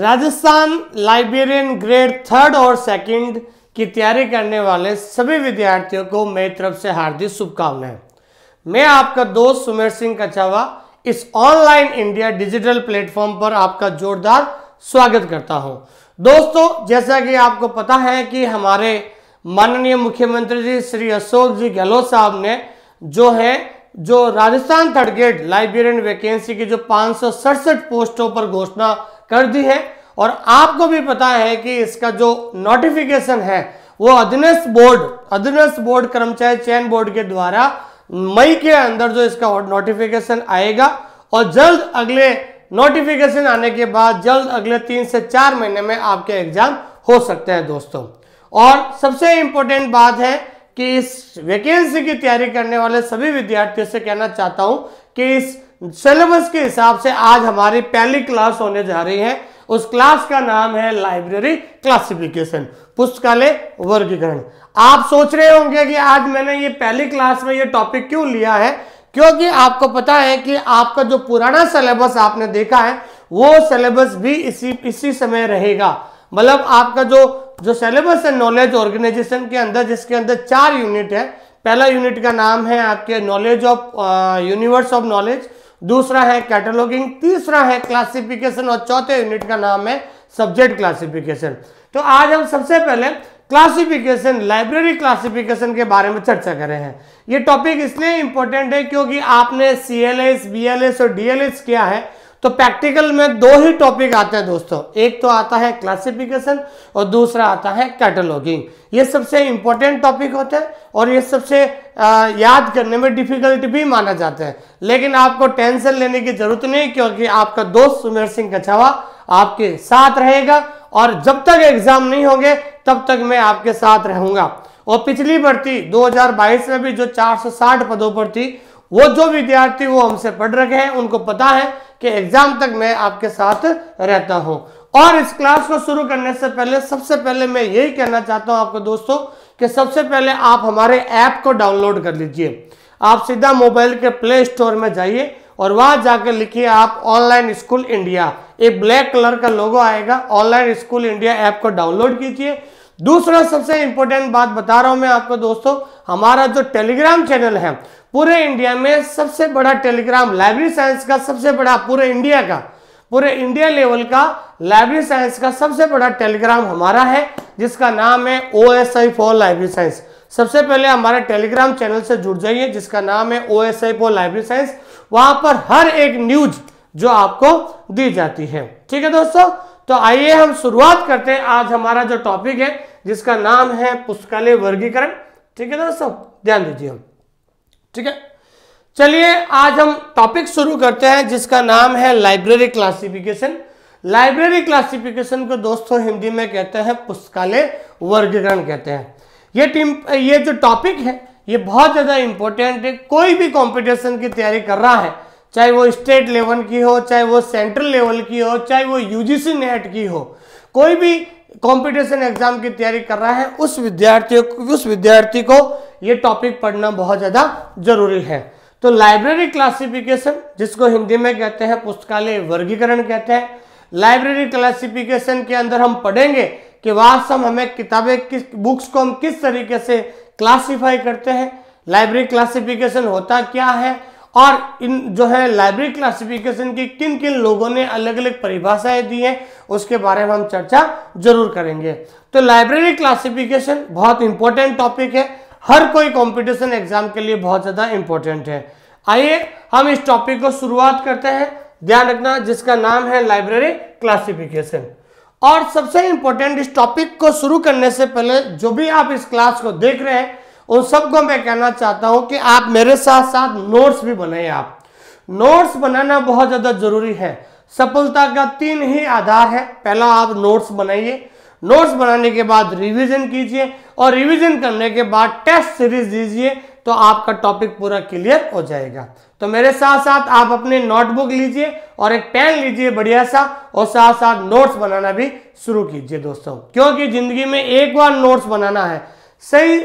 Rajasthan librarian grade third और second की तैयारी करने वाले सभी विद्यार्थियों को मेरी तरफ से हार्दिक शुभकामनाएं मैं आपका दोस्त सुमेर सिंह कछावा इस ऑनलाइन इंडिया डिजिटल प्लेटफॉर्म पर आपका जोरदार स्वागत करता हूं दोस्तों जैसा कि आपको पता है कि हमारे माननीय मुख्यमंत्री जी श्री अशोक जी गहलोत साहब ने जो है जो Rajasthan third grade librarian vacancy की जो पांच पोस्टों पर घोषणा कर दी है और आपको भी पता है कि इसका जो नोटिफिकेशन है वो अधीनस्थ बोर्ड अधीनस्थ बोर्ड कर्मचारी चयन बोर्ड के द्वारा मई के अंदर जो इसका नोटिफिकेशन आएगा और जल्द अगले नोटिफिकेशन आने के बाद जल्द अगले तीन से चार महीने में आपके एग्जाम हो सकते हैं दोस्तों और सबसे इंपॉर्टेंट बात है कि इस वैकेंसी की तैयारी करने वाले सभी विद्यार्थियों से कहना चाहता हूं कि इस सिलेबस के हिसाब से आज हमारी पहली क्लास होने जा रही है उस क्लास का नाम है लाइब्रेरी क्लासिफिकेशन पुस्तकालय वर्गीकरण आप सोच रहे होंगे कि आज मैंने ये पहली क्लास में ये टॉपिक क्यों लिया है क्योंकि आपको पता है कि आपका जो पुराना सिलेबस आपने देखा है वो सिलेबस भी इसी इसी समय रहेगा मतलब आपका जो जो सिलेबस है नॉलेज ऑर्गेनाइजेशन के अंदर जिसके अंदर चार यूनिट है पहला यूनिट का नाम है आपके knowledge of universe of knowledge दूसरा है कैटलॉगिंग तीसरा है क्लासिफिकेशन और चौथे यूनिट का नाम है सब्जेक्ट क्लासिफिकेशन तो आज हम सबसे पहले क्लासिफिकेशन लाइब्रेरी क्लासिफिकेशन के बारे में चर्चा कर रहे हैं ये टॉपिक इसलिए इंपॉर्टेंट है क्योंकि आपने C L S B L S और डी एल एस किया है तो प्रैक्टिकल में दो ही टॉपिक आते हैं दोस्तों एक तो आता है क्लासिफिकेशन और दूसरा आता है कैटलॉगिंग ये सबसे इंपॉर्टेंट टॉपिक होते हैं और ये सबसे याद करने में डिफिकल्ट भी माना जाता है लेकिन आपको टेंशन लेने की जरूरत नहीं क्योंकि आपका दोस्त सुमेर सिंह कछावा आपके साथ रहेगा और जब तक एग्जाम नहीं होंगे तब तक मैं आपके साथ रहूंगा और पिछली भर्ती 2022 में भी जो 460 पदों पर थी वो जो विद्यार्थी वो हमसे पढ़ रखे हैं उनको पता है के एग्जाम तक मैं आपके साथ रहता हूं और इस क्लास को शुरू करने से पहले सबसे पहले मैं यही कहना चाहता हूं आपको दोस्तों कि सबसे पहले आप हमारे ऐप को डाउनलोड कर लीजिए आप सीधा मोबाइल के प्ले स्टोर में जाइए और वहां जाकर लिखिए आप ऑनलाइन स्कूल इंडिया एक ब्लैक कलर का लोगो आएगा ऑनलाइन स्कूल इंडिया ऐप को डाउनलोड कीजिए दूसरा सबसे इंपॉर्टेंट बात बता रहा हूं मैं आपको दोस्तों हमारा जो टेलीग्राम चैनल है पूरे इंडिया में सबसे बड़ा टेलीग्राम लाइब्रेरी साइंस का सबसे बड़ा पूरे इंडिया का पूरे इंडिया लेवल का लाइब्रेरी साइंस का सबसे बड़ा टेलीग्राम हमारा है जिसका नाम है O S I for library science सबसे पहले हमारे टेलीग्राम चैनल से जुड़ जाइए जिसका नाम है O S I for library science वहां पर हर एक न्यूज जो आपको दी जाती है ठीक है दोस्तों तो आइए हम शुरुआत करते हैं आज हमारा जो टॉपिक है जिसका नाम है पुस्तकालय वर्गीकरण ठीक है दोस्तों ध्यान दीजिए हम ठीक है चलिए आज हम टॉपिक शुरू करते हैं जिसका नाम है लाइब्रेरी क्लासिफिकेशन लाइब्रेरी क्लासिफिकेशन को दोस्तों हिंदी में कहते हैं पुस्तकालय वर्गीकरण कहते हैं ये टीम ये जो टॉपिक है ये बहुत ज़्यादा इंपॉर्टेंट है कोई भी कंपटीशन की तैयारी कर रहा है चाहे वो स्टेट लेवल की हो चाहे वो सेंट्रल लेवल की हो चाहे वो यूजीसी नेट की हो कोई भी कंपटीशन एग्जाम की तैयारी कर रहा है उस विद्यार्थियों उस विद्यार्थी को ये टॉपिक पढ़ना बहुत ज़्यादा जरूरी है तो लाइब्रेरी क्लासिफिकेशन जिसको हिंदी में कहते हैं पुस्तकालय वर्गीकरण कहते हैं लाइब्रेरी क्लासिफिकेशन के अंदर हम पढ़ेंगे कि वास्तव में हमें किताबें किस बुक्स को हम किस तरीके से क्लासिफाई करते हैं लाइब्रेरी क्लासिफिकेशन होता क्या है और इन जो है लाइब्रेरी क्लासिफिकेशन की किन किन लोगों ने अलग अलग परिभाषाएं दी हैं उसके बारे में हम चर्चा जरूर करेंगे तो लाइब्रेरी क्लासिफिकेशन बहुत इंपॉर्टेंट टॉपिक है हर कोई कंपटीशन एग्जाम के लिए बहुत ज़्यादा इंपॉर्टेंट है आइए हम इस टॉपिक को शुरुआत करते हैं ध्यान रखना जिसका नाम है लाइब्रेरी क्लासिफिकेशन और सबसे इंपॉर्टेंट इस टॉपिक को शुरू करने से पहले जो भी आप इस क्लास को देख रहे हैं उन सबको मैं कहना चाहता हूं कि आप मेरे साथ साथ नोट्स भी बनाए आप नोट्स बनाना बहुत ज़्यादा जरूरी है सफलता का तीन ही आधार है पहला आप नोट्स बनाइए नोट्स बनाने के बाद रिवीजन कीजिए और रिवीजन करने के बाद टेस्ट सीरीज दीजिए तो आपका टॉपिक पूरा क्लियर हो जाएगा तो मेरे साथ साथ आप अपने नोटबुक लीजिए और एक पेन लीजिए बढ़िया सा और साथ साथ नोट्स बनाना भी शुरू कीजिए दोस्तों क्योंकि जिंदगी में एक बार नोट्स बनाना है सही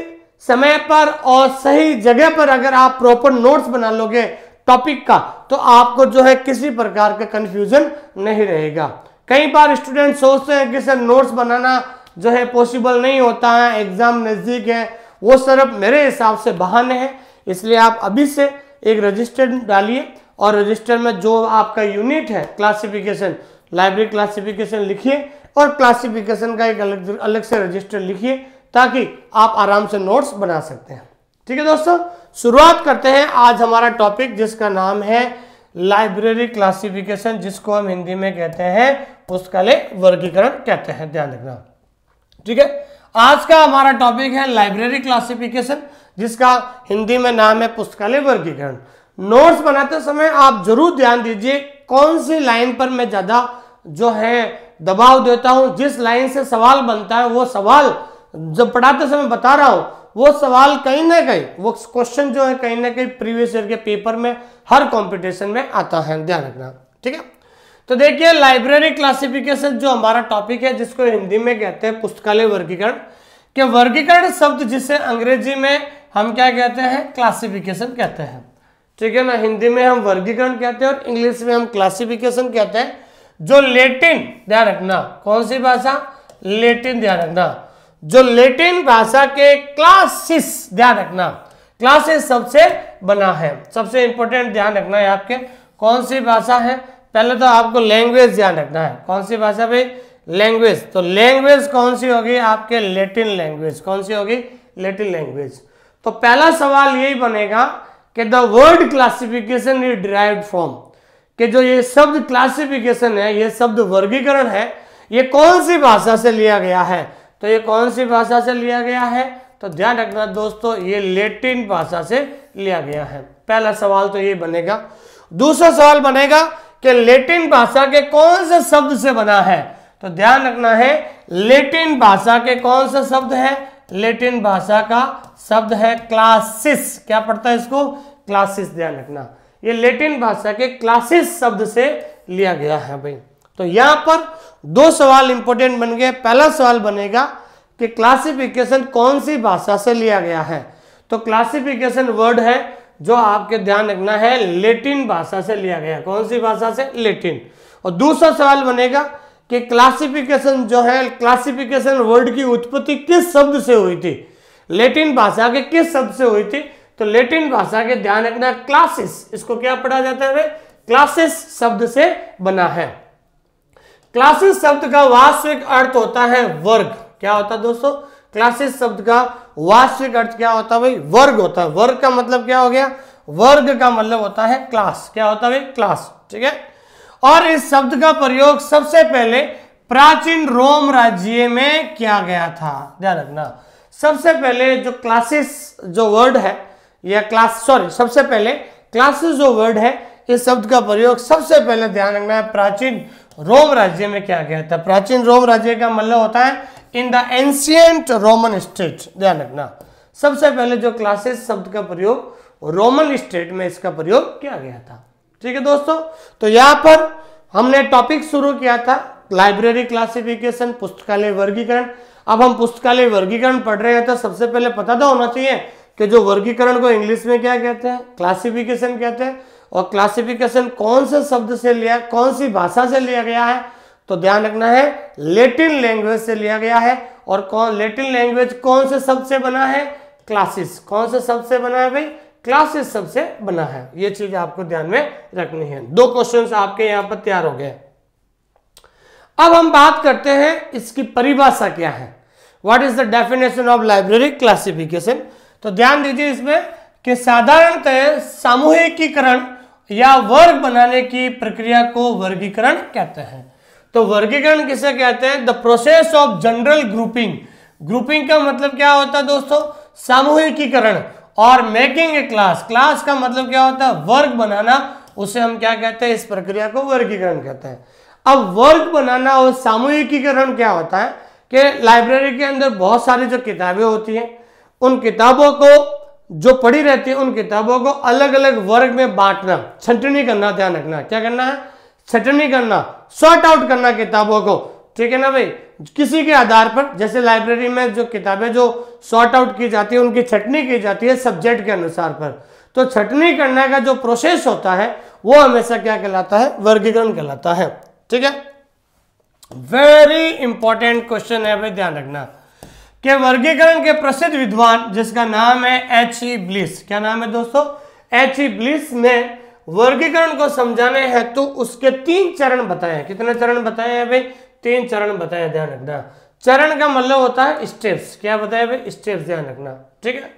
समय पर और सही जगह पर अगर आप प्रॉपर नोट्स बना लोगे टॉपिक का तो आपको जो है किसी प्रकार का कंफ्यूजन नहीं रहेगा कई बार स्टूडेंट सोचते हैं कि सर नोट्स बनाना जो है पॉसिबल नहीं होता है एग्ज़ाम नज़दीक है वो सिर्फ मेरे हिसाब से बहाने हैं इसलिए आप अभी से एक रजिस्टर डालिए और रजिस्टर में जो आपका यूनिट है क्लासिफिकेशन लाइब्रेरी क्लासिफिकेशन लिखिए और क्लासिफिकेशन का एक अलग अलग से रजिस्टर लिखिए ताकि आप आराम से नोट्स बना सकते हैं ठीक है दोस्तों शुरुआत करते हैं आज हमारा टॉपिक जिसका नाम है लाइब्रेरी क्लासिफिकेशन जिसको हम हिंदी में कहते हैं उसका ले वर्गीकरण कहते हैं ध्यान रखना ठीक है आज का हमारा टॉपिक है लाइब्रेरी क्लासिफिकेशन जिसका हिंदी में नाम है पुस्तकालय वर्गीकरण नोट्स बनाते समय आप जरूर ध्यान दीजिए कौन सी लाइन पर मैं ज्यादा जो है दबाव देता हूं जिस लाइन से सवाल बनता है वो सवाल जब पढ़ाते समय बता रहा हूं वो सवाल कहीं ना कहीं वो क्वेश्चन जो है कहीं ना कहीं प्रीवियस ईयर के पेपर में हर कॉम्पिटिशन में आता है ध्यान रखना ठीक है तो देखिए लाइब्रेरी क्लासिफिकेशन जो हमारा टॉपिक है जिसको हिंदी में कहते हैं पुस्तकालय वर्गीकरण के वर्गीकरण शब्द जिसे अंग्रेजी में हम क्या कहते हैं क्लासिफिकेशन कहते हैं ठीक है ना हिंदी में हम वर्गीकरण कहते हैं और इंग्लिश में हम क्लासिफिकेशन कहते हैं जो लेटिन ध्यान रखना कौन सी भाषा लेटिन ध्यान रखना जो लेटिन भाषा के क्लासिस ध्यान रखना क्लासेस सबसे बना है सबसे इंपॉर्टेंट ध्यान रखना है आपके कौन सी भाषा है पहले तो आपको लैंग्वेज ध्यान रखना है कौन सी भाषा भाई लैंग्वेज तो लैंग्वेज कौन सी होगी आपके लेटिन लैंग्वेज कौन सी होगी लेटिन लैंग्वेज तो पहला सवाल यही बनेगा कि the word classification is derive from कि जो ये शब्द क्लासिफिकेशन है ये शब्द वर्गीकरण है ये कौन सी भाषा से लिया गया है तो ये कौन सी भाषा से लिया गया है तो ध्यान रखना दोस्तों ये लेटिन भाषा से लिया गया है पहला सवाल तो ये बनेगा दूसरा सवाल बनेगा कि लेटिन भाषा के कौन से शब्द से बना है तो ध्यान रखना है लेटिन भाषा के कौन से शब्द है लेटिन भाषा का शब्द है क्लासिस क्या पढ़ता है इसको क्लासिस ध्यान रखना ये लेटिन भाषा के क्लासिस शब्द से लिया गया है भाई तो यहां पर दो सवाल इंपॉर्टेंट बन गए पहला सवाल बनेगा कि क्लासिफिकेशन कौन सी भाषा से लिया गया है तो क्लासिफिकेशन वर्ड है जो आपके ध्यान रखना है लेटिन भाषा से लिया गया कौन सी भाषा से लेटिन और दूसरा सवाल बनेगा कि क्लासिफिकेशन जो है क्लासिफिकेशन वर्ड की उत्पत्ति किस शब्द से हुई थी लेटिन भाषा के किस शब्द से हुई थी तो लेटिन भाषा के ध्यान रखना क्लासेस इसको क्या पढ़ा जाता है क्लासेस शब्द से बना है क्लासेस शब्द का वास्तविक अर्थ होता है वर्ग क्या होता है दोस्तों क्लासेस शब्द का वास्तविक अर्थ क्या होता है भाई वर्ग होता है वर्ग का मतलब क्या हो गया वर्ग का मतलब होता है क्लास क्या होता है भाई क्लास ठीक है और इस शब्द का प्रयोग सबसे पहले प्राचीन रोम राज्य में किया गया था ध्यान रखना सबसे पहले जो क्लासेस जो वर्ड है या क्लास सॉरी सबसे पहले क्लासेस जो वर्ड है इस शब्द का प्रयोग सबसे पहले ध्यान रखना है प्राचीन रोम राज्य में क्या गया था प्राचीन रोम राज्य का मतलब होता है in the ancient Roman state ध्यान रखना सबसे पहले जो क्लासेस शब्द का प्रयोग रोमन स्टेट में इसका प्रयोग किया गया था ठीक है दोस्तों तो यहां पर हमने टॉपिक शुरू किया था लाइब्रेरी क्लासिफिकेशन पुस्तकालय वर्गीकरण अब हम पुस्तकालय वर्गीकरण पढ़ रहे हैं तो सबसे पहले पता तो होना चाहिए कि जो वर्गीकरण को इंग्लिश में क्या कहते हैं क्लासिफिकेशन कहते हैं और क्लासिफिकेशन कौन से शब्द से लिया कौन सी भाषा से लिया गया है तो ध्यान रखना है लेटिन लैंग्वेज से लिया गया है और कौन लेटिन लैंग्वेज कौन से शब्द से बना है क्लासेस कौन से शब्द से बना है भाई क्लासेस शब्द से बना है ये चीज आपको ध्यान में रखनी है दो क्वेश्चन आपके यहाँ पर तैयार हो गए अब हम बात करते हैं इसकी परिभाषा क्या है what is the definition of library classification तो ध्यान दीजिए इसमें कि साधारणतः सामूहिकीकरण या वर्ग बनाने की प्रक्रिया को वर्गीकरण कहते हैं तो वर्गीकरण किसे कहते हैं the process of general grouping grouping का मतलब क्या होता है दोस्तों सामूहिकीकरण और मेकिंग ए क्लास क्लास का मतलब क्या होता है वर्ग बनाना उसे हम क्या कहते हैं इस प्रक्रिया को वर्गीकरण कहते हैं अब वर्ग बनाना और सामूहिकीकरण क्या होता है कि लाइब्रेरी के अंदर बहुत सारी जो किताबें होती हैं उन किताबों को जो पढ़ी रहती है उन किताबों को अलग अलग वर्ग में बांटना छंटनी करना ध्यान रखना क्या करना है छंटनी करना सॉर्ट आउट करना किताबों को ठीक है ना भाई किसी के आधार पर जैसे लाइब्रेरी में जो किताबें जो सॉर्ट आउट की जाती है उनकी छटनी की जाती है सब्जेक्ट के अनुसार पर तो छटनी करने का जो प्रोसेस होता है वो हमेशा क्या कहलाता है वर्गीकरण कहलाता है ठीक है वेरी इंपॉर्टेंट क्वेश्चन है भाई ध्यान रखना के वर्गीकरण के प्रसिद्ध विद्वान जिसका नाम है एच ई ब्लिस क्या नाम है दोस्तों एच ई ब्लिस ने वर्गीकरण को समझाने हेतु उसके तीन चरण बताए कितने चरण बताए हैं भाई तीन चरण बताए ध्यान रखना चरण का मतलब होता है स्टेप्स क्या बताया भाई स्टेप्स ध्यान रखना ठीक है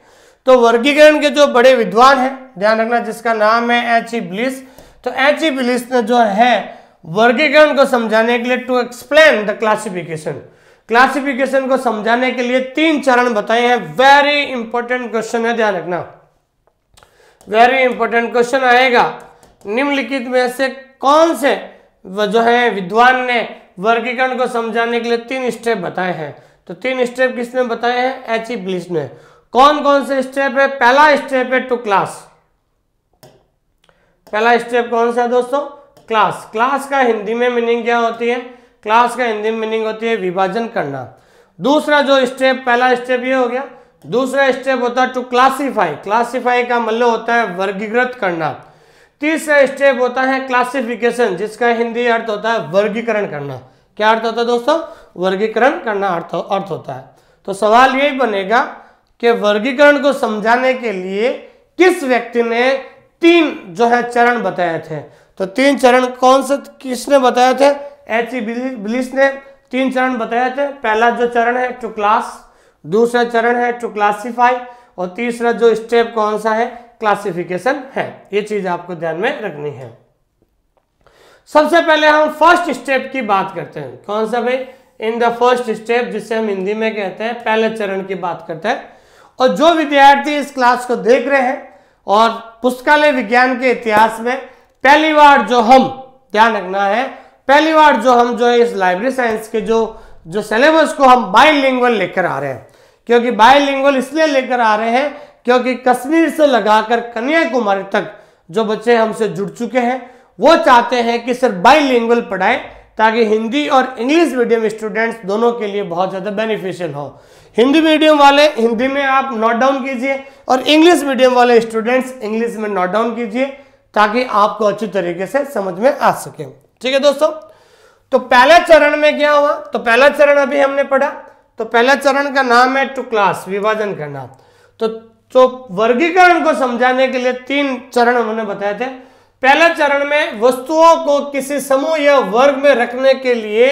तो वर्गीकरण के जो बड़े विद्वान हैं ध्यान रखना जिसका नाम है एच ई ब्लिस तो एच ई ब्लिस ने जो है वर्गीकरण को समझाने के लिए to explain the classification classification को समझाने के लिए तीन चरण बताए हैं वेरी इंपॉर्टेंट क्वेश्चन है ध्यान रखना वेरी इंपॉर्टेंट क्वेश्चन आएगा निम्नलिखित में से कौन से जो है विद्वान ने वर्गीकरण को समझाने के लिए तीन स्टेप बताए हैं तो तीन स्टेप किसने बताए हैं एच ई पुलिस ने कौन कौन से स्टेप है पहला स्टेप है टू क्लास पहला स्टेप कौन सा है दोस्तों क्लास क्लास का हिंदी में मीनिंग क्या होती है क्लास का हिंदी मीनिंग होती है विभाजन करना दूसरा जो स्टेप पहला स्टेप ये हो गया दूसरा स्टेप होता है टू क्लासीफाई क्लासीफाई का मतलब होता है वर्गीकृत करना तीसरा स्टेप होता है क्लासिफिकेशन जिसका हिंदी अर्थ होता है वर्गीकरण करना क्या अर्थ होता है दोस्तों वर्गीकरण करना अर्थ अर्थ होता है तो सवाल यही बनेगा कि वर्गीकरण को समझाने के लिए किस व्यक्ति ने तीन जो है चरण बताए थे तो तीन चरण कौन से किसने बताए थे एच ई ब्लिस ने तीन चरण बताए थे पहला जो चरण है टू क्लास दूसरा चरण है टू क्लासिफाई और तीसरा जो स्टेप कौन सा है क्लासिफिकेशन है ये चीज आपको ध्यान में रखनी है सबसे पहले हम फर्स्ट स्टेप की बात करते हैं कौन सा भाई इन द फर्स्ट स्टेप जिसे हम हिंदी में कहते हैं पहले चरण की बात करते हैं और जो विद्यार्थी इस क्लास को देख रहे हैं और पुस्तकालय विज्ञान के इतिहास में पहली बार जो हम ध्यान रखना है पहली बार जो हम जो है इस लाइब्रेरी साइंस के जो जो सिलेबस को हम बाइलिंगुअल लेकर आ रहे हैं क्योंकि बाइलिंगुअल इसलिए लेकर आ रहे हैं क्योंकि कश्मीर से लगाकर कन्याकुमारी तक जो बच्चे हमसे जुड़ चुके हैं वो चाहते हैं कि सिर्फ बाइलिंगुअल पढ़ाएं ताकि हिंदी और इंग्लिश मीडियम स्टूडेंट्स दोनों के लिए बहुत ज़्यादा बेनिफिशियल हो हिंदी मीडियम वाले हिंदी में आप नोट डाउन कीजिए और इंग्लिश मीडियम वाले स्टूडेंट्स इंग्लिश में नोट डाउन कीजिए ताकि आपको अच्छी तरीके से समझ में आ सके ठीक है दोस्तों तो पहला चरण में क्या हुआ तो पहला चरण अभी हमने पढ़ा तो पहला चरण का नाम है टू क्लास विभाजन करना तो तो वर्गीकरण को समझाने के लिए तीन चरण उन्होंने बताए थे पहला चरण में वस्तुओं को किसी समूह या वर्ग में रखने के लिए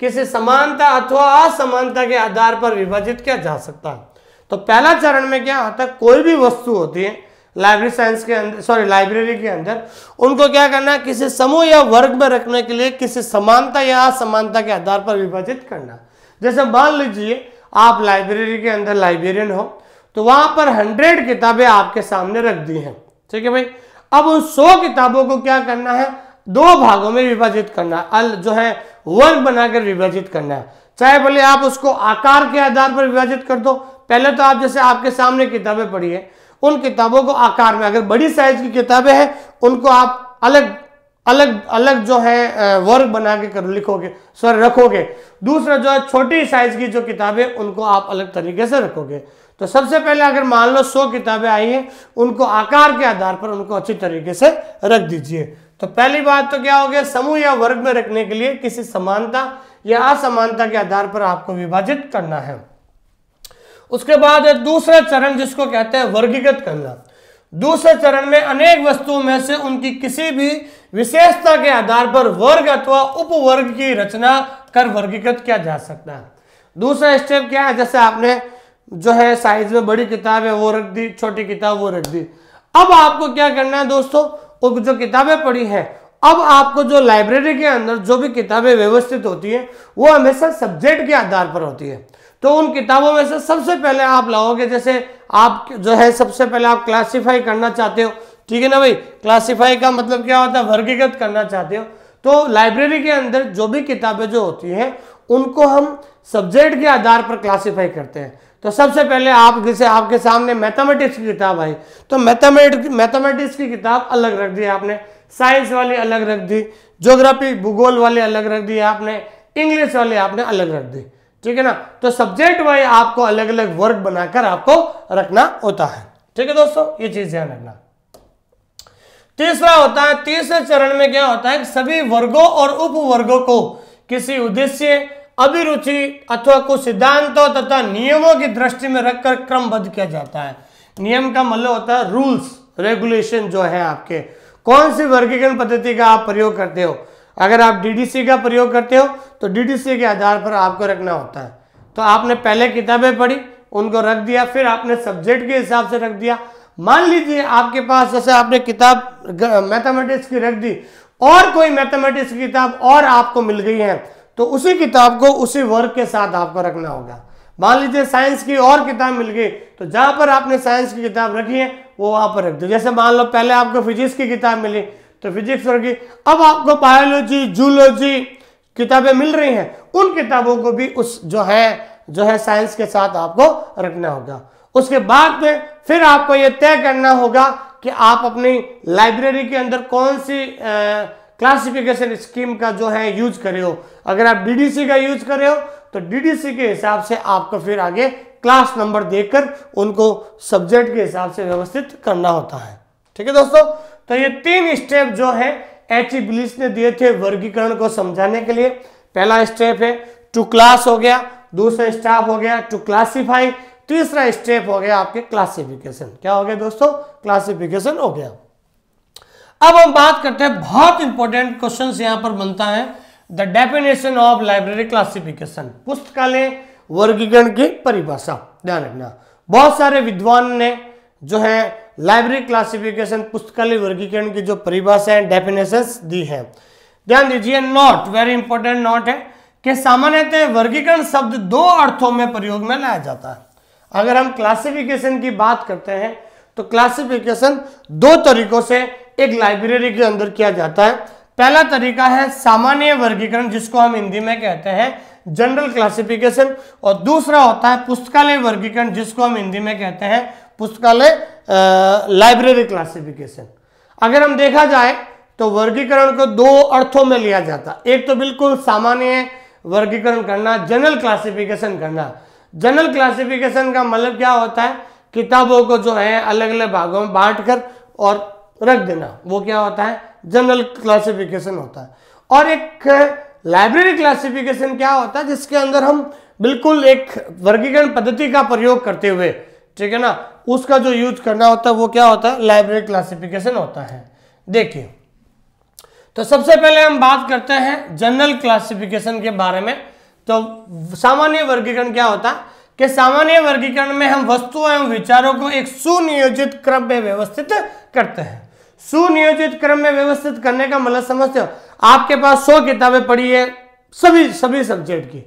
किसी समानता अथवा असमानता के आधार पर विभाजित किया जा सकता है तो पहला चरण में क्या होता है कोई भी वस्तु होती है लाइब्रेरी साइंस के अंदर सॉरी लाइब्रेरी के अंदर उनको क्या करना है किसी समूह या वर्ग में रखने के लिए किसी समानता या असमानता के आधार पर विभाजित करना जैसे मान लीजिए आप लाइब्रेरी के अंदर लाइब्रेरियन हो तो वहां पर हंड्रेड किताबें आपके सामने रख दी हैं ठीक है भाई अब उन सौ किताबों को क्या करना है दो भागों में विभाजित करना अल जो है वर्ग बनाकर विभाजित करना है चाहे भले आप उसको आकार के आधार पर विभाजित कर दो पहले तो आप जैसे आपके सामने किताबें पढ़ी है उन किताबों को आकार में अगर बड़ी साइज की किताबें हैं उनको आप अलग अलग अलग जो है वर्ग बना के कर लिखोगे सॉरी रखोगे दूसरा जो है छोटी साइज की जो किताबें उनको आप अलग तरीके से रखोगे तो सबसे पहले अगर मान लो सौ किताबें आई हैं उनको आकार के आधार पर उनको अच्छी तरीके से रख दीजिए तो पहली बात तो क्या हो गया समूह या वर्ग में रखने के लिए किसी समानता या असमानता के आधार पर आपको विभाजित करना है उसके बाद दूसरा चरण जिसको कहते हैं वर्गीकृत करना दूसरे चरण में अनेक वस्तुओं में से उनकी किसी भी विशेषता के आधार पर वर्ग अथवा उपवर्ग की रचना कर वर्गीकृत किया जा सकता है दूसरा स्टेप क्या है जैसे आपने जो है साइज में बड़ी किताब है वो रख दी छोटी किताब वो रख दी अब आपको क्या करना है दोस्तों जो किताबें पढ़ी है अब आपको जो लाइब्रेरी के अंदर जो भी किताबें व्यवस्थित होती हैं वो हमेशा सब्जेक्ट के आधार पर होती है तो उन किताबों में से सबसे पहले आप लाओगे जैसे आप जो है सबसे पहले आप क्लासीफाई करना चाहते हो ठीक है ना भाई क्लासीफाई का मतलब क्या होता है वर्गीकृत करना चाहते हो तो लाइब्रेरी के अंदर जो भी किताबें जो होती हैं उनको हम सब्जेक्ट के आधार पर क्लासीफाई करते हैं तो सबसे पहले आप जैसे आपके सामने मैथमेटिक्स की किताब आई तो मैथमेटिक्स मैथमेटिक्स की किताब अलग रख दी आपने साइंस वाली अलग रख दी ज्योग्राफी भूगोल वाले अलग रख दिए आपने इंग्लिश वाले आपने अलग रख दी ठीक है ना तो सब्जेक्ट वाइज आपको अलग अलग वर्ग बनाकर आपको रखना होता है ठीक है दोस्तों ये चीज ध्यान रखना तीसरा होता है तीसरे चरण में क्या होता है सभी वर्गों और उपवर्गों को किसी उद्देश्य अभिरुचि अथवा कुछ सिद्धांतों तथा नियमों की दृष्टि में रखकर क्रमबद्ध किया जाता है नियम का मतलब होता है रूल्स रेगुलेशन जो है आपके कौन सी वर्गीकरण पद्धति का आप प्रयोग करते हो अगर आप डीडीसी का प्रयोग करते हो तो डीडीसी के आधार पर आपको रखना होता है तो आपने पहले किताबें पढ़ी उनको रख दिया फिर आपने सब्जेक्ट के हिसाब से रख दिया मान लीजिए आपके पास जैसे आपने किताब मैथमेटिक्स की रख दी और कोई मैथमेटिक्स की किताब और आपको मिल गई है तो उसी किताब को उसी वर्ग के साथ आपको रखना होगा मान लीजिए साइंस की और किताब मिल गई तो जहाँ पर आपने साइंस की किताब रखी है वो वहाँ पर रख दो जैसे मान लो पहले आपको फिजिक्स की किताब मिली तो फिजिक्स और की अब आपको बायोलॉजी जूलॉजी किताबें मिल रही हैं उन किताबों को भी उस जो है जो है साइंस के साथ आपको रखना होगा उसके बाद में फिर आपको यह तय करना होगा कि आप अपनी लाइब्रेरी के अंदर कौन सी क्लासिफिकेशन स्कीम का जो है यूज करे हो अगर आप डीडीसी का यूज करे हो तो डीडीसी के हिसाब से आपको फिर आगे क्लास नंबर देकर उनको सब्जेक्ट के हिसाब से व्यवस्थित करना होता है ठीक है दोस्तों तो ये तीन स्टेप जो है एच ब्लिस e ने दिए थे वर्गीकरण को समझाने के लिए पहला स्टेप है टू क्लास हो गया दूसरा स्टाफ हो गया टू क्लासिफाई तीसरा स्टेप हो गया आपके क्लासिफिकेशन क्या हो गया दोस्तों क्लासिफिकेशन हो गया अब हम बात करते हैं बहुत इंपॉर्टेंट क्वेश्चन यहां पर बनता है the definition of library classification पुस्तकालय वर्गीकरण की परिभाषा ध्यान रखना बहुत सारे विद्वान ने जो है लाइब्रेरी क्लासिफिकेशन पुस्तकालय वर्गीकरण की जो परिभाषाएं डेफिनेशन दी हैं ध्यान दीजिए नॉट वेरी इंपॉर्टेंट नॉट है कि सामान्यतः वर्गीकरण शब्द दो अर्थों में प्रयोग में लाया जाता है अगर हम क्लासिफिकेशन की बात करते हैं तो क्लासिफिकेशन दो तरीकों से एक लाइब्रेरी के अंदर किया जाता है पहला तरीका है सामान्य वर्गीकरण जिसको हम हिंदी में कहते हैं जनरल क्लासिफिकेशन और दूसरा होता है पुस्तकालय वर्गीकरण जिसको हम हिंदी में कहते हैं पुस्तकालय लाइब्रेरी क्लासिफिकेशन अगर हम देखा जाए तो वर्गीकरण को दो अर्थों में लिया जाता एक तो बिल्कुल सामान्य वर्गीकरण करना जनरल क्लासिफिकेशन करना जनरल क्लासिफिकेशन का मतलब क्या होता है किताबों को जो है अलग अलग भागों में बांट कर और रख देना वो क्या होता है जनरल क्लासिफिकेशन होता है और एक लाइब्रेरी क्लासिफिकेशन क्या होता है जिसके अंदर हम बिल्कुल एक वर्गीकरण पद्धति का प्रयोग करते हुए ठीक है ना उसका जो यूज करना होता है वो क्या होता है लाइब्रेरी क्लासिफिकेशन होता है देखिए तो सबसे पहले हम बात करते हैं जनरल क्लासिफिकेशन के बारे में तो सामान्य वर्गीकरण क्या होता है कि सामान्य वर्गीकरण में हम वस्तुओं एवं विचारों को एक सुनियोजित क्रम में व्यवस्थित करते हैं सुनियोजित क्रम में व्यवस्थित करने का मतलब समझते हो आपके पास सौ किताबें पढ़ी है सभी सभी सब्जेक्ट की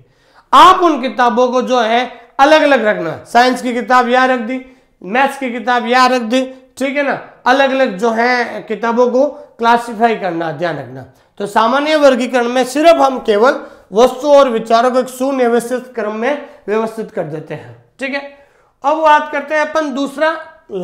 आप उन किताबों को जो है अलग अलग रखना साइंस की किताब यहां रख दी मैथ्स की किताब यहाँ रख दी ठीक है ना अलग अलग जो है किताबों को क्लासिफाई करना ध्यान रखना तो सामान्य वर्गीकरण में सिर्फ हम केवल वस्तु और विचारों को एक सुनिवस्थित क्रम में व्यवस्थित कर देते हैं ठीक है अब बात करते हैं अपन दूसरा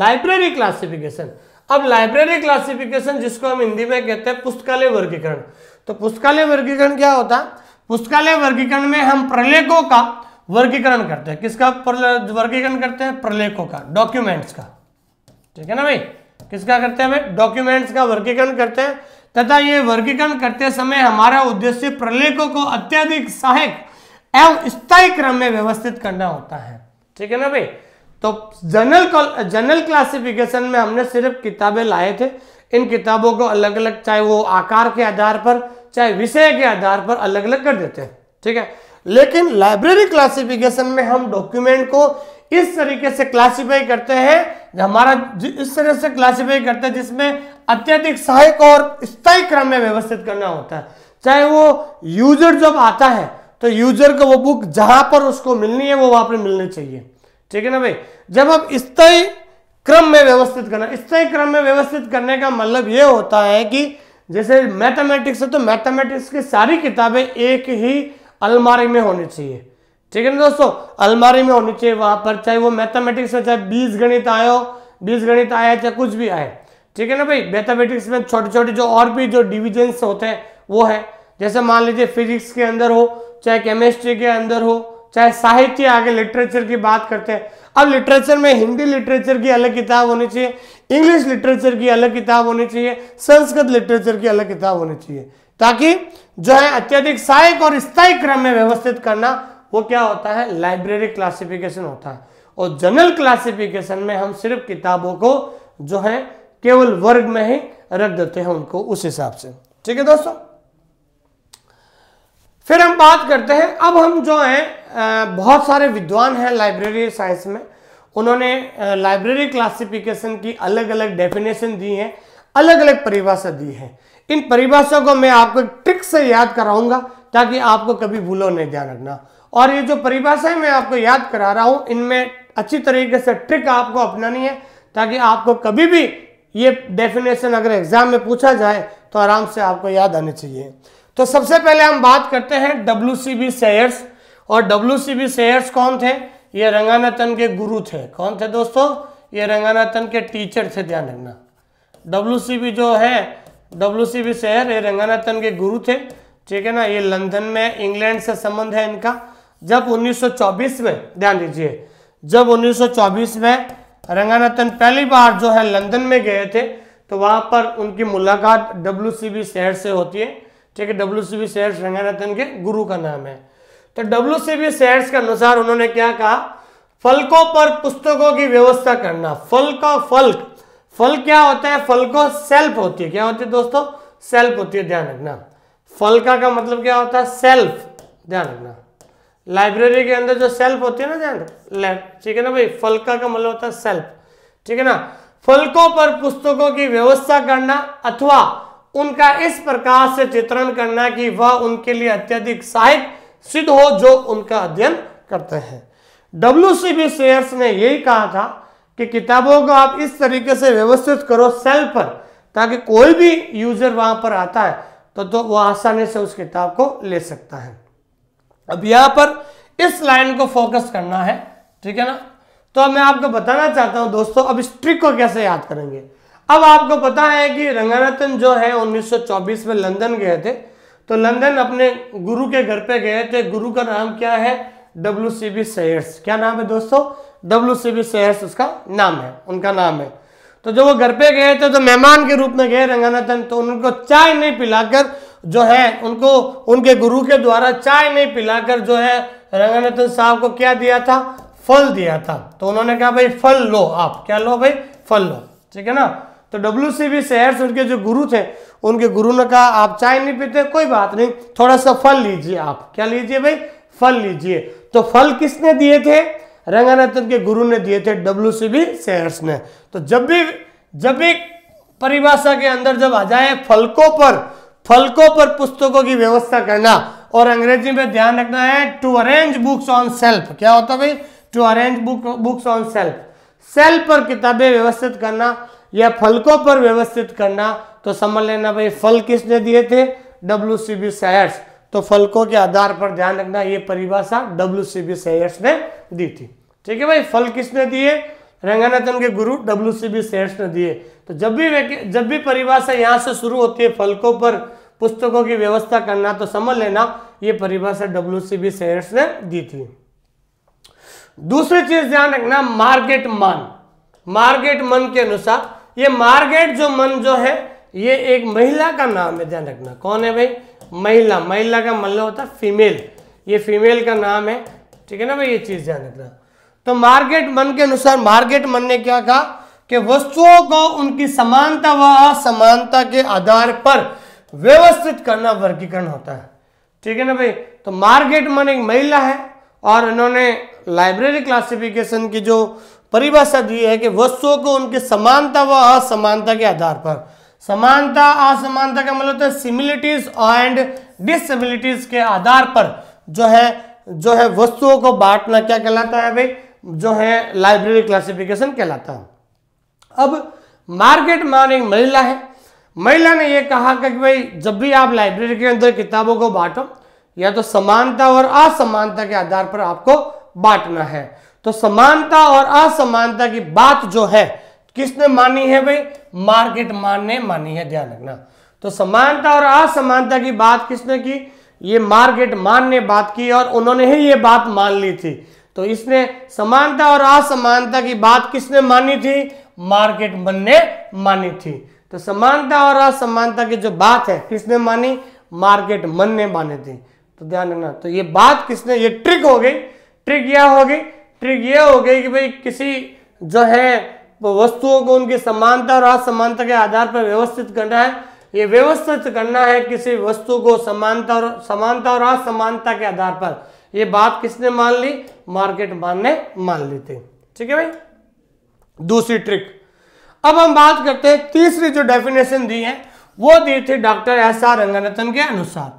लाइब्रेरी क्लासिफिकेशन अब लाइब्रेरी क्लासिफिकेशन जिसको हम हिंदी में कहते हैं पुस्तकालय वर्गीकरण तो पुस्तकालय वर्गीकरण क्या होता है पुस्तकालय वर्गीकरण में हम प्रलेखों का वर्गीकरण करते हैं किसका वर्गीकरण करते हैं प्रलेखों का डॉक्यूमेंट्स का ठीक है ना भाई किसका करते हैं डॉक्यूमेंट्स का वर्गीकरण करते हैं तथा ये वर्गीकरण करते समय हमारा उद्देश्य प्रलेखों को अत्यधिक सहायक एवं स्थायी क्रम में व्यवस्थित करना होता है ठीक है ना भाई तो जनरल जनरल क्लासिफिकेशन में हमने सिर्फ किताबें लाए थे इन किताबों को अलग अलग चाहे वो आकार के आधार पर चाहे विषय के आधार पर अलग अलग कर देते हैं ठीक है लेकिन लाइब्रेरी क्लासिफिकेशन में हम डॉक्यूमेंट को इस तरीके से क्लासिफाई करते हैं हमारा इस तरह से क्लासिफाई करते हैं जिसमें अत्यधिक सहायक और स्थायी क्रम में व्यवस्थित करना होता है चाहे वो यूजर जब आता है तो यूजर को वो बुक जहां पर उसको मिलनी है वो वहां पर मिलनी चाहिए ठीक है ना भाई जब हम स्थायी क्रम में व्यवस्थित करना स्थायी क्रम में व्यवस्थित करने का मतलब ये होता है कि जैसे मैथमेटिक्स है तो मैथमेटिक्स की सारी किताबें एक ही अलमारी में होनी चाहिए ठीक है ना दोस्तों अलमारी में होनी चाहिए वहां पर चाहे वो मैथमेटिक्स में चाहे बीस गणित आयो बीस गणित आया चाहे कुछ भी आए ठीक है ना भाई मैथमेटिक्स में छोटे छोटे जो और भी जो डिविजन्स होते हैं वो है जैसे मान लीजिए फिजिक्स के अंदर हो चाहे केमिस्ट्री के अंदर हो चाहे साहित्य आगे लिटरेचर की बात करते हैं अब लिटरेचर में हिंदी लिटरेचर की अलग किताब होनी चाहिए इंग्लिश लिटरेचर की अलग किताब होनी चाहिए संस्कृत लिटरेचर की अलग किताब होनी चाहिए ताकि जो है अत्यधिक सहायक और स्थायी क्रम में व्यवस्थित करना वो क्या होता है लाइब्रेरी क्लासिफिकेशन होता है और जनरल क्लासिफिकेशन में हम सिर्फ किताबों को जो है केवल वर्ग में ही रख देते हैं उनको उस हिसाब से ठीक है दोस्तों फिर हम बात करते हैं अब हम जो है बहुत सारे विद्वान हैं लाइब्रेरी साइंस में उन्होंने लाइब्रेरी क्लासिफिकेशन की अलग अलग डेफिनेशन दी है अलग अलग परिभाषा दी है इन परिभाषा को मैं आपको ट्रिक से याद कराऊंगा ताकि आपको कभी भूलो नहीं ध्यान रखना और ये जो परिभाषाएं मैं आपको याद करा रहा हूं इनमें अच्छी तरीके से ट्रिक आपको अपनानी है ताकि आपको कभी भी ये डेफिनेशन अगर एग्जाम में पूछा जाए तो आराम से आपको याद आने चाहिए तो सबसे पहले हम बात करते हैं डब्ल्यू सी बी शेयर्स और डब्ल्यू सी बी शेयर्स कौन थे ये रंगानाथन के गुरु थे कौन थे दोस्तों ये रंगानाथन के टीचर थे ध्यान रखना डब्ल्यू सी बी जो है डब्ल्यू सी बी शहर ये रंगानाथन के गुरु थे ठीक है ना ये लंदन में इंग्लैंड से संबंध है इनका जब 1924 में ध्यान दीजिए जब 1924 में रंगानाथन पहली बार जो है लंदन में गए थे तो वहां पर उनकी मुलाकात डब्ल्यू सी बी शहर से होती है ठीक है डब्ल्यू सी बी शहर रंगानाथन के गुरु का नाम है तो डब्ल्यू सी बी शहर के अनुसार उन्होंने क्या कहा फलकों पर पुस्तकों की व्यवस्था करना फल का फल्क फल क्या होता है फल को सेल्फ होती है क्या होती है दोस्तों सेल्फ होती है ध्यान रखना फल का का मतलब क्या होता है सेल्फ ध्यान रखना लाइब्रेरी के अंदर जो सेल्फ होती है ना ध्यान ठीक है ना भाई फल का का मतलब होता है सेल्फ ठीक है ना फलकों पर पुस्तकों की व्यवस्था करना अथवा उनका इस प्रकार से चित्रण करना कि वह उनके लिए अत्यधिक सहायक सिद्ध हो जो उनका अध्ययन करते हैं डब्ल्यू शेयर्स ने यही कहा था कि किताबों को आप इस तरीके से व्यवस्थित करो सेल पर ताकि कोई भी यूजर वहां पर आता है तो तो वह आसानी से उस किताब को ले सकता है अब यहां पर इस लाइन को फोकस करना है ठीक है ना तो मैं आपको बताना चाहता हूं दोस्तों अब इस ट्रिक को कैसे याद करेंगे अब आपको पता है कि रंगानाथन जो है 1924 में लंदन गए थे तो लंदन अपने गुरु के घर पे गए थे गुरु का नाम क्या है डब्ल्यू सी बी सैयर्स क्या नाम है दोस्तों डब्लू सी बी सेहर्स उसका नाम है उनका नाम है तो जब वो घर पे गए थे तो मेहमान के रूप में गए रंगानाथन तो उनको चाय नहीं पिलाकर जो है उनको उनके गुरु के द्वारा चाय नहीं पिलाकर जो है रंगानाथन साहब को क्या दिया था फल दिया था तो उन्होंने कहा भाई फल लो आप क्या लो भाई फल लो ठीक है ना तो डब्ल्यू सी बी सेहर्स उनके जो गुरु थे उनके गुरु ने कहा आप चाय नहीं पीते कोई बात नहीं थोड़ा सा फल लीजिए आप क्या लीजिए भाई फल लीजिए तो फल किसने दिए थे रंगानाथन के गुरु ने दिए थे डब्ल्यू सी बी सेयर्स ने तो जब भी जब भी परिभाषा के अंदर जब आ जाए फलकों पर फलकों पर पुस्तकों की व्यवस्था करना और अंग्रेजी में ध्यान रखना है to arrange books on shelf क्या होता है भाई to arrange book books on shelf shelf पर किताबें व्यवस्थित करना या फलकों पर व्यवस्थित करना तो समझ लेना भाई फल किसने दिए थे डब्ल्यू सी बी सेयर्स तो फलकों के आधार पर ध्यान रखना ये परिभाषा डब्ल्यू सी बी सेयर्स ने दी थी ठीक है भाई फल किसने दिए रंगानाथन के गुरु डब्ल्यू सी बी सेठ ने दिए तो जब भी जब भी परिभाषा यहाँ से शुरू होती है फलकों पर पुस्तकों की व्यवस्था करना तो समझ लेना ये परिभाषा डब्ल्यू सी बी सेठ ने दी थी दूसरी चीज ध्यान रखना मार्केट मन मार्केट मन के अनुसार ये मार्केट जो मन जो है ये एक महिला का नाम है ध्यान रखना कौन है भाई महिला महिला का मतलब होता है फीमेल ये फीमेल का नाम है ठीक है ना भाई ये चीज ध्यान रखना तो मार्केट मन के अनुसार मार्केट मन ने क्या कहा कि वस्तुओं को उनकी समानता व असमानता के आधार पर व्यवस्थित करना वर्गीकरण होता है ठीक है ना भाई तो मार्केट मन एक महिला है और इन्होंने लाइब्रेरी क्लासिफिकेशन की जो परिभाषा दी है कि वस्तुओं को उनकी समानता व असमानता के आधार पर समानता असमानता का मतलब है सिमिलिटीज एंड डिसबिलिटीज के आधार पर जो है जो है वस्तुओं को बांटना क्या कहलाता है भाई जो है लाइब्रेरी क्लासिफिकेशन कहलाता है अब मार्केट मान एक महिला है महिला ने यह कहा कि भाई जब भी आप लाइब्रेरी के अंदर किताबों को बांटो या तो समानता और असमानता के आधार पर आपको बांटना है तो समानता और असमानता की बात जो है किसने मानी है भाई मार्केट मान ने मानी है ध्यान रखना तो समानता और असमानता की बात किसने की ये मार्केट मान ने बात की और उन्होंने ही ये बात मान ली थी तो इसने समानता और असमानता की बात किसने मानी थी मार्केट मन ने मानी थी तो समानता और असमानता की जो बात है किसने मानी मार्केट मन ने मानी थी तो ध्यान रखना तो ये बात किसने ये ट्रिक हो गई ट्रिक यह हो गई ट्रिक यह हो गई कि भाई किसी जो है वस्तुओं को उनकी समानता और असमानता के आधार पर व्यवस्थित करना है ये व्यवस्थित करना है किसी वस्तु को समानता और समानता और असमानता के आधार पर ये बात किसने मान ली मार्केट मान ने मान ली थी ठीक है भाई दूसरी ट्रिक अब हम बात करते हैं तीसरी जो डेफिनेशन दी है वो दी थी डॉक्टर एस आर रंगनाथन के अनुसार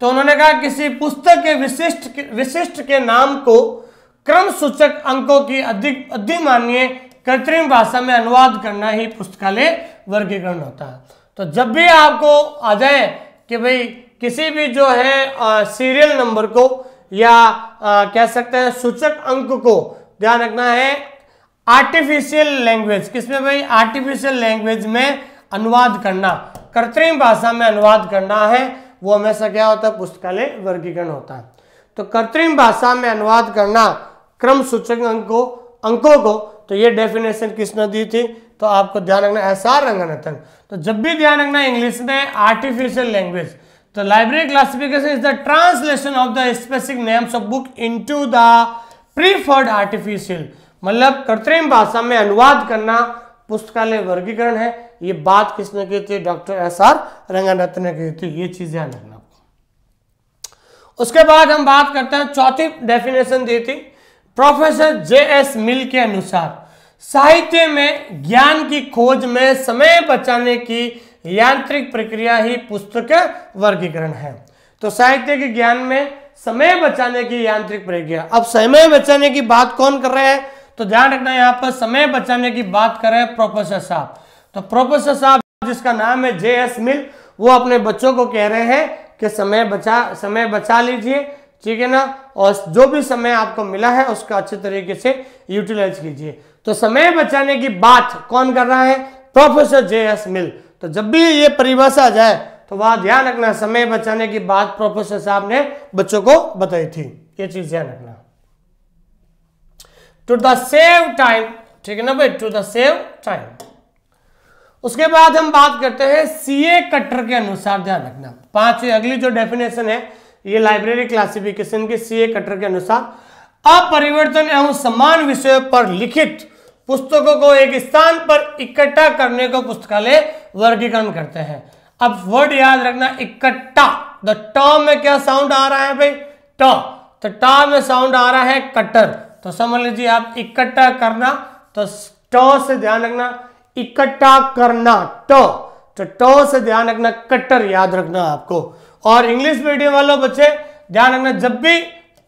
तो उन्होंने कहा किसी पुस्तक के विशिष्ट विशिष्ट के नाम को क्रम सूचक अंकों की अधिक अधिमान्य कृत्रिम भाषा में अनुवाद करना ही पुस्तकालय वर्गीकरण होता है तो जब भी आपको आ जाए कि भाई किसी भी जो है आ, सीरियल नंबर को या आ, कह सकते हैं सूचक अंक को ध्यान रखना है आर्टिफिशियल लैंग्वेज किसमें भाई आर्टिफिशियल लैंग्वेज में अनुवाद करना कृत्रिम भाषा में अनुवाद करना है वो हमेशा क्या होता है पुस्तकालय वर्गीकरण होता है तो कृत्रिम भाषा में अनुवाद करना क्रम सूचक अंकों अंकों को तो ये डेफिनेशन किसने दी थी तो आपको ध्यान रखना एस आर रंगनाथन तो जब भी ध्यान रखना इंग्लिश में आर्टिफिशियल लैंग्वेज तो library classification is the translation of the specific names of book into the preferred artificial मतलब कृत्रिम भाषा में अनुवाद करना पुस्तकालय वर्गीकरण है ये बात किसने कही थी डॉक्टर एस आर रंगारत्न ने कही थी ये चीज ध्यान रखना उसके बाद हम बात करते हैं चौथी डेफिनेशन दी थी प्रोफेसर जे एस मिल के अनुसार साहित्य में ज्ञान की खोज में समय बचाने की यांत्रिक प्रक्रिया ही पुस्तक वर्गीकरण है तो साहित्य के ज्ञान में समय बचाने की यांत्रिक प्रक्रिया अब समय बचाने की बात कौन कर रहे हैं तो ध्यान रखना यहाँ पर समय बचाने की बात कर रहे हैं प्रोफेसर साहब तो प्रोफेसर साहब जिसका नाम है जे एस मिल वो अपने बच्चों को कह रहे हैं कि समय बचा समय बचा लीजिए ठीक है ना और जो भी समय आपको मिला है उसका अच्छे तरीके से यूटिलाइज कीजिए तो समय बचाने की बात कौन कर रहा है प्रोफेसर जे एस मिल तो जब भी ये परिभाषा जाए तो वहां ध्यान रखना समय बचाने की बात प्रोफेसर साहब ने बच्चों को बताई थी ये चीज ध्यान रखना टू द सेव टाइम ठीक है ना भाई टू द सेव टाइम उसके बाद हम बात करते हैं सीए कटर के अनुसार ध्यान रखना पांचवी अगली जो डेफिनेशन है ये लाइब्रेरी क्लासिफिकेशन के सीए कटर के अनुसार अपरिवर्तन एवं समान विषय पर लिखित पुस्तकों को एक स्थान पर इकट्ठा करने को पुस्तकालय वर्गीकरण करते हैं अब वर्ड याद रखना इकट्ठा द ट में क्या साउंड आ रहा है भाई ट तो ट में साउंड आ रहा है कटर तो समझ लीजिए आप इकट्ठा करना तो ट से ध्यान रखना इकट्ठा करना ट तो ट से ध्यान रखना कट्टर याद रखना आपको और इंग्लिश मीडियम वालों बच्चे ध्यान रखना जब भी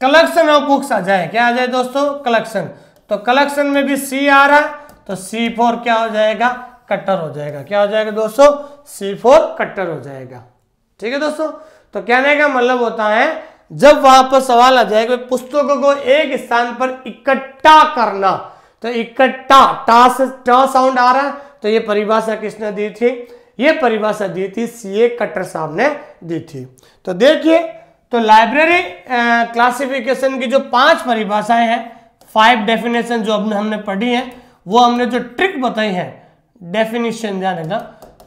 कलेक्शन ऑफ बुक्स आ जाए क्या आ जाए दोस्तों कलेक्शन तो कलेक्शन में भी सी आ रहा है तो सी फोर क्या हो जाएगा कट्टर हो जाएगा क्या हो जाएगा दोस्तों सी फोर कट्टर हो जाएगा ठीक है दोस्तों तो कहने का मतलब होता है जब वहां पर सवाल आ जाएगा पुस्तकों को एक स्थान पर इकट्ठा करना तो इकट्ठा टा से ट साउंड आ रहा है तो ये परिभाषा किसने दी थी ये परिभाषा दी थी सी ए कट्टर साहब ने दी थी तो देखिए तो लाइब्रेरी क्लासिफिकेशन की जो पांच परिभाषाएं हैं फाइव डेफिनेशन जो हमने हमने पढ़ी है वो हमने जो ट्रिक बताई है डेफिनेशन ध्यान रखना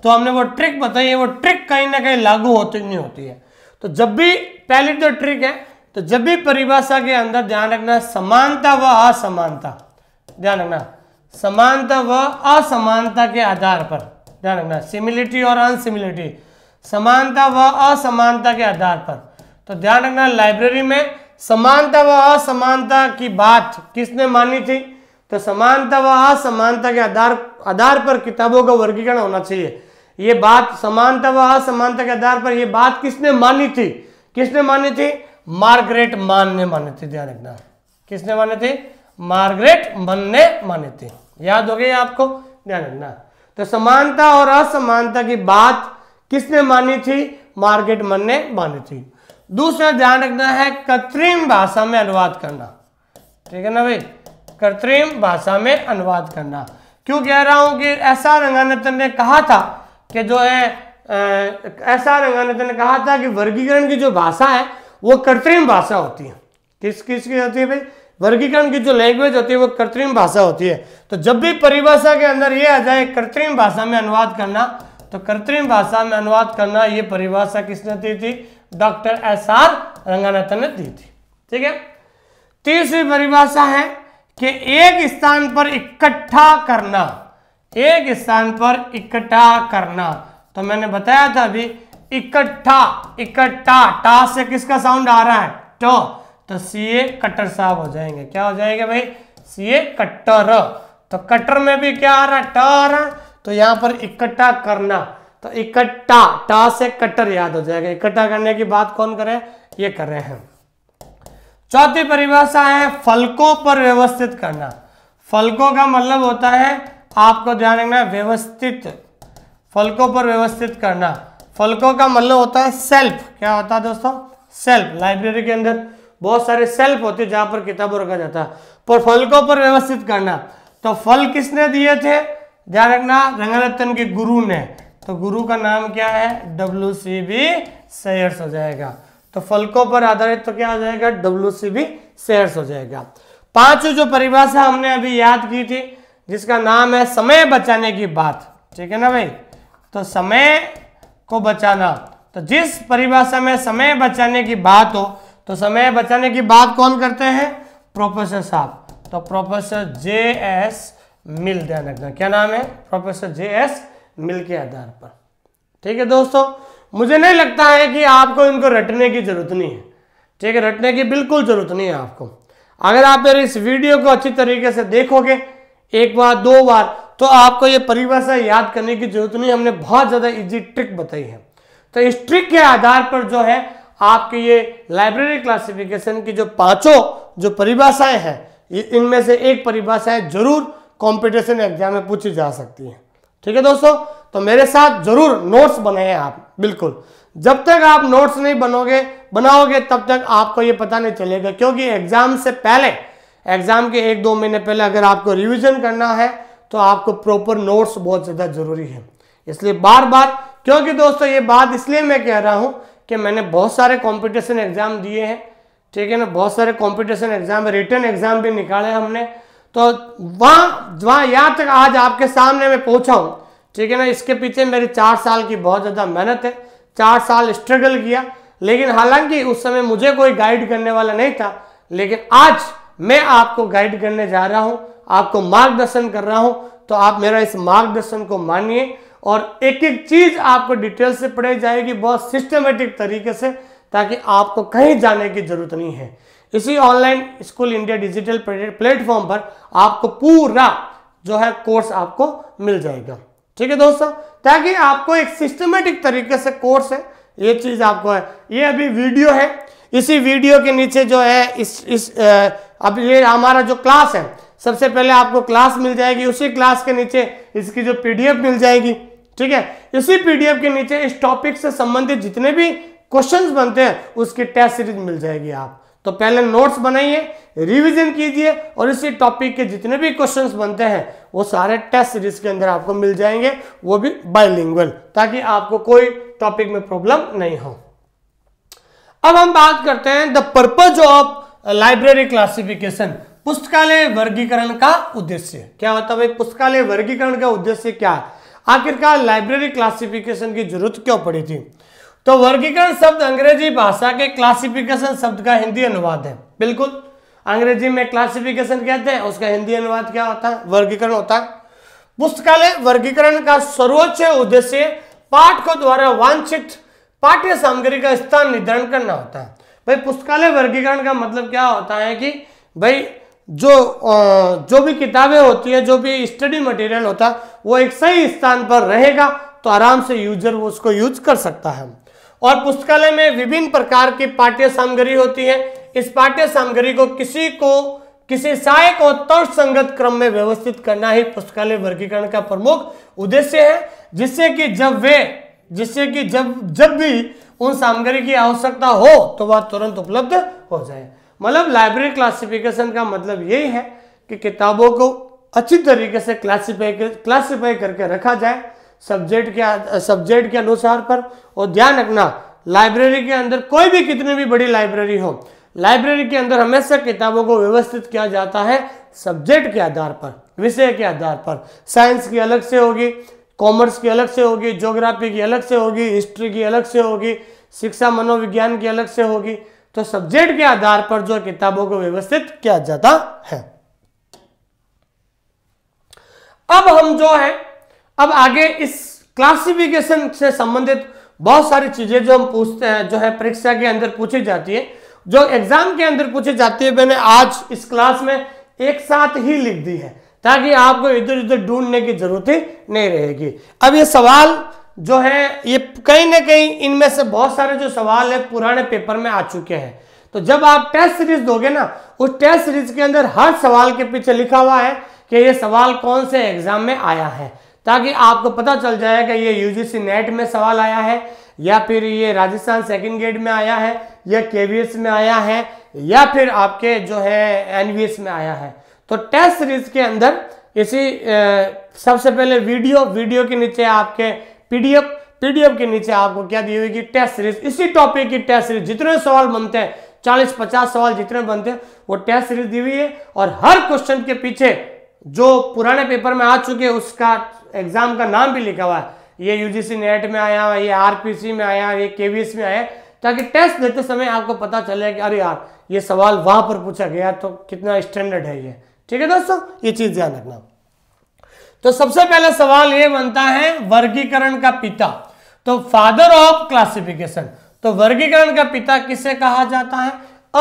तो हमने वो ट्रिक बताई है वो ट्रिक कहीं ना कहीं लागू होती नहीं होती है तो जब भी पहली जो तो ट्रिक है तो जब भी परिभाषा के अंदर ध्यान रखना समानता व असमानता ध्यान रखना समानता व असमानता के आधार पर ध्यान रखना सिमिलिटी और अनसिमिलिटी समानता व असमानता के आधार पर तो ध्यान रखना लाइब्रेरी में समानता व असमानता की बात किसने मानी थी तो समानता व असमानता के आधार आधार पर किताबों का वर्गीकरण होना चाहिए ये बात समानता व असमानता के आधार पर यह बात किसने मानी थी किसने मानी थी मार्गरेट मान ने मानी थी ध्यान रखना किसने मानी थी मार्गरेट मन ने मानी थी याद हो गई आपको ध्यान रखना तो समानता और असमानता की बात किसने मानी थी मार्गरेट मन ने मानी थी दूसरा ध्यान रखना है कृत्रिम भाषा में अनुवाद करना ठीक है ना भाई कृत्रिम भाषा में अनुवाद करना क्यों कह रहा हूं कि ऐसा रंगानंदन ने कहा था कि जो है ऐसा रंगानंदन ने कहा था कि वर्गीकरण की जो भाषा है वो कृत्रिम भाषा होती है किस किस की होती है भाई वर्गीकरण की जो लैंग्वेज होती है वो कृत्रिम भाषा होती है तो जब भी परिभाषा के अंदर ये आ जाए कृत्रिम भाषा में अनुवाद करना तो कृत्रिम भाषा में अनुवाद करना ये परिभाषा किसने दी थी डॉक्टर एस आर रंगानाथन ने दी थी ठीक है तीसरी परिभाषा है कि एक स्थान पर इकट्ठा करना एक स्थान पर इकट्ठा करना तो मैंने बताया था अभी इकट्ठा इकट्ठा टा से किसका साउंड आ रहा है टो तो सी ए कट्टर साहब हो जाएंगे क्या हो जाएगा भाई सी ए कट्टर तो कट्टर में भी क्या आ रहा है ट आ रहा है तो यहां पर इकट्ठा करना तो इकट्ठा टा से कट्टर याद हो जाएगा इकट्ठा करने की बात कौन करे ये कर रहे हैं चौथी परिभाषा है फलकों पर व्यवस्थित करना फलकों का मतलब होता है आपको ध्यान रखना व्यवस्थित फलकों पर व्यवस्थित करना फलकों का मतलब होता है सेल्फ क्या होता है दोस्तों सेल्फ लाइब्रेरी के अंदर बहुत सारे सेल्फ होते जहां पर किताबों रखा जाता है पर फलकों पर व्यवस्थित करना तो फल किसने दिए थे ध्यान रखना रंगरत्न के गुरु ने तो गुरु का नाम क्या है डब्ल्यू सी बी शेयर्स हो जाएगा तो फलकों पर आधारित तो क्या हो जाएगा डब्ल्यू सी बी शेयर्स हो जाएगा पांच जो परिभाषा हमने अभी याद की थी जिसका नाम है समय बचाने की बात ठीक है ना भाई तो समय को बचाना तो जिस परिभाषा में समय बचाने की बात हो तो समय बचाने की बात कौन करते हैं प्रोफेसर साहब तो प्रोफेसर जे एस मिल ध्यान रखना क्या नाम है प्रोफेसर जे एस मिल के आधार पर ठीक है दोस्तों मुझे नहीं लगता है कि आपको इनको रटने की ज़रूरत नहीं है ठीक है रटने की बिल्कुल ज़रूरत नहीं है आपको अगर आप मेरे इस वीडियो को अच्छी तरीके से देखोगे एक बार दो बार तो आपको ये परिभाषा याद करने की जरूरत नहीं हमने बहुत ज़्यादा इजी ट्रिक बताई है तो इस ट्रिक के आधार पर जो है आपके ये लाइब्रेरी क्लासिफिकेशन की जो पांचों जो परिभाषाएं हैं इनमें से एक परिभाषाएं जरूर कॉम्पिटिशन एग्जाम में पूछी जा सकती है ठीक है दोस्तों तो मेरे साथ जरूर नोट्स बनाए आप बिल्कुल जब तक आप नोट्स नहीं बनोगे बनाओगे तब तक आपको ये पता नहीं चलेगा क्योंकि एग्जाम से पहले एग्जाम के एक दो महीने पहले अगर आपको रिविजन करना है तो आपको प्रॉपर नोट्स बहुत ज़्यादा ज़रूरी है इसलिए बार बार क्योंकि दोस्तों ये बात इसलिए मैं कह रहा हूँ कि मैंने बहुत सारे कॉम्पिटिशन एग्ज़ाम दिए हैं ठीक है ना बहुत सारे कॉम्पिटिशन एग्ज़ाम रिटर्न एग्ज़ाम भी निकाले हमने तो वहाँ वहाँ यहाँ तक आज आपके सामने मैं पहुँचा हूँ ठीक है ना इसके पीछे मेरी चार साल की बहुत ज़्यादा मेहनत है चार साल स्ट्रगल किया लेकिन हालांकि उस समय मुझे कोई गाइड करने वाला नहीं था लेकिन आज मैं आपको गाइड करने जा रहा हूँ आपको मार्गदर्शन कर रहा हूँ तो आप मेरा इस मार्गदर्शन को मानिए और एक एक चीज़ आपको डिटेल से पढ़ाई जाएगी बहुत सिस्टमेटिक तरीके से ताकि आपको कहीं जाने की ज़रूरत नहीं है इसी online school India digital platform पर आपको पूरा जो है कोर्स आपको मिल जाएगा ठीक है दोस्तों ताकि आपको एक सिस्टमेटिक तरीके से कोर्स है ये चीज़ आपको है ये अभी वीडियो है इसी वीडियो के नीचे जो है इस इस अब ये हमारा जो क्लास है सबसे पहले आपको क्लास मिल जाएगी उसी क्लास के नीचे इसकी जो पीडीएफ मिल जाएगी ठीक है इसी पीडीएफ के नीचे इस टॉपिक से संबंधित जितने भी क्वेश्चंस बनते हैं उसकी टेस्ट सीरीज मिल जाएगी आप तो पहले नोट्स बनाइए रिवीजन कीजिए और इसी टॉपिक के जितने भी क्वेश्चंस बनते हैं वो सारे टेस्ट सीरीज के अंदर आपको मिल जाएंगे वो भी बाइलिंगुअल ताकि आपको कोई टॉपिक में प्रॉब्लम नहीं हो अब हम बात करते हैं the purpose of library classification पुस्तकालय वर्गीकरण का उद्देश्य क्या होता है भाई पुस्तकालय वर्गीकरण का उद्देश्य क्या है आखिरकार लाइब्रेरी क्लासिफिकेशन की जरूरत क्यों पड़ी थी तो वर्गीकरण शब्द अंग्रेजी भाषा के क्लासिफिकेशन शब्द का हिंदी अनुवाद है बिल्कुल अंग्रेजी में क्लासिफिकेशन कहते हैं उसका हिंदी अनुवाद क्या होता है वर्गीकरण होता है पुस्तकालय वर्गीकरण का सर्वोच्च उद्देश्य पाठ को द्वारा वांछित पाठ्य सामग्री का स्थान निर्धारण करना होता है भाई पुस्तकालय वर्गीकरण का मतलब क्या होता है कि भाई जो जो भी किताबें होती है जो भी स्टडी मटेरियल होता है वो एक सही स्थान पर रहेगा तो आराम से यूजर उसको यूज कर सकता है और पुस्तकालय में विभिन्न प्रकार की पाठ्य सामग्री होती है इस पाठ्य सामग्री को किसी को किसी सहायक और संगत क्रम में व्यवस्थित करना ही पुस्तकालय वर्गीकरण का प्रमुख उद्देश्य है जिससे कि जब वे जिससे कि जब जब भी उन सामग्री की आवश्यकता हो तो वह तुरंत उपलब्ध हो जाए मतलब लाइब्रेरी क्लासिफिकेशन का मतलब यही है कि किताबों को अच्छी तरीके से क्लासीफाई क्लासीफाई करके रखा जाए सब्जेक्ट के सब्जेक्ट के अनुसार पर और ध्यान रखना लाइब्रेरी के अंदर कोई भी कितनी भी बड़ी लाइब्रेरी हो लाइब्रेरी के अंदर हमेशा किताबों को व्यवस्थित किया जाता है सब्जेक्ट के आधार पर विषय के आधार पर साइंस की अलग से होगी कॉमर्स की अलग से होगी ज्योग्राफी की अलग से होगी हिस्ट्री की अलग से होगी शिक्षा मनोविज्ञान की अलग से होगी तो सब्जेक्ट के आधार पर जो किताबों को व्यवस्थित किया जाता है अब हम जो है अब आगे इस क्लासिफिकेशन से संबंधित बहुत सारी चीजें जो हम पूछते हैं जो है परीक्षा के अंदर पूछी जाती है जो एग्जाम के अंदर पूछी जाती है मैंने आज इस क्लास में एक साथ ही लिख दी है ताकि आपको इधर उधर ढूंढने की जरूरत ही नहीं रहेगी अब ये सवाल जो है ये कहीं ना कहीं इनमें से बहुत सारे जो सवाल है पुराने पेपर में आ चुके हैं तो जब आप टेस्ट सीरीज दोगे ना उस टेस्ट सीरीज के अंदर हर सवाल के पीछे लिखा हुआ है कि ये सवाल कौन से एग्जाम में आया है ताकि आपको पता चल जाएगा ये यूजीसी नेट में सवाल आया है या फिर ये राजस्थान सेकंड ग्रेड में आया है या के में आया है या फिर आपके जो है एनवीएस में आया है तो टेस्ट सीरीज के अंदर इसी सबसे पहले वीडियो वीडियो के नीचे आपके पीडीएफ पीडीएफ के नीचे आपको क्या दी हुई कि टेस्ट सीरीज इसी टॉपिक की टेस्ट सीरीज जितने सवाल बनते हैं चालीस पचास सवाल जितने बनते हैं वो टेस्ट सीरीज दी हुई है और हर क्वेश्चन के पीछे जो पुराने पेपर में आ चुके हैं उसका एग्जाम का नाम भी लिखा हुआ है ये यूजीसी नेट में आया ये आरपीसी में आया ये केवीएस में आया ताकि टेस्ट देते समय आपको पता चले कि अरे यार ये सवाल वहां पर पूछा गया तो कितना स्टैंडर्ड है ये ठीक है दोस्तों ये चीज ध्यान रखना तो सबसे पहले सवाल ये बनता है वर्गीकरण का पिता तो फादर ऑफ क्लासिफिकेशन तो वर्गीकरण का पिता किसे कहा जाता है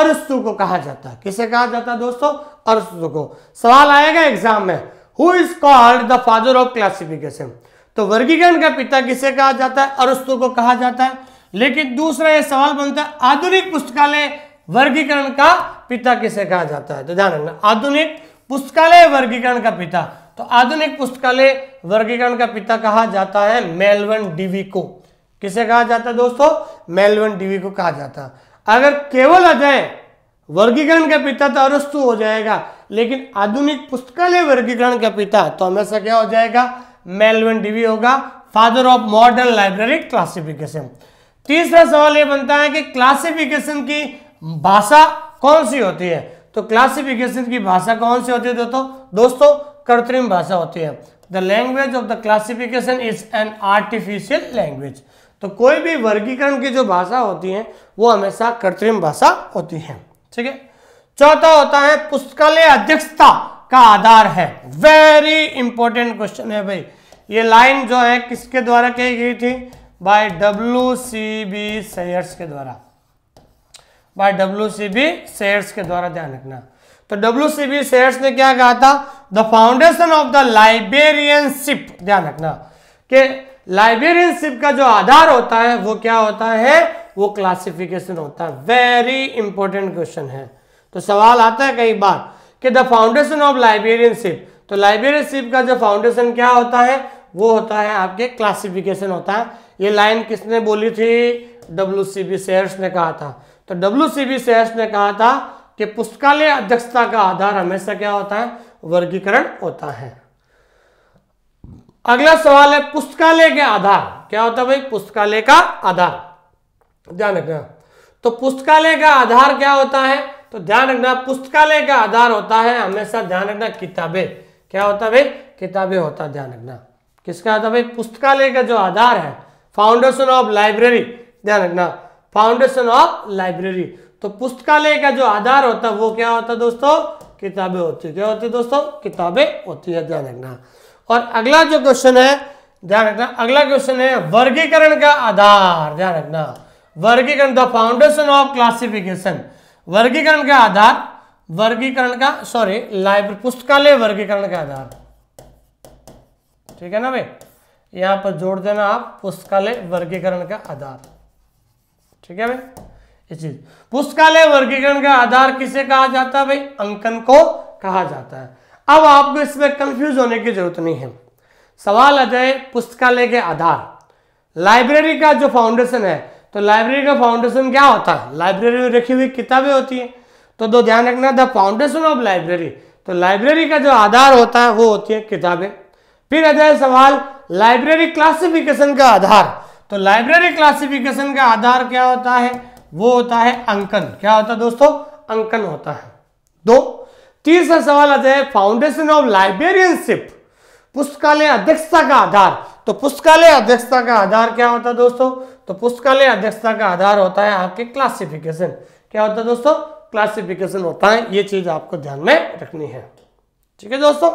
अरस्तु को कहा जाता है किसे कहा जाता है दोस्तों अरस्तु को सवाल आएगा एग्जाम में who is called the father of classification तो वर्गीकरण का पिता किसे कहा जाता है अरस्तु को कहा जाता है लेकिन दूसरा यह सवाल बनता है आधुनिक पुस्तकालय वर्गीकरण का पिता किसे कहा जाता है तो ध्यान रखना आधुनिक पुस्तकालय वर्गीकरण का पिता तो आधुनिक पुस्तकालय वर्गीकरण का पिता कहा जाता है मेलवन डीवी को किसे कहा जाता है दोस्तों मेलवन डीवी को कहा जाता है अगर केवल आ जाए वर्गीकरण का पिता तो अरस्तु हो जाएगा लेकिन आधुनिक पुस्तकालय वर्गीकरण का पिता तो हमेशा क्या हो जाएगा मेलवन डीवी होगा father of modern library classification तीसरा सवाल ये बनता है कि क्लासिफिकेशन की भाषा कौन सी होती है तो क्लासिफिकेशन की भाषा कौन सी होती है दोस्तों दोस्तों कृत्रिम भाषा होती है the language of the classification is an artificial language तो कोई भी वर्गीकरण की जो भाषा होती है वो हमेशा कृत्रिम भाषा होती है ठीक है चौथा होता है पुस्तकालय अध्यक्षता का आधार है वेरी इंपॉर्टेंट क्वेश्चन है भाई ये लाइन जो है किसके द्वारा कही गई थी by W C B Sayers के द्वारा by W C B Sayers के द्वारा ध्यान रखना तो डब्ल्यू सी बी सेयर्स ने क्या कहा था the foundation of the librarianship ध्यान रखना के लाइब्रेरियनशिप का जो आधार होता है वो क्या होता है वो क्लासिफिकेशन होता है वेरी इंपॉर्टेंट क्वेश्चन है तो सवाल आता है कई बार कि द फाउंडेशन ऑफ लाइब्रेरियनशिप तो लाइब्रेरियनशिप का जो फाउंडेशन क्या होता है वो होता है आपके क्लासिफिकेशन होता है ये लाइन किसने बोली थी डब्ल्यू सी बी ने कहा था तो डब्ल्यू सी बी शेयर्स ने कहा था कि पुस्तकालय अध्यक्षता का आधार हमेशा क्या होता है वर्गीकरण होता है अगला सवाल है पुस्तकालय के आधार क्या होता है भाई पुस्तकालय का आधार ध्यान रखना तो पुस्तकालय का आधार क्या होता है तो ध्यान रखना पुस्तकालय का आधार होता है हमेशा ध्यान रखना किताबें क्या होता है भाई किताबें होता ध्यान रखना किसका होता भाई पुस्तकालय का जो आधार है फाउंडेशन ऑफ लाइब्रेरी ध्यान रखना फाउंडेशन ऑफ लाइब्रेरी तो पुस्तकालय का जो आधार होता है वो क्या होता है दोस्तों किताबें होती है क्या होती है दोस्तों किताबें होती है ध्यान रखना और अगला जो क्वेश्चन है ध्यान रखना अगला क्वेश्चन है वर्गीकरण का आधार ध्यान रखना वर्गीकरण द फाउंडेशन ऑफ क्लासिफिकेशन वर्गीकरण का आधार वर्गीकरण का सॉरी लाइब्रेरी पुस्तकालय वर्गीकरण का आधार ठीक है ना भाई यहां पर जोड़ देना आप पुस्तकालय वर्गीकरण का आधार ठीक है भाई ये चीज पुस्तकालय वर्गीकरण का आधार किसे कहा जाता है भाई अंकन को कहा जाता है अब आपको इसमें कंफ्यूज होने की जरूरत नहीं है सवाल आ जाए पुस्तकालय के आधार लाइब्रेरी का जो फाउंडेशन है तो लाइब्रेरी का फाउंडेशन क्या होता है लाइब्रेरी में रखी हुई किताबें होती हैं तो दो ध्यान रखना द फाउंडेशन ऑफ लाइब्रेरी तो लाइब्रेरी का जो आधार होता है वो होती है किताबें फिर आ जाए सवाल लाइब्रेरी क्लासिफिकेशन का आधार तो लाइब्रेरी क्लासिफिकेशन का आधार क्या होता है वो होता है अंकन क्या होता है दोस्तों अंकन होता है दो तीसरा सवाल आ जाए फाउंडेशन ऑफ लाइब्रेरियनशिप पुस्तकालय अध्यक्षता का आधार तो पुस्तकालय अध्यक्षता का आधार क्या होता है दोस्तों तो पुस्तकालय अध्यक्षता का आधार होता है आपके क्लासिफिकेशन क्या होता है दोस्तों क्लासिफिकेशन होता है ये चीज आपको ध्यान में रखनी है ठीक है दोस्तों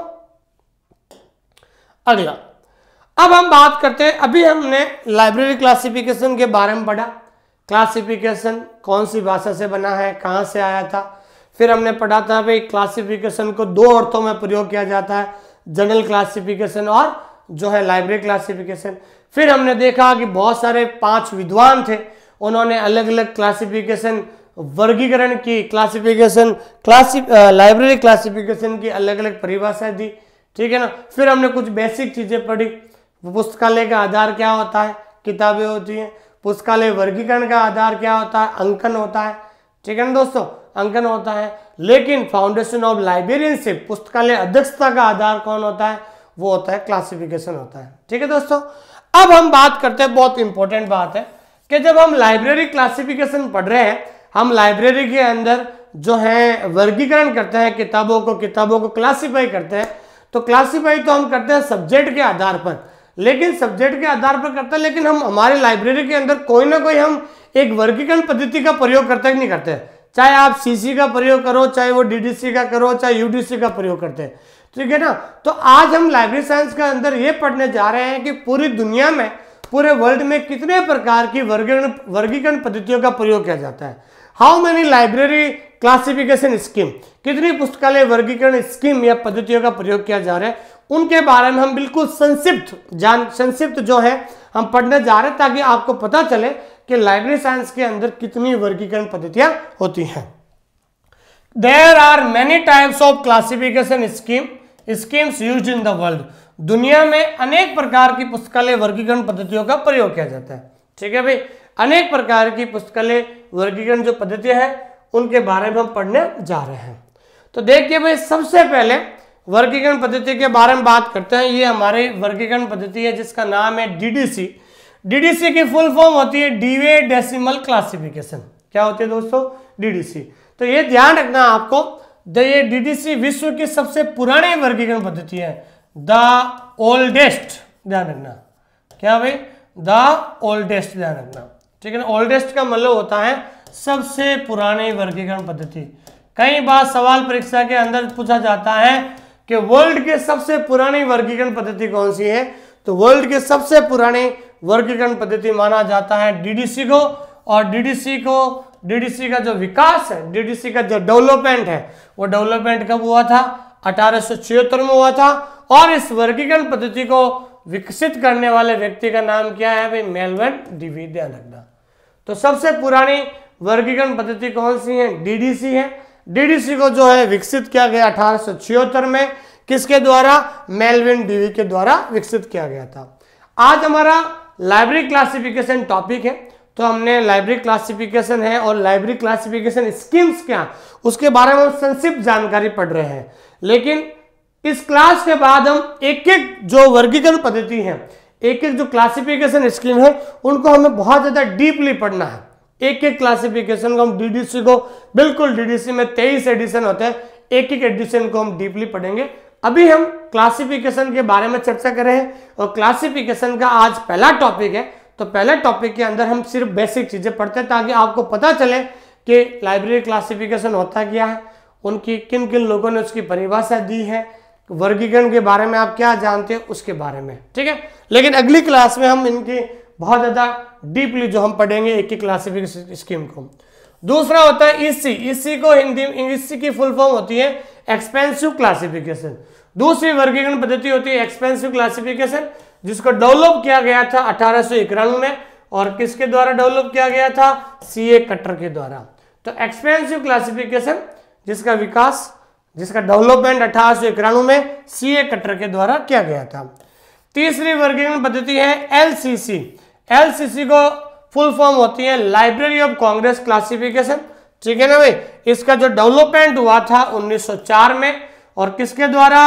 अगला अब हम बात करते हैं अभी हमने लाइब्रेरी क्लासिफिकेशन के बारे में पढ़ा क्लासिफिकेशन कौन सी भाषा से बना है कहां से आया था फिर हमने पढ़ा था भाई क्लासिफिकेशन को दो अर्थों में प्रयोग किया जाता है जनरल क्लासिफिकेशन और जो है लाइब्रेरी क्लासिफिकेशन फिर हमने देखा कि बहुत सारे पांच विद्वान थे उन्होंने अलग अलग क्लासिफिकेशन वर्गीकरण की क्लासिफिकेशन क्लासि लाइब्रेरी क्लासिफिकेशन की अलग अलग परिभाषा दी ठीक है ना फिर हमने कुछ बेसिक चीज़ें पढ़ी पुस्तकालय का आधार क्या होता है किताबें होती हैं पुस्तकालय वर्गीकरण का आधार क्या होता है अंकन होता है ठीक है ना दोस्तों अंकन होता है लेकिन फाउंडेशन ऑफ लाइब्रेरियनशिप पुस्तकालय अध्यक्षता का आधार कौन होता है वो होता है क्लासिफिकेशन होता है ठीक है दोस्तों अब हम बात करते हैं बहुत इंपॉर्टेंट बात है कि जब हम लाइब्रेरी क्लासिफिकेशन पढ़ रहे हैं हम लाइब्रेरी के अंदर जो है वर्गीकरण करते हैं किताबों को किताबों को क्लासीफाई करते हैं तो क्लासीफाई तो हम करते हैं सब्जेक्ट के आधार पर लेकिन सब्जेक्ट के आधार पर करते हैं लेकिन हम हमारे लाइब्रेरी के अंदर कोई ना कोई हम एक वर्गीकरण पद्धति का प्रयोग करते नहीं करते हैं चाहे आप सीसी का प्रयोग करो चाहे वो डीडीसी का करो चाहे यूडीसी का प्रयोग करते हैं ठीक है ना तो आज हम लाइब्रेरी साइंस के अंदर ये पढ़ने जा रहे हैं कि पूरी दुनिया में पूरे वर्ल्ड में कितने प्रकार की वर्गीकरण वर्गीकरण पद्धतियों का प्रयोग किया जाता है how many library classification scheme कितनी पुस्तकालय वर्गीकरण स्कीम या पद्धतियों का प्रयोग किया जा रहा है उनके बारे में हम बिल्कुल संक्षिप्त जान संक्षिप्त जो है हम पढ़ने जा रहे हैं ताकि आपको पता चले कि लाइब्रेरी साइंस के अंदर कितनी वर्गीकरण पद्धतियां होती हैं there are many types of classification scheme schemes use in the world दुनिया में अनेक प्रकार की पुस्तकालय वर्गीकरण पद्धतियों का प्रयोग किया जाता है ठीक है भाई अनेक प्रकार की पुस्तकालय वर्गीकरण जो पद्धतियां हैं उनके बारे में हम पढ़ने जा रहे हैं तो देखिए भाई सबसे पहले वर्गीकरण पद्धति के बारे में बात करते हैं ये हमारे वर्गीकरण पद्धति है जिसका नाम है डीडीसी डीडीसी की फुल फॉर्म होती है डीवे डेसिमल क्लासिफिकेशन क्या होती है दोस्तों डीडीसी तो ये ध्यान रखना आपको ये डीडीसी विश्व की सबसे पुरानी वर्गीकरण पद्धति है द ओल्डेस्ट ध्यान रखना क्या भाई द ओल्डेस्ट ध्यान रखना ठीक है ना ओल्डेस्ट का मतलब होता है सबसे पुरानी वर्गीकरण पद्धति कई बार सवाल परीक्षा के अंदर पूछा जाता है कि वर्ल्ड के सबसे पुरानी वर्गीकरण पद्धति कौन सी है तो वर्ल्ड के सबसे पुराने वर्गीकरण पद्धति माना जाता है डीडीसी को और डीडीसी को डीडीसी का जो विकास है डीडीसी का जो डेवलपमेंट है वो डेवलपमेंट कब हुआ था अठारह में हुआ था और इस वर्गीकरण पद्धति को विकसित करने वाले व्यक्ति का नाम क्या है भाई मेलवन डीवी तो सबसे पुरानी वर्गीकरण पद्धति कौन सी है डीडीसी है डीडीसी को जो है विकसित किया गया अठारह में किसके द्वारा मेलविन डीवी के द्वारा विकसित किया गया था आज हमारा लाइब्रेरी क्लासिफिकेशन टॉपिक है तो हमने लाइब्रेरी क्लासिफिकेशन है और लाइब्रेरी क्लासिफिकेशन स्कीम्स क्या उसके बारे में हम संक्षिप्त जानकारी पढ़ रहे हैं लेकिन इस क्लास के बाद हम एक एक जो वर्गीकरण पद्धति है एक एक जो क्लासिफिकेशन स्कीम है उनको हमें बहुत ज़्यादा डीपली पढ़ना है एक एक क्लासिफिकेशन को हम डीडीसी को बिल्कुल डीडीसी में तेईस एडिशन होते हैं एक एक एडिशन को हम डीपली पढ़ेंगे अभी हम क्लासिफिकेशन के बारे में चर्चा कर रहे हैं और क्लासिफिकेशन का आज पहला टॉपिक है तो पहले टॉपिक के अंदर हम सिर्फ बेसिक चीज़ें पढ़ते हैं ताकि आपको पता चले कि लाइब्रेरी क्लासिफिकेशन होता क्या है उनकी किन किन लोगों ने उसकी परिभाषा दी है वर्गीकरण के बारे में आप क्या जानते हैं उसके बारे में ठीक है लेकिन अगली क्लास में हम इनकी बहुत ज़्यादा डीपली जो हम पढ़ेंगे एक ही क्लासिफिकेशन स्कीम को दूसरा होता है ईसी e ईसी e को हिंदी ईसी e की फुल फॉर्म होती है एक्सपेंसिव क्लासिफिकेशन दूसरी वर्गीकरण पद्धति होती है एक्सपेंसिव क्लासिफिकेशन जिसको डेवलप किया गया था अठारह में और किसके द्वारा डेवलप किया गया था सी ए के द्वारा तो एक्सपेंसिव क्लासिफिकेशन जिसका विकास जिसका डेवलपमेंट अठारह में सी ए कट्टर के द्वारा किया गया था तीसरी वर्गीकरण पद्धति है एलसीसी एलसीसी को फुल फॉर्म होती है लाइब्रेरी ऑफ कांग्रेस क्लासिफिकेशन ठीक है ना भाई इसका जो डेवलपमेंट हुआ था चार में और किसके द्वारा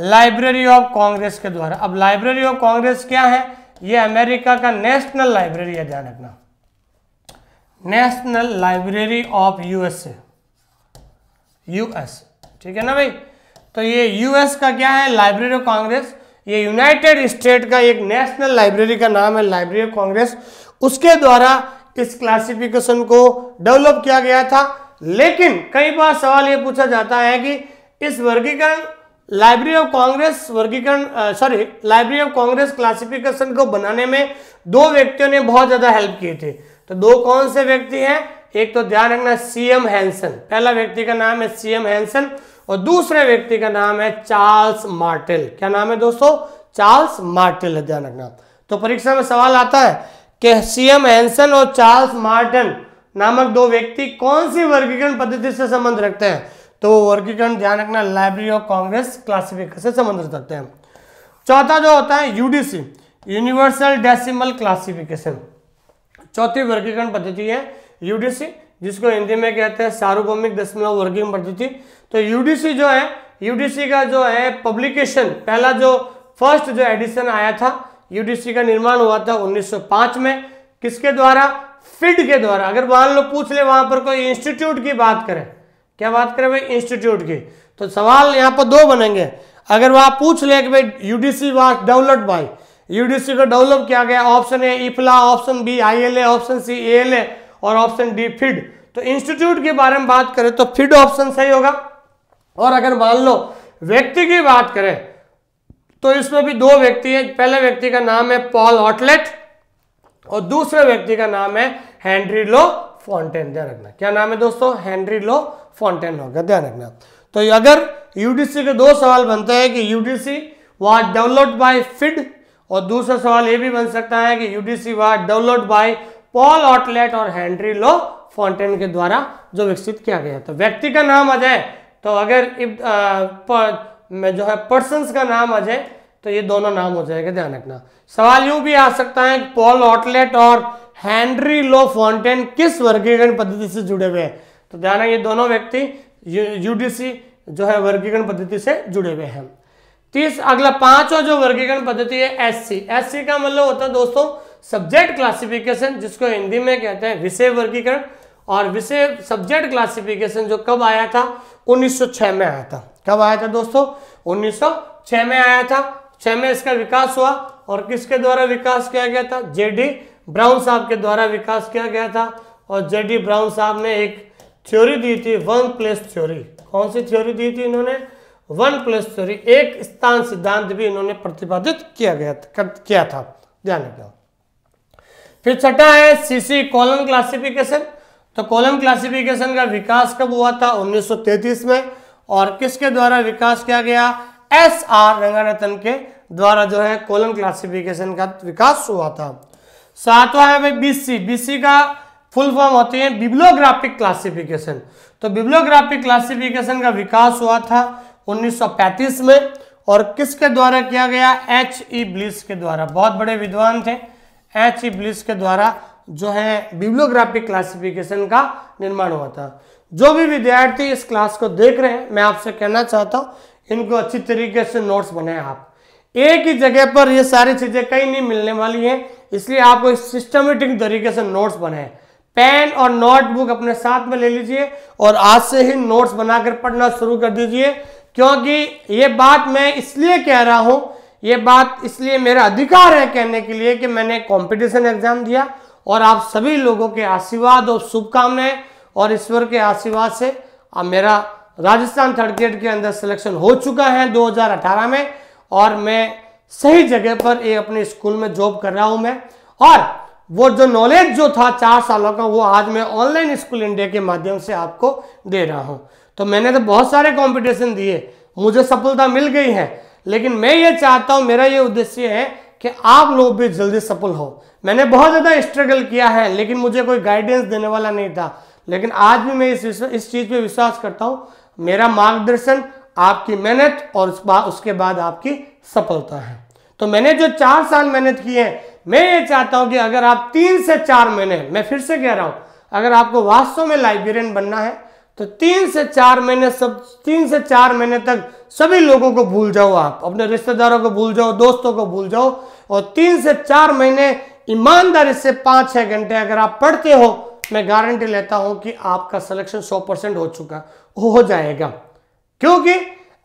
लाइब्रेरी ऑफ कांग्रेस के द्वारा अब लाइब्रेरी ऑफ कांग्रेस क्या है ये अमेरिका का नेशनल लाइब्रेरी है ध्यान रखना national library of USA US ठीक है ना भाई तो ये यूएस का क्या है लाइब्रेरी ऑफ कांग्रेस ये यूनाइटेड स्टेट का एक नेशनल लाइब्रेरी का नाम है लाइब्रेरी ऑफ कांग्रेस उसके द्वारा इस क्लासिफिकेशन को डेवलप किया गया था लेकिन कई बार सवाल ये पूछा जाता है कि इस वर्गीकरण लाइब्रेरी ऑफ कांग्रेस वर्गीकरण sorry library of Congress classification को बनाने में दो व्यक्तियों ने बहुत ज्यादा हेल्प किए थे तो दो कौन से व्यक्ति हैं एक तो ध्यान रखना सीएम हैंसन पहला व्यक्ति का नाम है सीएम हैंसन और दूसरे व्यक्ति का नाम है चार्ल्स मार्टिल क्या नाम है दोस्तों चार्ल्स मार्टिल है ध्यान रखना तो परीक्षा में सवाल आता है कि सीएम हैंसन और चार्ल्स मार्टन नामक दो व्यक्ति कौन सी वर्गीकरण पद्धति से संबंध रखते हैं तो वो वर्गीकरण ध्यान रखना लाइब्रेरी ऑफ कांग्रेस क्लासिफिकेशन से संबंधित रखते हैं चौथा जो होता है यूडीसी यूनिवर्सल डेसिमल क्लासिफिकेशन चौथी वर्गीकरण पद्धति है यूडीसी जिसको हिंदी में कहते हैं सार्वभौमिक दशमलव वर्गीकरण पद्धति तो यूडीसी जो है यूडीसी का जो है पब्लिकेशन पहला जो फर्स्ट जो एडिशन आया था यूडीसी का निर्माण हुआ था 1905 में किसके द्वारा फिड के द्वारा अगर मान लो पूछ ले वहां पर कोई इंस्टीट्यूट की बात करें क्या बात करें भाई इंस्टीट्यूट की तो सवाल यहाँ पर दो बनेंगे अगर वह पूछ ले कि भाई UDC was developed by UDC को डेवलप किया गया option A IFLA option B ILA option C ALA और ऑप्शन डी फिड तो इंस्टीट्यूट के बारे में बात करें तो फिड ऑप्शन सही होगा और अगर मान लो व्यक्ति की बात करें तो इसमें भी दो व्यक्ति है पहले व्यक्ति का नाम है पॉल ऑटलेट और दूसरे व्यक्ति का नाम है हेनरी लो फॉन्टेन ध्यान रखना क्या नाम है दोस्तों हेनरी लॉ फॉन्टेन होगा ध्यान रखना तो अगर यूडीसी के दो सवाल बनते हैं कि यूडीसी वाज डेवलप्ड बाय फिड और दूसरा सवाल ये भी बन सकता है कि UDC was developed by Paul Otlet और हेनरी लॉ फॉन्टेन के द्वारा जो विकसित किया गया तो व्यक्ति का नाम आ जाए तो अगर इब, जो है पर्सन का नाम आ जाए तो ये दोनों नाम हो जाएगा ध्यान रखना सवाल यूं भी आ सकता है पॉल ऑटलेट और हेनरी लो फॉन्टेन किस वर्गीकरण पद्धति से जुड़े हुए हैं तो ध्यान ये दोनों व्यक्ति यूडीसी जो है वर्गीकरण पद्धति से जुड़े हुए हैं तीस अगला पांचवा जो वर्गीकरण पद्धति है एससी एससी का मतलब होता है दोस्तों सब्जेक्ट क्लासिफिकेशन जिसको हिंदी में कहते हैं विषय वर्गीकरण और विषय सब्जेक्ट क्लासिफिकेशन जो कब आया था 1906 में आया था कब आया था दोस्तों 1906 में आया था छह में इसका विकास हुआ और किसके द्वारा विकास किया गया था जेडी ब्राउन साहब के द्वारा विकास किया गया था और जेडी ब्राउन साहब ने एक थ्योरी दी थी वन प्लस थ्योरी कौन सी थ्योरी दी थी इन्होंने वन प्लस थ्योरी एक स्थान सिद्धांत भी इन्होंने प्रतिपादित किया गया कर, किया था ध्यान रखना फिर छठा है सीसी कॉलम क्लासिफिकेशन तो कॉलम क्लासिफिकेशन का विकास कब हुआ था 1933 में और किसके द्वारा विकास किया गया एस आर रंगारतन के द्वारा जो है कॉलम क्लासिफिकेशन का विकास हुआ था सातवां है भाई बीसी बीसी का फुल फॉर्म होती है बिब्लोग्राफिक क्लासिफिकेशन तो बिब्लोग्राफिक क्लासिफिकेशन का विकास हुआ था 1935 में और किसके द्वारा किया गया एच ई ब्लिस के द्वारा बहुत बड़े विद्वान थे एच ई ब्लिस के द्वारा जो है बिब्लोग्राफिक क्लासिफिकेशन का निर्माण हुआ था जो भी विद्यार्थी इस क्लास को देख रहे हैं मैं आपसे कहना चाहता हूँ इनको अच्छी तरीके से नोट्स बनाए आप एक ही जगह पर ये सारी चीज़ें कहीं नहीं मिलने वाली हैं इसलिए आपको इस सिस्टमेटिक तरीके से नोट्स बनाए पेन और नोटबुक अपने साथ में ले लीजिए और आज से ही नोट्स बनाकर पढ़ना शुरू कर दीजिए क्योंकि ये बात मैं इसलिए कह रहा हूँ ये बात इसलिए मेरा अधिकार है कहने के लिए कि मैंने कंपटीशन एग्जाम दिया और आप सभी लोगों के आशीर्वाद और शुभकामनाएं और ईश्वर के आशीर्वाद से अब मेरा राजस्थान थर्ड ग्रेड के अंदर सिलेक्शन हो चुका है 2018 में और मैं सही जगह पर ये अपने स्कूल में जॉब कर रहा हूं मैं और वो जो नॉलेज जो था चार सालों का वो आज मैं ऑनलाइन स्कूल इंडिया के माध्यम से आपको दे रहा हूं तो मैंने तो बहुत सारे कॉम्पिटिशन दिए मुझे सफलता मिल गई है लेकिन मैं ये चाहता हूं मेरा ये उद्देश्य है कि आप लोग भी जल्दी सफल हो मैंने बहुत ज़्यादा स्ट्रगल किया है लेकिन मुझे कोई गाइडेंस देने वाला नहीं था लेकिन आज भी मैं इस इस चीज़ पे विश्वास करता हूँ मेरा मार्गदर्शन आपकी मेहनत और उस उसके बाद आपकी सफलता है तो मैंने जो चार साल मेहनत की है मैं ये चाहता हूं कि अगर आप तीन से चार महीने मैं फिर से कह रहा हूं अगर आपको वास्तव में लाइब्रेरियन बनना है तो तीन से चार महीने सब तीन से चार महीने तक सभी लोगों को भूल जाओ आप अपने रिश्तेदारों को भूल जाओ दोस्तों को भूल जाओ और तीन से चार महीने ईमानदारी से पांच छह घंटे अगर आप पढ़ते हो मैं गारंटी लेता हूं कि आपका सिलेक्शन सौ परसेंट हो चुका हो जाएगा क्योंकि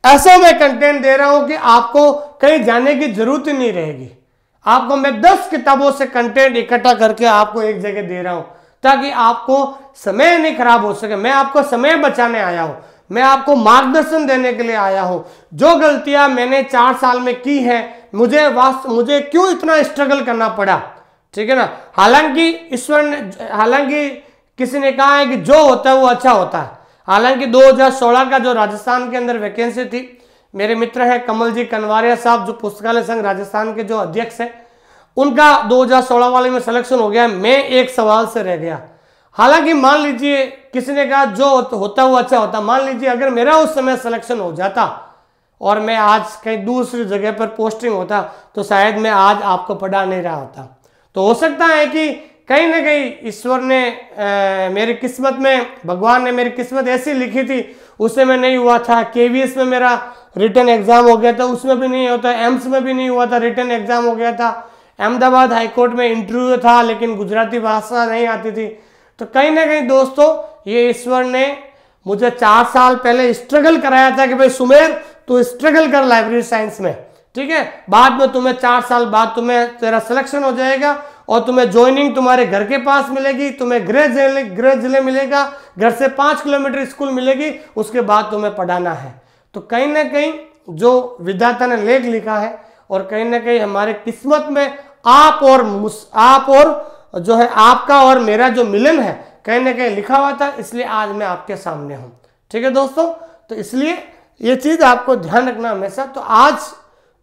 ऐसा मैं कंटेंट दे रहा हूं कि आपको कहीं जाने की जरूरत नहीं रहेगी आपको मैं दस किताबों से कंटेंट इकट्ठा करके आपको एक जगह दे रहा हूं ताकि आपको समय नहीं खराब हो सके मैं आपको समय बचाने आया हूं मैं आपको मार्गदर्शन देने के लिए आया हूं जो गलतियां मैंने चार साल में की है मुझे वास्तव मुझे क्यों इतना स्ट्रगल करना पड़ा ठीक है ना हालांकि ईश्वर ने हालांकि किसी ने कहा है कि जो होता है वो अच्छा होता है हालांकि 2016 का जो राजस्थान के अंदर वैकेंसी थी मेरे मित्र हैं कमल जी कनवारिया साहब जो पुस्तकालय संघ राजस्थान के जो अध्यक्ष हैं उनका 2016 वाले में सिलेक्शन हो गया मैं एक सवाल से रह गया हालांकि मान लीजिए किसी ने कहा जो होता हुआ अच्छा होता मान लीजिए अगर मेरा उस समय सिलेक्शन हो जाता और मैं आज कहीं दूसरी जगह पर पोस्टिंग होता तो शायद मैं आज आपको पढ़ा नहीं रहा होता तो हो सकता है कि कहीं ना कहीं ईश्वर ने आ, मेरी किस्मत में भगवान ने मेरी किस्मत ऐसी लिखी थी उसे में नहीं हुआ था के में मेरा रिटर्न एग्ज़ाम हो गया था उसमें भी नहीं होता एम्स में भी नहीं हुआ था रिटर्न एग्ज़ाम हो गया था अहमदाबाद हाईकोर्ट में इंटरव्यू था लेकिन गुजराती भाषा नहीं आती थी तो कहीं ना कहीं दोस्तों ये ईश्वर ने मुझे चार साल पहले स्ट्रगल कराया था कि भाई सुमेर तू स्ट्रगल कर लाइब्रेरी साइंस में ठीक है बाद में तुम्हें चार साल बाद तुम्हें तेरा सिलेक्शन हो जाएगा और तुम्हें ज्वाइनिंग तुम्हारे घर के पास मिलेगी तुम्हें गृह जिले गृह जिले मिलेगा घर से पांच किलोमीटर स्कूल मिलेगी उसके बाद तुम्हें पढ़ाना है तो कहीं ना कहीं जो विधाता ने लेख लिखा है और कहीं ना कहीं हमारे किस्मत में आप और आप और जो है आपका और मेरा जो मिलन है कहीं ना कहीं लिखा हुआ था इसलिए आज मैं आपके सामने हूँ ठीक है दोस्तों तो इसलिए ये चीज़ आपको ध्यान रखना हमेशा तो आज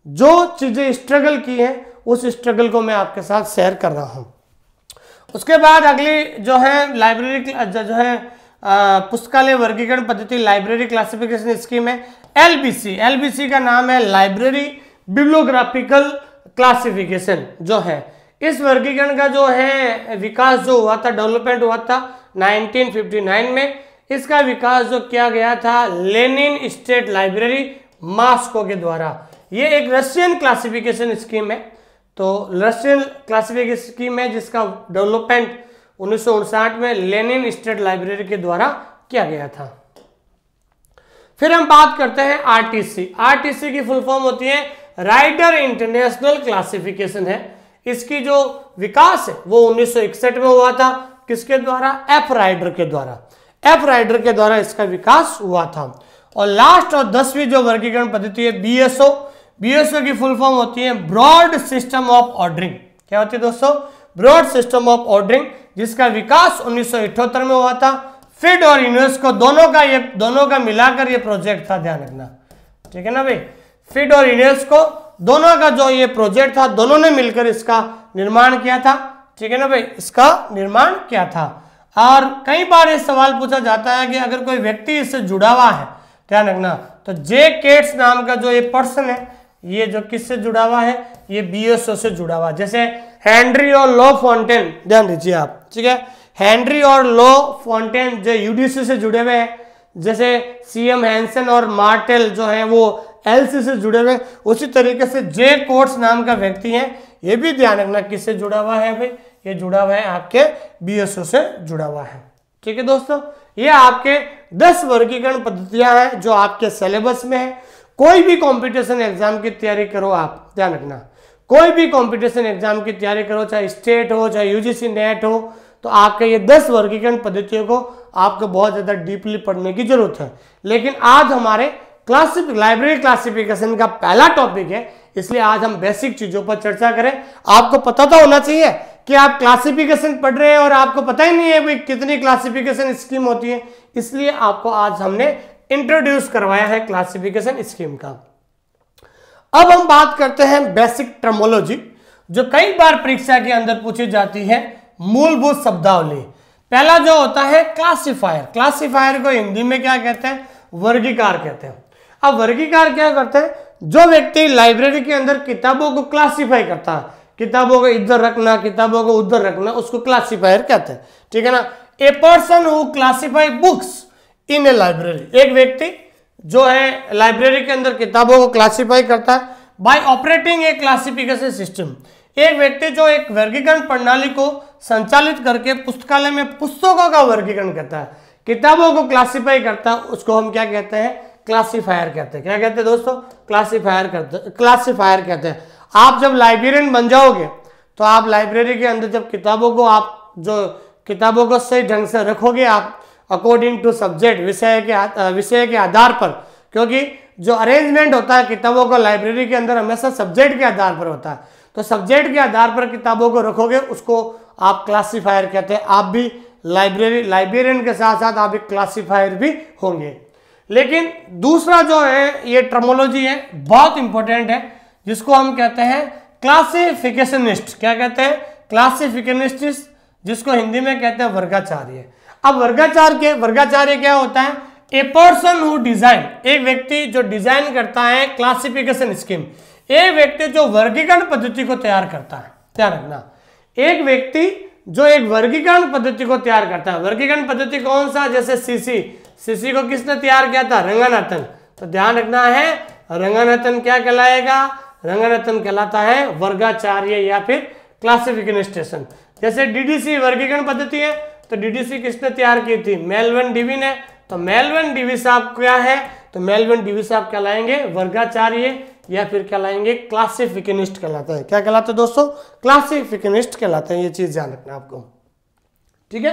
जो चीज़ें स्ट्रगल की हैं उस स्ट्रगल को मैं आपके साथ शेयर कर रहा हूँ उसके बाद अगली जो है लाइब्रेरी जो है पुस्तकालय वर्गीकरण पद्धति लाइब्रेरी क्लासिफिकेशन स्कीम है एलबीसी एलबीसी का नाम है लाइब्रेरी बिब्लोग्राफिकल क्लासिफिकेशन जो है इस वर्गीकरण का जो है विकास जो हुआ था डेवलपमेंट हुआ था 1959 में इसका विकास जो किया गया था लेनिन स्टेट लाइब्रेरी मास्को के द्वारा ये एक रशियन क्लासिफिकेशन स्कीम है तो रशियन क्लासिफिकेशन स्कीम है जिसका डेवलपमेंट उन्नीस में लेनिन स्टेट लाइब्रेरी के द्वारा किया गया था फिर हम बात करते हैं आरटीसी आरटीसी की फुल फॉर्म होती है राइडर इंटरनेशनल क्लासिफिकेशन है इसकी जो विकास है वो 1961 में हुआ था किसके द्वारा एफ राइडर के द्वारा एफ राइडर के द्वारा इसका विकास हुआ था और लास्ट और दसवीं जो वर्गीकरण पद्धति है बीएसओ बीएसओ की फुल फॉर्म होती है ब्रॉड सिस्टम ऑफ ऑर्डरिंग क्या होती है दोस्तों ब्रॉड सिस्टम ऑफ ऑर्डरिंग जिसका विकास उन्नीस में हुआ था फिड और यूनेस्को दोनों का ये दोनों का मिलाकर ये प्रोजेक्ट था ध्यान रखना ठीक है ना भाई फिड और यूनेस्को दोनों का जो ये प्रोजेक्ट था दोनों ने मिलकर इसका निर्माण किया था ठीक है ना भाई इसका निर्माण किया था और कई बार ये सवाल पूछा जाता है कि अगर कोई व्यक्ति इससे जुड़ा हुआ है ध्यान रखना तो जे केट्स नाम का जो ये पर्सन है ये जो किससे जुड़ा हुआ है ये बीएसओ से जुड़ा हुआ जैसे हेनरी और लो फाउंटेन ध्यान दीजिए आप ठीक है हेनरी और लो फॉन्टेन जो यूडीसी से जुड़े हुए हैं जैसे सीएम हैंसन और मार्टेल जो है वो एलसी से जुड़े हुए उसी तरीके से जे कोर्ट्स नाम का व्यक्ति है ये भी ध्यान रखना किससे जुड़ा हुआ है भाई ये जुड़ा हुआ है आपके बीएसओ से जुड़ा हुआ है ठीक है दोस्तों ये आपके 10 वर्गीकरण पद्धतियां हैं जो आपके सिलेबस में है कोई भी कॉम्पिटिशन एग्जाम की तैयारी करो आप ध्यान रखना कोई भी कॉम्पिटिशन एग्जाम की तैयारी करो चाहे स्टेट हो चाहे यूजीसी नेट हो तो आपके ये दस वर्गीकरण पद्धतियों को आपको बहुत ज़्यादा डीपली पढ़ने की जरूरत है लेकिन आज हमारे क्लासिफ लाइब्रेरी क्लासिफिकेशन का पहला टॉपिक है इसलिए आज हम बेसिक चीज़ों पर चर्चा करें आपको पता तो होना चाहिए कि आप क्लासिफिकेशन पढ़ रहे हैं और आपको पता ही नहीं है भाई कितनी क्लासिफिकेशन स्कीम होती है इसलिए आपको आज हमने इंट्रोड्यूस करवाया है क्लासिफिकेशन स्कीम का अब हम बात करते हैं बेसिक ट्रमोलॉजी जो कई बार परीक्षा के अंदर पूछी जाती है मूलभूत शब्दावली पहला जो होता है क्लासिफायर क्लासिफायर को हिंदी में क्या कहते हैं वर्गीकार कहते हैं अब वर्गीकार क्या करते हैं जो व्यक्ति लाइब्रेरी के अंदर किताबों को क्लासिफाई करता है किताबों को इधर रखना किताबों को उधर रखना उसको क्लासिफायर कहते हैं ठीक है ना a person who classify books in a library एक व्यक्ति जो है लाइब्रेरी के अंदर किताबों को क्लासिफाई करता है by operating a classification system एक व्यक्ति जो एक वर्गीकरण प्रणाली को संचालित करके पुस्तकालय में पुस्तकों का वर्गीकरण करता है किताबों को क्लासिफाई करता है उसको हम क्या कहते हैं क्लासिफायर कहते हैं क्या कहते हैं दोस्तों क्लासिफायर करते क्लासिफायर कहते हैं आप जब लाइब्रेरियन बन जाओगे तो आप लाइब्रेरी के अंदर जब किताबों को आप जो किताबों को सही ढंग से रखोगे आप अकॉर्डिंग टू सब्जेक्ट विषय के विषय के आधार पर क्योंकि जो अरेंजमेंट होता है किताबों का लाइब्रेरी के अंदर हमेशा सब्जेक्ट के आधार पर होता है तो सब्जेक्ट के आधार पर किताबों को रखोगे उसको आप क्लासिफायर कहते हैं आप भी लाइब्रेरी लाइब्रेरियन के साथ साथ आप एक क्लासिफायर भी होंगे लेकिन दूसरा जो है ये टर्मोलॉजी है बहुत इंपॉर्टेंट है जिसको हम कहते हैं क्लासिफिकेशनिस्ट क्या कहते हैं क्लासिफिकेशनिस्ट जिसको हिंदी में कहते हैं वर्गाचार्य अब वर्गाचार के वर्गाचार्य क्या होता है ए पर्सन हु डिजाइन एक व्यक्ति जो डिजाइन करता है क्लासिफिकेशन स्कीम एक व्यक्ति जो वर्गीकरण पद्धति को तैयार करता है ध्यान रखना एक व्यक्ति जो एक वर्गीकरण पद्धति को तैयार करता है वर्गीकरण पद्धति कौन सा जैसे सीसी सीसी को किसने तैयार किया था रंगानाथन तो ध्यान रखना है रंगानाथन क्या कहलाएगा रंगानाथन कहलाता है वर्गाचार्य या फिर क्लासिफिकेशन जैसे डीडीसी वर्गीकरण पद्धति है तो डीडीसी किसने तैयार की थी मेलवन डीवी ने तो मेलवन डीवी साहब क्या है तो मेलवन डीवी साहब क्या लाएंगे वर्गाचार्य या फिर क्या लाएंगे क्लासिफिकनिस्ट कहलाते हैं क्या कहलाते हैं दोस्तों क्लासिफिकनिस्ट कहलाते हैं ये चीज ध्यान रखना आपको ठीक है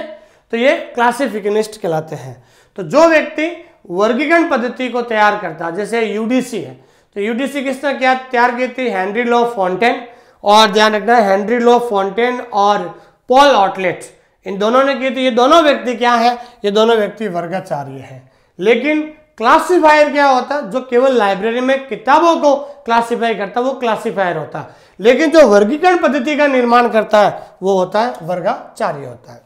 तो ये क्लासिफिकनिस्ट कहलाते हैं तो जो व्यक्ति वर्गीकरण पद्धति को तैयार करता है जैसे यूडीसी है तो यूडीसी किसने क्या तैयार की थी हेनरी लो फॉन्टेन और ध्यान रखना हेनरी लो फॉन्टेन और पॉल ऑटलेट इन दोनों ने की तो ये दोनों व्यक्ति क्या है ये दोनों व्यक्ति वर्गाचार्य है लेकिन क्लासिफायर क्या होता जो केवल लाइब्रेरी में किताबों को क्लासिफाई करता वो क्लासिफायर होता लेकिन जो वर्गीकरण पद्धति का निर्माण करता है वो होता है वर्गाचार्य होता है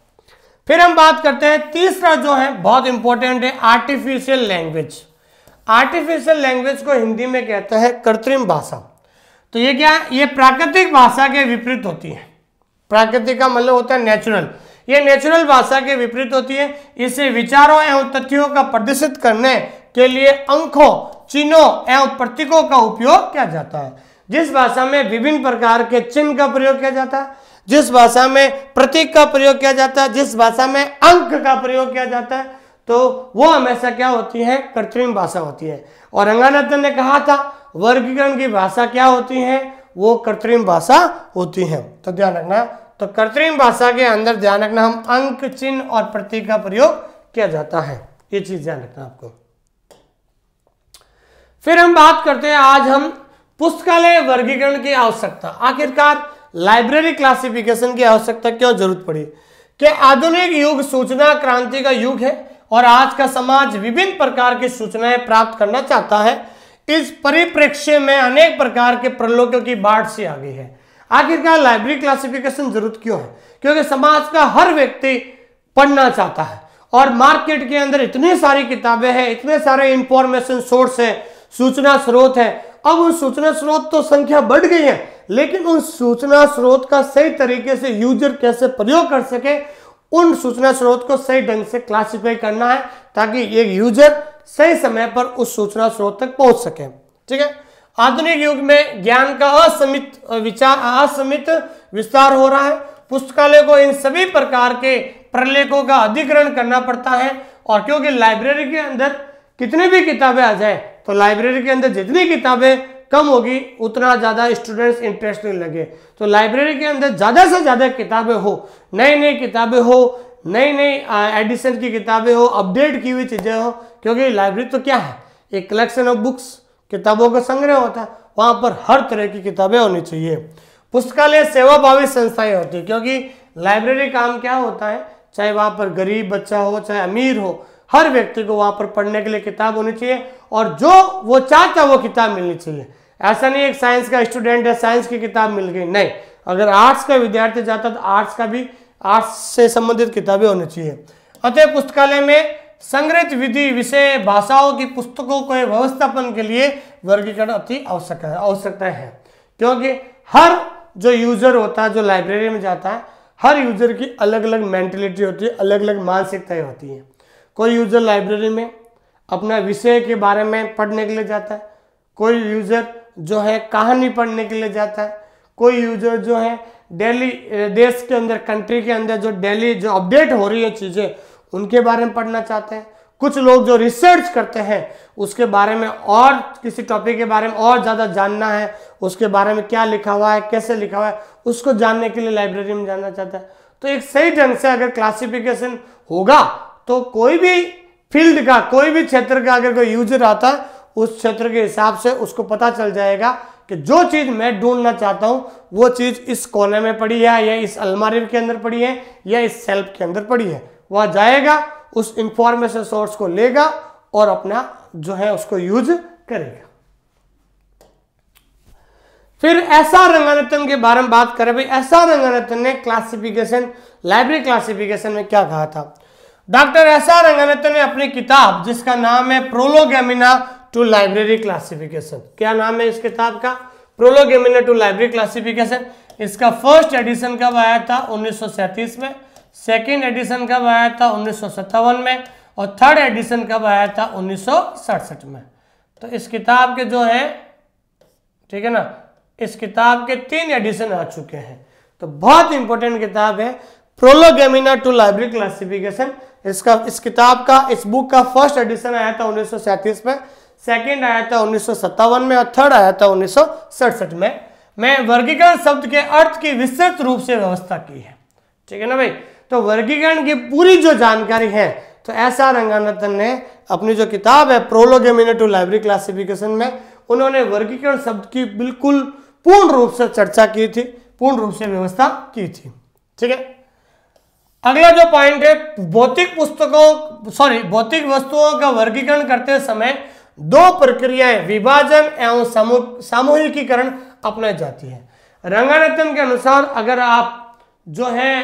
फिर हम बात करते हैं तीसरा जो है बहुत इंपॉर्टेंट है आर्टिफिशियल लैंग्वेज आर्टिफिशियल लैंग्वेज को हिंदी में कहते हैं कृत्रिम भाषा तो ये क्या है ये प्राकृतिक भाषा के विपरीत होती है प्राकृतिक का मतलब होता है नेचुरल ये नेचुरल भाषा के विपरीत होती है इसे विचारों एवं तथ्यों का प्रदर्शित करने के लिए अंकों चिन्हों एवं प्रतीकों का उपयोग किया जाता है जिस भाषा में विभिन्न प्रकार के चिन्ह का प्रयोग किया जाता है जिस भाषा में प्रतीक का प्रयोग किया जाता है जिस भाषा में अंक का प्रयोग किया जाता है तो वो हमेशा क्या होती है कृत्रिम भाषा होती है और रंगानंदन ने कहा था वर्गीकरण की भाषा क्या होती है वो कृत्रिम भाषा होती है तो ध्यान रखना तो कृत्रिम भाषा के अंदर ध्यान रखना हम अंक चिन्ह और प्रतीक का प्रयोग किया जाता है ये चीज ध्यान रखना आपको फिर हम बात करते हैं आज हम पुस्तकालय वर्गीकरण की आवश्यकता आखिरकार लाइब्रेरी क्लासिफिकेशन की आवश्यकता क्यों जरूरत पड़ी कि आधुनिक युग सूचना क्रांति का युग है और आज का समाज विभिन्न प्रकार की सूचनाएं प्राप्त करना चाहता है इस परिप्रेक्ष्य में अनेक प्रकार के प्रलोकों की बाढ़ सी आ गई है आखिरकार लाइब्रेरी क्लासिफिकेशन जरूरत क्यों है क्योंकि समाज का हर व्यक्ति पढ़ना चाहता है और मार्केट के अंदर इतनी सारी किताबें हैं इतने सारे इंफॉर्मेशन सोर्स हैं सूचना स्रोत है अब उन सूचना स्रोत तो संख्या बढ़ गई है लेकिन उन सूचना स्रोत का सही तरीके से यूजर कैसे प्रयोग कर सके उन सूचना स्रोत को सही ढंग से क्लासिफाई करना है ताकि एक यूजर सही समय पर उस सूचना स्रोत तक पहुंच सके ठीक है आधुनिक युग में ज्ञान का असमित विचार असमित विस्तार हो रहा है पुस्तकालय को इन सभी प्रकार के प्रलेखों का अधिग्रहण करना पड़ता है और क्योंकि लाइब्रेरी के अंदर कितनी भी किताबें आ जाए तो लाइब्रेरी के अंदर जितनी किताबें कम होगी उतना ज़्यादा स्टूडेंट्स इंटरेस्टिंग लगे तो लाइब्रेरी के अंदर ज़्यादा से ज़्यादा किताबें हो नई नई किताबें हो नई नई एडिशन की किताबें हो अपडेट की हुई चीज़ें हो क्योंकि लाइब्रेरी तो क्या है एक कलेक्शन ऑफ बुक्स किताबों का संग्रह होता है वहाँ पर हर तरह की किताबें होनी चाहिए पुस्तकालय सेवाभावी संस्थाएं होती है क्योंकि लाइब्रेरी काम क्या होता है चाहे वहाँ पर गरीब बच्चा हो चाहे अमीर हो हर व्यक्ति को वहाँ पर पढ़ने के लिए किताब होनी चाहिए और जो वो चाहता है वो किताब मिलनी चाहिए ऐसा नहीं एक साइंस का स्टूडेंट है साइंस की किताब मिल गई नहीं अगर आर्ट्स का विद्यार्थी जाता तो आर्ट्स का भी आर्ट्स से संबंधित किताबें होनी चाहिए अतः पुस्तकालय में संग्रहित विधि विषय भाषाओं की पुस्तकों के व्यवस्थापन के लिए वर्गीकरण अति आवश्यक है आवश्यकता है क्योंकि हर जो यूजर होता है जो लाइब्रेरी में जाता है हर यूजर की अलग अलग मेंटेलिटी होती है अलग अलग मानसिकताएं होती हैं कोई यूजर लाइब्रेरी में अपना विषय के बारे में पढ़ने के लिए जाता है कोई यूजर जो है कहानी पढ़ने के लिए जाता है कोई यूजर जो है डेली देश के अंदर कंट्री के अंदर जो डेली जो अपडेट हो रही है चीज़ें उनके बारे में पढ़ना चाहते हैं कुछ लोग जो रिसर्च करते हैं उसके बारे में और किसी टॉपिक के बारे में और ज़्यादा जानना है उसके बारे में क्या लिखा हुआ है कैसे लिखा हुआ है उसको जानने के लिए लाइब्रेरी में जानना चाहता है तो एक सही ढंग से अगर क्लासिफिकेशन होगा तो कोई भी फील्ड का कोई भी क्षेत्र का अगर कोई यूजर आता है उस क्षेत्र के हिसाब से उसको पता चल जाएगा कि जो चीज़ मैं ढूंढना चाहता हूँ वो चीज़ इस कोने में पड़ी है या इस अलमारी के अंदर पड़ी है या इस सेल्फ के अंदर पड़ी है वह जाएगा उस इंफॉर्मेशन सोर्स को लेगा और अपना जो है उसको यूज करेगा फिर ऐसा रंगानतन के बारे में बात करें भाई ऐसा रंगानतन ने क्लासिफिकेशन लाइब्रेरी क्लासिफिकेशन में क्या कहा था डॉक्टर ऐसा रंगानतन ने अपनी किताब जिसका नाम है प्रोलोगेमिना टू लाइब्रेरी क्लासिफिकेशन क्या नाम है इस किताब का प्रोलोगेमिना टू लाइब्रेरी क्लासिफिकेशन इसका फर्स्ट एडिशन कब आया था उन्नीस में सेकेंड एडिशन कब आया था उन्नीस में और थर्ड एडिशन कब आया था उन्नीस में तो इस किताब के जो है ठीक है ना इस किताब के तीन एडिशन आ चुके हैं तो बहुत इंपॉर्टेंट किताब है प्रोलोगेमिना टू लाइब्रेरी क्लासिफिकेशन इसका इस किताब का इस बुक का फर्स्ट एडिशन आया था उन्नीस में सेकेंड आया था उन्नीस में और थर्ड आया था उन्नीस में मैं वर्गीकरण शब्द के अर्थ की विस्तृत रूप से व्यवस्था की है ठीक है ना भाई तो वर्गीकरण की पूरी जो जानकारी है तो एस आर रंगानंदन ने अपनी जो किताब है प्रोलोग टू लाइब्रेरी क्लासिफिकेशन में उन्होंने वर्गीकरण शब्द की बिल्कुल पूर्ण रूप से चर्चा की थी पूर्ण रूप से व्यवस्था की थी ठीक है अगला जो पॉइंट है भौतिक पुस्तकों सॉरी भौतिक वस्तुओं का वर्गीकरण करते समय दो प्रक्रियाएं विभाजन एवं सामूहिकीकरण अपनाई जाती है रंगानंदन के अनुसार अगर आप जो है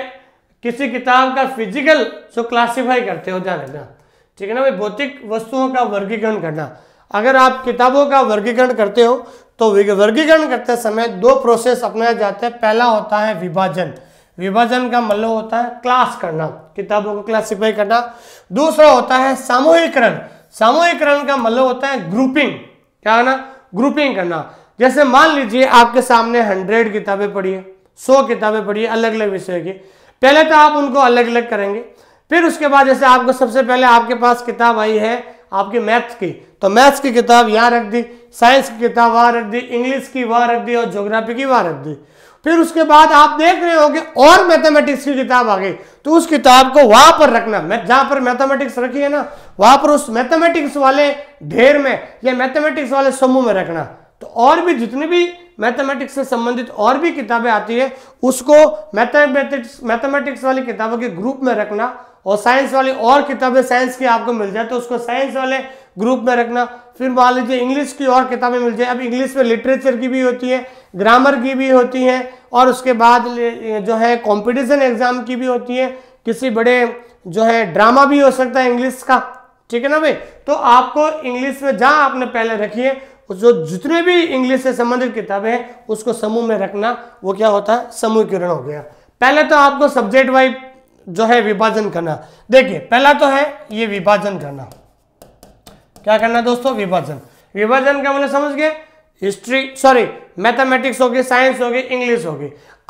किसी किताब का फिजिकल सो क्लासिफाई करते हो ध्यान रखना ठीक है ना भाई भौतिक वस्तुओं का वर्गीकरण करना अगर आप किताबों का वर्गीकरण करते हो तो वर्गीकरण करते समय दो प्रोसेस अपनाए जाते हैं पहला होता है विभाजन विभाजन का मतलब होता है क्लास करना किताबों को क्लासिफाई करना दूसरा होता है सामूहिकरण सामूहिकरण का मतलब होता है ग्रुपिंग क्या है ना ग्रुपिंग करना जैसे मान लीजिए आपके सामने हंड्रेड किताबें पढ़ी है सौ किताबें पढ़ी है अलग अलग विषय की पहले तो आप उनको अलग अलग करेंगे फिर उसके बाद जैसे आपको सबसे पहले आपके पास किताब आई है आपकी मैथ्स की तो मैथ्स की किताब यहाँ रख दी साइंस की किताब वहाँ रख दी इंग्लिश की वहाँ रख दी और जोग्राफी की वहाँ रख दी फिर उसके बाद आप देख रहे हो कि और मैथमेटिक्स की किताब आ गई तो उस किताब को वहां पर रखना जहां पर मैथमेटिक्स रखी है ना वहां पर उस मैथमेटिक्स वाले ढेर में या मैथमेटिक्स वाले समूह में रखना तो और भी जितने भी मैथमेटिक्स से संबंधित और भी किताबें आती है उसको मैथमेटिक्स मैथमेटिक्स वाली किताबों के ग्रुप में रखना और साइंस वाली और किताबें साइंस की आपको मिल जाए तो उसको साइंस वाले ग्रुप में रखना फिर मान लीजिए इंग्लिश की और किताबें मिल जाए अब इंग्लिश में लिटरेचर की भी होती है ग्रामर की भी होती है और उसके बाद जो है कॉम्पिटिशन एग्जाम की भी होती है किसी बड़े जो है ड्रामा भी हो सकता है इंग्लिश का ठीक है ना भाई तो आपको इंग्लिश में जहाँ आपने पहले रखी है जो जितने भी इंग्लिश से संबंधित किताबें हैं उसको समूह में रखना वो क्या होता है समूहकरण हो गया पहले तो आपको सब्जेक्ट वाइज जो है विभाजन करना देखिए पहला तो है ये विभाजन करना क्या करना दोस्तों विभाजन विभाजन का मतलब समझ गए हिस्ट्री सॉरी मैथमेटिक्स होगी साइंस होगी इंग्लिश होगी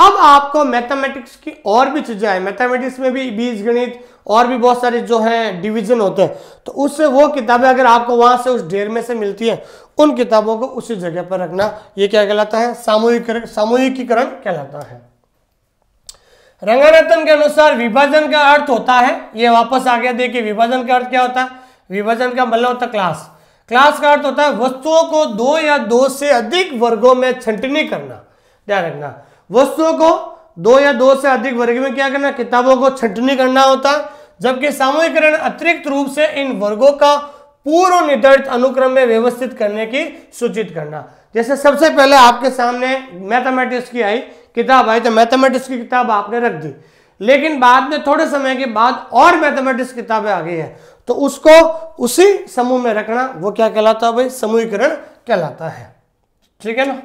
अब आपको मैथमेटिक्स की और भी चीजें आए मैथमेटिक्स में भी बीज गणित और भी बहुत सारे जो हैं डिवीजन होते हैं तो उससे वो किताबें अगर आपको वहाँ से उस ढेर में से मिलती हैं उन किताबों को उसी जगह पर रखना ये क्या कहलाता है सामूहिक सामूहिकीकरण कहलाता है रंगारतन के अनुसार विभाजन का अर्थ होता है ये वापस आ गया देखिए विभाजन का अर्थ क्या होता है विभाजन का मतलब होता है क्लास क्लास का अर्थ होता है वस्तुओं को दो या दो से अधिक वर्गों में छंटनी करना ध्यान रखना वस्तुओं को दो या दो से अधिक वर्ग में क्या करना किताबों को छंटनी करना होता जबकि सामूहिकरण अतिरिक्त रूप से इन वर्गों का पूर्व निर्धारित अनुक्रम में व्यवस्थित करने की सूचित करना जैसे सबसे पहले आपके सामने मैथमेटिक्स की आई किताब आई तो मैथमेटिक्स की किताब आपने रख दी लेकिन बाद में थोड़े समय के बाद और मैथमेटिक्स किताबें आ गई है तो उसको उसी समूह में रखना वो क्या कहलाता है भाई समूहीकरण कहलाता है ठीक है ना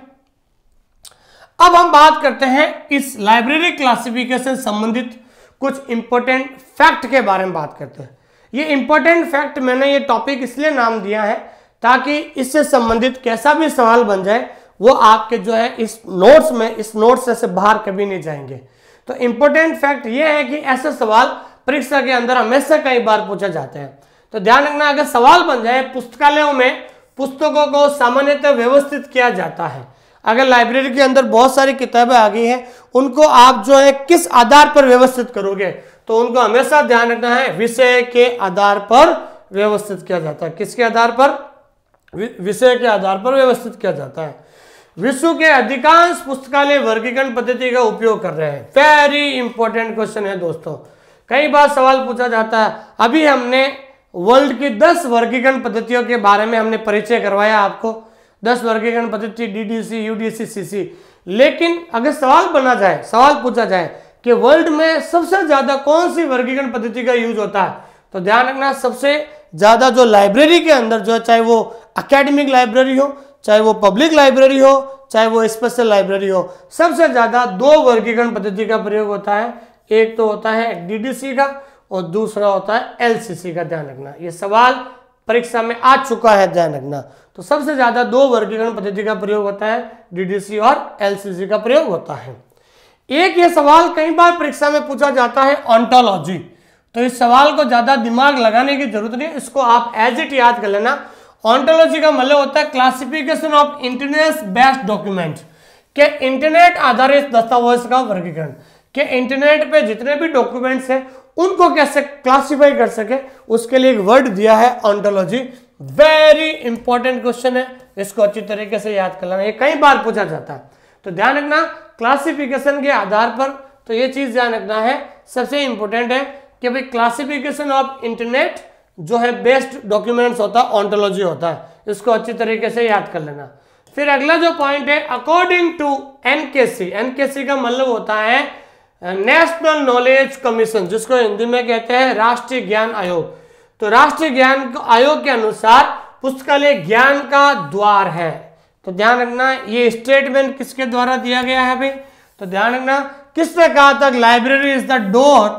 अब हम बात करते हैं इस लाइब्रेरी क्लासिफिकेशन संबंधित कुछ इंपॉर्टेंट फैक्ट के बारे में बात करते हैं ये इंपॉर्टेंट फैक्ट मैंने ये टॉपिक इसलिए नाम दिया है ताकि इससे संबंधित कैसा भी सवाल बन जाए वो आपके जो है इस नोट्स में इस नोट्स से बाहर कभी नहीं जाएंगे तो इंपॉर्टेंट फैक्ट ये है कि ऐसे सवाल परीक्षा के अंदर हमेशा कई बार पूछे जाते हैं तो ध्यान रखना अगर सवाल बन जाए पुस्तकालयों में पुस्तकों को सामान्यतः व्यवस्थित किया जाता है अगर लाइब्रेरी के अंदर बहुत सारी किताबें आ गई हैं उनको आप जो है किस आधार पर व्यवस्थित करोगे तो उनको हमेशा ध्यान रखना है विषय के आधार पर व्यवस्थित किया जाता है किसके आधार पर विषय के आधार पर व्यवस्थित किया जाता है विश्व के अधिकांश पुस्तकालय वर्गीकरण पद्धति का उपयोग कर रहे हैं वेरी इंपॉर्टेंट क्वेश्चन है दोस्तों कई बार सवाल पूछा जाता है अभी हमने वर्ल्ड की 10 वर्गीकरण पद्धतियों के बारे में हमने परिचय करवाया आपको दस वर्गीकरण पद्धति डीडीसी यूडीसी सीसी लेकिन अगर सवाल बना जाए सवाल पूछा जाए कि वर्ल्ड में सबसे ज्यादा कौन सी वर्गीकरण पद्धति का यूज होता है तो ध्यान रखना सबसे ज्यादा जो लाइब्रेरी के अंदर जो है चाहे वो अकेडमिक लाइब्रेरी हो चाहे वो पब्लिक लाइब्रेरी हो चाहे वो स्पेशल लाइब्रेरी हो सबसे ज्यादा दो वर्गीकरण पद्धति का प्रयोग होता है एक तो होता है डीडीसी का और दूसरा होता है एलसीसी का ध्यान रखना ये सवाल परीक्षा में आ चुका है ध्यान रखना तो सबसे ज़्यादा दो वर्गीकरण पद्धति का प्रयोग होता है डीडीसी और एलसीसी का प्रयोग होता है एक ये सवाल कई बार परीक्षा में पूछा जाता है ऑन्टोलॉजी तो इस सवाल को ज़्यादा दिमाग लगाने की जरूरत नहीं इसको आप एज इट याद कर लेना ऑन्टोलॉजी का मतलब होता है classification of internet based document के इंटरनेट आधारित दस्तावेज का वर्गीकरण के इंटरनेट पे जितने भी डॉक्यूमेंट्स हैं उनको कैसे क्लासिफाई कर सके उसके लिए एक वर्ड दिया है ऑन्टोलॉजी वेरी इंपॉर्टेंट क्वेश्चन है इसको अच्छी तरीके से याद कर लेना ये कई बार पूछा जाता है तो ध्यान रखना क्लासिफिकेशन के आधार पर तो ये चीज ध्यान रखना है सबसे इंपॉर्टेंट है कि भाई क्लासिफिकेशन ऑफ इंटरनेट जो है बेस्ट डॉक्यूमेंट्स होता है ऑन्टोलॉजी होता है इसको अच्छी तरीके से याद कर लेना फिर अगला जो पॉइंट है अकॉर्डिंग टू एनकेसी एनकेसी का मतलब होता है नेशनल नॉलेज कमीशन जिसको हिंदी में कहते हैं राष्ट्रीय ज्ञान आयोग तो राष्ट्रीय ज्ञान आयोग के अनुसार पुस्तकालय ज्ञान का द्वार है तो ध्यान रखना ये स्टेटमेंट किसके द्वारा दिया गया है भाई तो ध्यान रखना किसने कहा था library is the door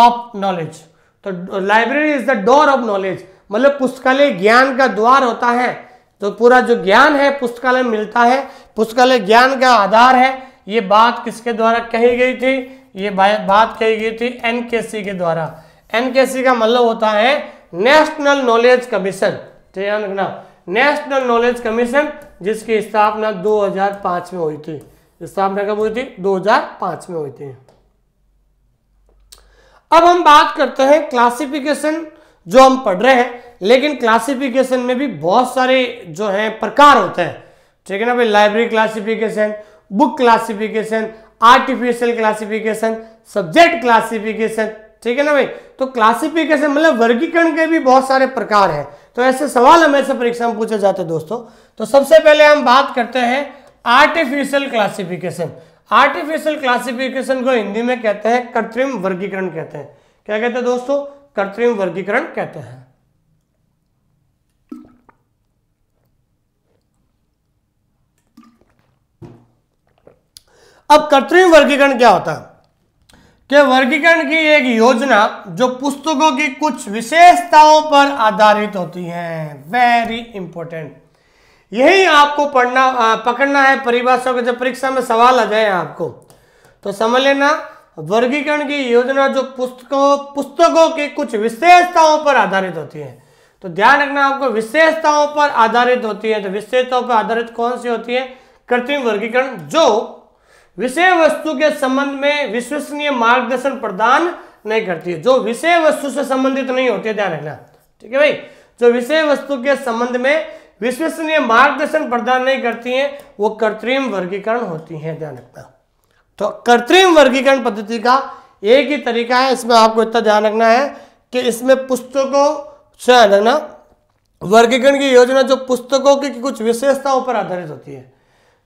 of knowledge तो library is the door of knowledge मतलब पुस्तकालय ज्ञान का द्वार होता है तो पूरा जो ज्ञान है पुस्तकालय मिलता है पुस्तकालय ज्ञान का आधार है ये बात किसके द्वारा कही गई थी ये बात कही गई थी एनकेसी के द्वारा एनकेसी का मतलब होता है नेशनल नॉलेज कमीशन ध्यान रखना नेशनल नॉलेज कमीशन जिसकी स्थापना 2005 में हुई थी स्थापना कब हुई थी 2005 में हुई थी अब हम बात करते हैं क्लासिफिकेशन जो हम पढ़ रहे हैं लेकिन क्लासिफिकेशन में भी बहुत सारे जो हैं प्रकार होते हैं ठीक है ना भाई library classification book classification artificial classification subject classification ठीक है ना भाई तो क्लासिफिकेशन मतलब वर्गीकरण के भी बहुत सारे प्रकार हैं तो ऐसे सवाल हमेशा परीक्षा में पूछे जाते हैं दोस्तों तो सबसे पहले हम बात करते हैं आर्टिफिशियल क्लासिफिकेशन आर्टिफिशियल क्लासिफिकेशन को हिंदी में कहते हैं कृत्रिम वर्गीकरण कहते हैं क्या कहते हैं दोस्तों कृत्रिम वर्गीकरण कहते हैं अब कृत्रिम वर्गीकरण क्या होता है कि वर्गीकरण की एक योजना जो पुस्तकों की कुछ विशेषताओं पर आधारित होती है वेरी इंपॉर्टेंट यही आपको पढ़ना आ, पकड़ना है परिभाषा के जब परीक्षा में सवाल आ जाए आपको तो समझ लेना वर्गीकरण की योजना जो पुस्तकों पुस्तकों की कुछ विशेषताओं पर आधारित होती है तो ध्यान रखना आपको विशेषताओं पर आधारित होती है तो विशेषताओं पर आधारित कौन सी होती है कृत्रिम वर्गीकरण जो विषय वस्तु के संबंध में विश्वसनीय मार्गदर्शन प्रदान नहीं करती है जो विषय वस्तु से संबंधित नहीं होते ध्यान रखना ठीक है भाई जो विषय वस्तु के संबंध में विश्वसनीय मार्गदर्शन प्रदान नहीं करती है वो कृत्रिम वर्गीकरण होती है ध्यान रखना तो कृत्रिम वर्गीकरण पद्धति का एक ही तरीका है इसमें आपको इतना ध्यान रखना है कि इसमें पुस्तकों से रखना वर्गीकरण की योजना जो पुस्तकों की कुछ विशेषताओं पर आधारित होती है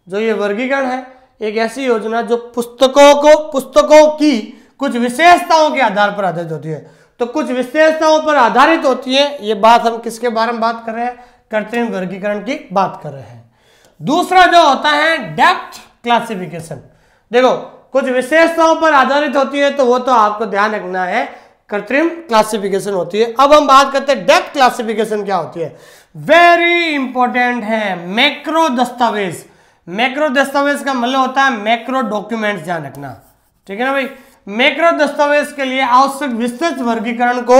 जो ये वर्गीकरण है एक ऐसी योजना जो पुस्तकों को पुस्तकों की कुछ विशेषताओं के आधार पर आधारित होती है तो कुछ विशेषताओं पर आधारित होती है ये बात हम किसके बारे में बात कर रहे हैं कृत्रिम वर्गीकरण की बात कर रहे हैं दूसरा जो होता है डेप्थ क्लासिफिकेशन देखो कुछ विशेषताओं पर आधारित होती है तो वो तो आपको ध्यान रखना है कृत्रिम क्लासिफिकेशन होती है अब हम बात करते हैं डेप्थ क्लासिफिकेशन क्या होती है वेरी इंपॉर्टेंट है मैक्रो दस्तावेज मैक्रो दस्तावेज का मतलब होता है मैक्रो डॉक्यूमेंट्स ध्यान रखना ठीक है ना भाई मैक्रो दस्तावेज के लिए आवश्यक विस्तृत वर्गीकरण को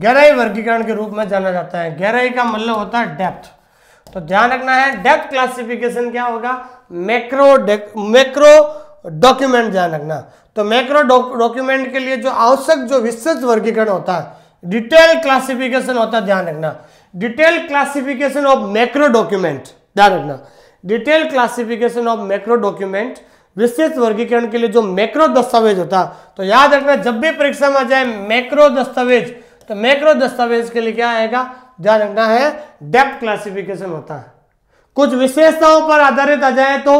गहराई वर्गीकरण के रूप में जाना जाता है गहराई का मतलब होता है डेप्थ तो ध्यान रखना है डेप्थ क्लासिफिकेशन क्या होगा मैक्रो मैक्रो डॉक्यूमेंट ध्यान रखना तो मैक्रो डॉक्यूमेंट के लिए जो आवश्यक जो विस्तृत वर्गीकरण होता है डिटेल क्लासिफिकेशन होता है ध्यान रखना detail classification of macro document ध्यान रखना detail classification of macro document विशेष वर्गीकरण के लिए जो मैक्रो दस्तावेज होता तो याद रखना जब भी परीक्षा में आ जाए मैक्रो दस्तावेज तो मैक्रो दस्तावेज के लिए क्या आएगा ध्यान रखना है डेप्थ क्लासिफिकेशन होता है कुछ विशेषताओं पर आधारित आ जाए तो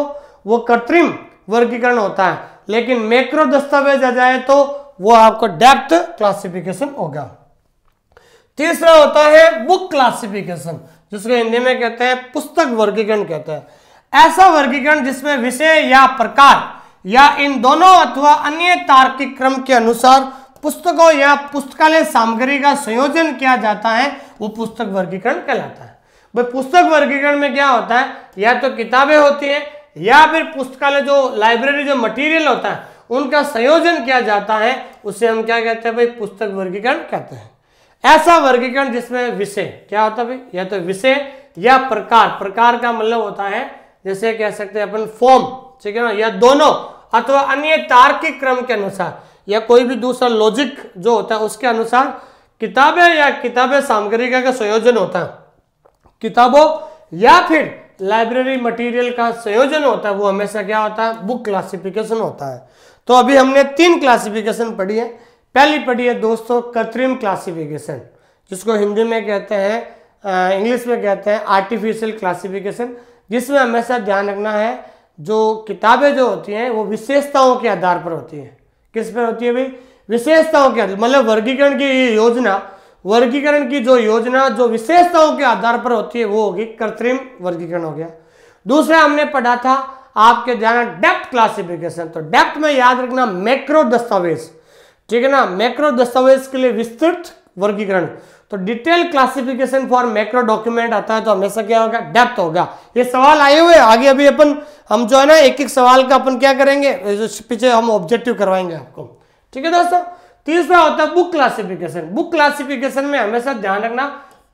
वो कृत्रिम वर्गीकरण होता है लेकिन मैक्रो दस्तावेज आ जाए तो वो आपको डेप्थ क्लासिफिकेशन होगा तीसरा होता है बुक क्लासिफिकेशन जिसको हिंदी में कहते हैं पुस्तक वर्गीकरण कहते हैं ऐसा वर्गीकरण जिसमें विषय या प्रकार या इन दोनों अथवा अन्य तार्किक क्रम के अनुसार पुस्तकों या पुस्तकालय सामग्री का संयोजन किया जाता है वो पुस्तक वर्गीकरण कहलाता है भाई पुस्तक वर्गीकरण में क्या होता है या तो किताबें होती हैं या फिर पुस्तकालय जो लाइब्रेरी जो मटेरियल होता है उनका संयोजन किया जाता है उसे हम क्या कहते हैं भाई पुस्तक वर्गीकरण कहते हैं ऐसा वर्गीकरण जिसमें विषय क्या होता है या तो विषय या प्रकार प्रकार का मतलब होता है जैसे कह सकते हैं अपन फॉर्म ठीक है ना या दोनों अथवा अन्य तार्किक क्रम के अनुसार या कोई भी दूसरा लॉजिक जो होता है उसके अनुसार किताबें या किताबें सामग्री का, का संयोजन होता है किताबों या फिर लाइब्रेरी मटेरियल का संयोजन होता है वो हमेशा क्या होता है बुक क्लासिफिकेशन होता है तो अभी हमने तीन क्लासिफिकेशन पढ़ी है पहली पढ़ी है दोस्तों कृत्रिम क्लासिफिकेशन जिसको हिंदी में कहते हैं इंग्लिश में कहते हैं आर्टिफिशियल क्लासिफिकेशन जिसमें हमेशा ध्यान रखना है जो किताबें जो होती हैं वो विशेषताओं के आधार पर होती हैं किस पर होती है भाई विशेषताओं के आधार मतलब वर्गीकरण की योजना वर्गीकरण की जो योजना जो विशेषताओं के आधार पर होती है वो होगी कृत्रिम वर्गीकरण हो गया दूसरा हमने पढ़ा था आपके ध्यान डेप्थ क्लासिफिकेशन तो डेप्थ में याद रखना मैक्रो दस्तावेज ठीक है ना मैक्रो दस्तावेज के लिए विस्तृत वर्गीकरण तो detail classification for macro document आता है तो हमेशा क्या होगा डेप्थ होगा ये सवाल आए हुए आगे अभी अपन हम जो है ना एक एक सवाल का अपन क्या करेंगे पीछे हम ऑब्जेक्टिव करवाएंगे आपको ठीक है दोस्तों तीसरा होता है बुक क्लासिफिकेशन बुक क्लासिफिकेशन में हमेशा ध्यान रखना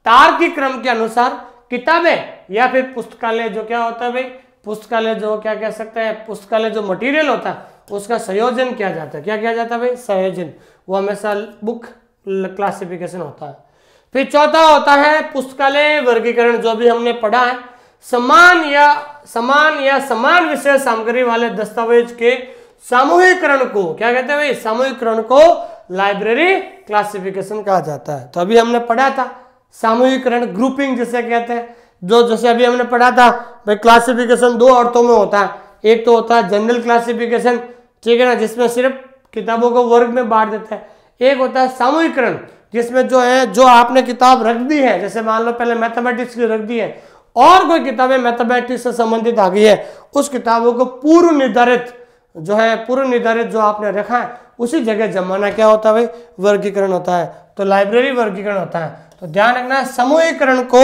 तार के क्रम के अनुसार किताबें या फिर पुस्तकालय जो क्या होता है भाई पुस्तकालय जो क्या कह सकते हैं पुस्तकालय जो मटेरियल होता है उसका संयोजन किया जाता है क्या किया जाता है भाई संयोजन वो हमेशा बुक क्लासिफिकेशन होता है फिर चौथा होता है पुस्तकालय वर्गीकरण जो भी हमने पढ़ा है समान या समान या समान विषय सामग्री वाले दस्तावेज के सामूहिकरण को क्या कहते हैं भाई सामूहिकरण को लाइब्रेरी क्लासिफिकेशन कहा जाता है तो अभी हमने पढ़ा था सामूहिकरण ग्रुपिंग जिसे कहते हैं जो जैसे अभी हमने पढ़ा था भाई क्लासिफिकेशन दो अर्थों में होता है एक तो होता है जनरल क्लासिफिकेशन ठीक तो है ना जिसमें सिर्फ किताबों को वर्ग में बांट देता है एक होता है सामूहिकरण जिसमें जो है जो आपने किताब रख दी है जैसे मान लो पहले मैथमेटिक्स की रख दी है और कोई किताबें मैथमेटिक्स से संबंधित आ गई है उस किताबों को पूर्व निर्धारित जो है पूर्व निर्धारित जो आपने रखा है उसी जगह जमाना क्या होता है भाई वर्गीकरण होता है तो लाइब्रेरी वर्गीकरण होता है तो ध्यान रखना समूहीकरण को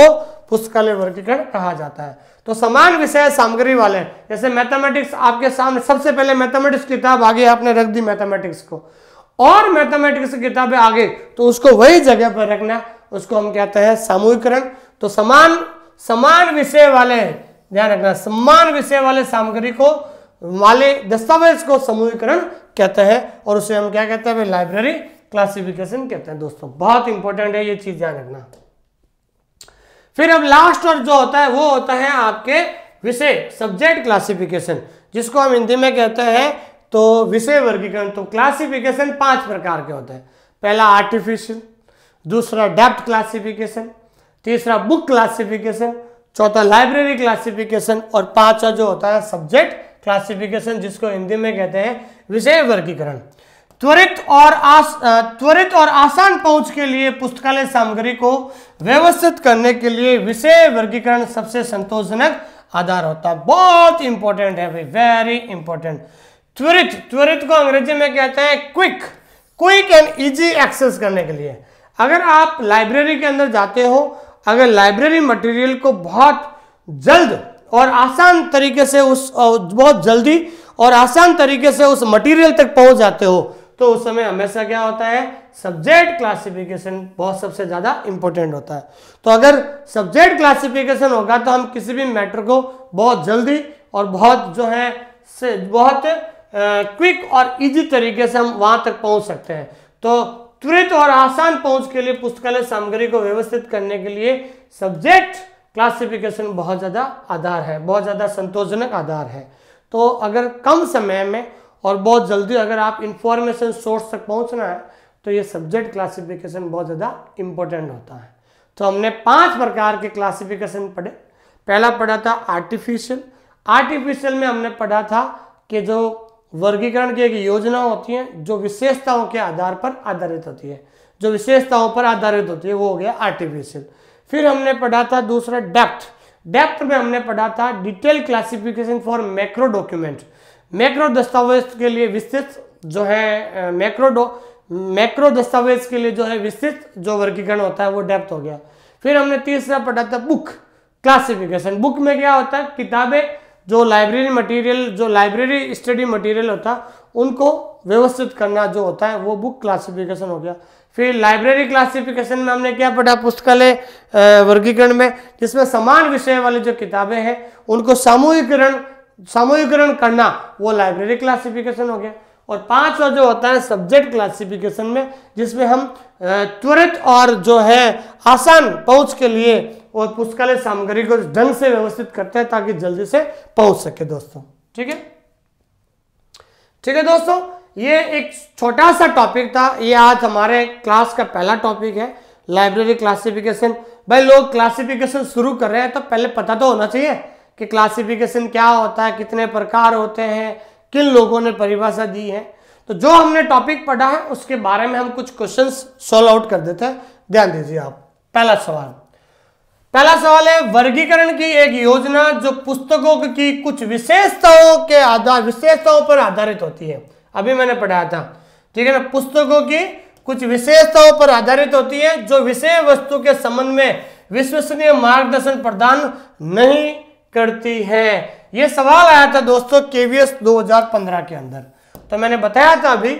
पुस्तकालय वर्गीकरण कहा जाता है तो समान विषय सामग्री वाले जैसे मैथमेटिक्स आपके सामने सबसे पहले मैथमेटिक्स किताब आगे आपने रख दी मैथमेटिक्स को और मैथमेटिक्स की किताबें आगे तो उसको वही जगह पर रखना उसको हम कहते हैं सामूहिकरण तो समान समान विषय वाले ध्यान रखना समान विषय वाले सामग्री को वाले दस्तावेज को समूहीकरण कहते हैं और उसे हम क्या कहते हैं लाइब्रेरी क्लासिफिकेशन कहते हैं दोस्तों बहुत इंपॉर्टेंट है ये चीज ध्यान रखना फिर अब लास्ट और जो होता है वो होता है आपके विषय सब्जेक्ट क्लासिफिकेशन जिसको हम हिंदी में कहते हैं तो विषय वर्गीकरण तो क्लासिफिकेशन पांच प्रकार के होते हैं पहला आर्टिफिशियल दूसरा डेप्थ क्लासिफिकेशन तीसरा बुक क्लासिफिकेशन चौथा लाइब्रेरी क्लासिफिकेशन और पांचवा जो होता है सब्जेक्ट क्लासिफिकेशन जिसको हिंदी में कहते हैं विषय वर्गीकरण त्वरित और आस त्वरित और आसान पहुंच के लिए पुस्तकालय सामग्री को व्यवस्थित करने के लिए विषय वर्गीकरण सबसे संतोषजनक आधार होता है बहुत इंपॉर्टेंट है भाई वेरी इंपॉर्टेंट त्वरित त्वरित को अंग्रेजी में कहते हैं quick quick and easy access करने के लिए अगर आप लाइब्रेरी के अंदर जाते हो अगर लाइब्रेरी मटेरियल को बहुत जल्द और आसान तरीके से उस बहुत जल्दी और आसान तरीके से उस मटेरियल तक पहुंच जाते हो तो उस समय हमेशा क्या होता है सब्जेक्ट क्लासिफिकेशन बहुत सबसे ज़्यादा इंपॉर्टेंट होता है तो अगर सब्जेक्ट क्लासिफिकेशन होगा तो हम किसी भी मैटर को बहुत जल्दी और बहुत जो है से बहुत क्विक और इजी तरीके से हम वहां तक पहुंच सकते हैं तो त्वरित और आसान पहुंच के लिए पुस्तकालय सामग्री को व्यवस्थित करने के लिए सब्जेक्ट क्लासिफिकेशन बहुत ज़्यादा आधार है बहुत ज़्यादा संतोषजनक आधार है तो अगर कम समय में और बहुत जल्दी अगर आप इंफॉर्मेशन सोर्स तक पहुंचना है तो ये सब्जेक्ट क्लासिफिकेशन बहुत ज़्यादा इम्पोर्टेंट होता है तो हमने पांच प्रकार के क्लासिफिकेशन पढ़े पहला पढ़ा था आर्टिफिशियल आर्टिफिशियल में हमने पढ़ा था कि जो वर्गीकरण की एक योजना होती है जो विशेषताओं के आधार पर आधारित होती है जो विशेषताओं पर आधारित होती है वो हो गया आर्टिफिशियल फिर हमने पढ़ा था दूसरा डेप्थ डेप्थ में हमने पढ़ा था detail classification for macro document macro दस्तावेज के लिए विस्तृत जो है मैक्रो मैक्रो दस्तावेज के लिए जो है विस्तृत जो वर्गीकरण होता है वो डेप्थ हो गया फिर हमने तीसरा पढ़ा था बुक क्लासिफिकेशन बुक में क्या होता है किताबें जो लाइब्रेरी मटेरियल जो लाइब्रेरी स्टडी मटेरियल होता उनको व्यवस्थित करना जो होता है वो बुक क्लासिफिकेशन हो गया फिर लाइब्रेरी क्लासिफिकेशन में हमने क्या पढ़ा पुस्तकालय वर्गीकरण में जिसमें समान विषय वाली जो किताबें हैं उनको सामूहिकरण सामूहिकरण करना वो लाइब्रेरी क्लासिफिकेशन हो गया और पांचवा जो होता है सब्जेक्ट क्लासिफिकेशन में जिसमें हम त्वरित और जो है आसान पहुंच के लिए और पुस्तकालय सामग्री को ढंग से व्यवस्थित करते हैं ताकि जल्दी से पहुंच सके दोस्तों ठीक है ठीक है दोस्तों ये एक छोटा सा टॉपिक था ये आज हमारे क्लास का पहला टॉपिक है लाइब्रेरी क्लासिफिकेशन भाई लोग क्लासिफिकेशन शुरू कर रहे हैं तो पहले पता तो होना चाहिए कि क्लासिफिकेशन क्या होता है कितने प्रकार होते हैं किन लोगों ने परिभाषा दी है तो जो हमने टॉपिक पढ़ा है उसके बारे में हम कुछ क्वेश्चन सॉल्व आउट कर देते हैं ध्यान दीजिए आप पहला सवाल पहला सवाल है वर्गीकरण की एक योजना जो पुस्तकों की कुछ विशेषताओं के आधार विशेषताओं पर आधारित होती है अभी मैंने पढ़ाया था ठीक है ना पुस्तकों की कुछ विशेषताओं पर आधारित होती है जो विषय वस्तु के संबंध में विश्वसनीय मार्गदर्शन प्रदान नहीं करती है ये सवाल आया था दोस्तों केवीएस 2015 के अंदर तो मैंने बताया था अभी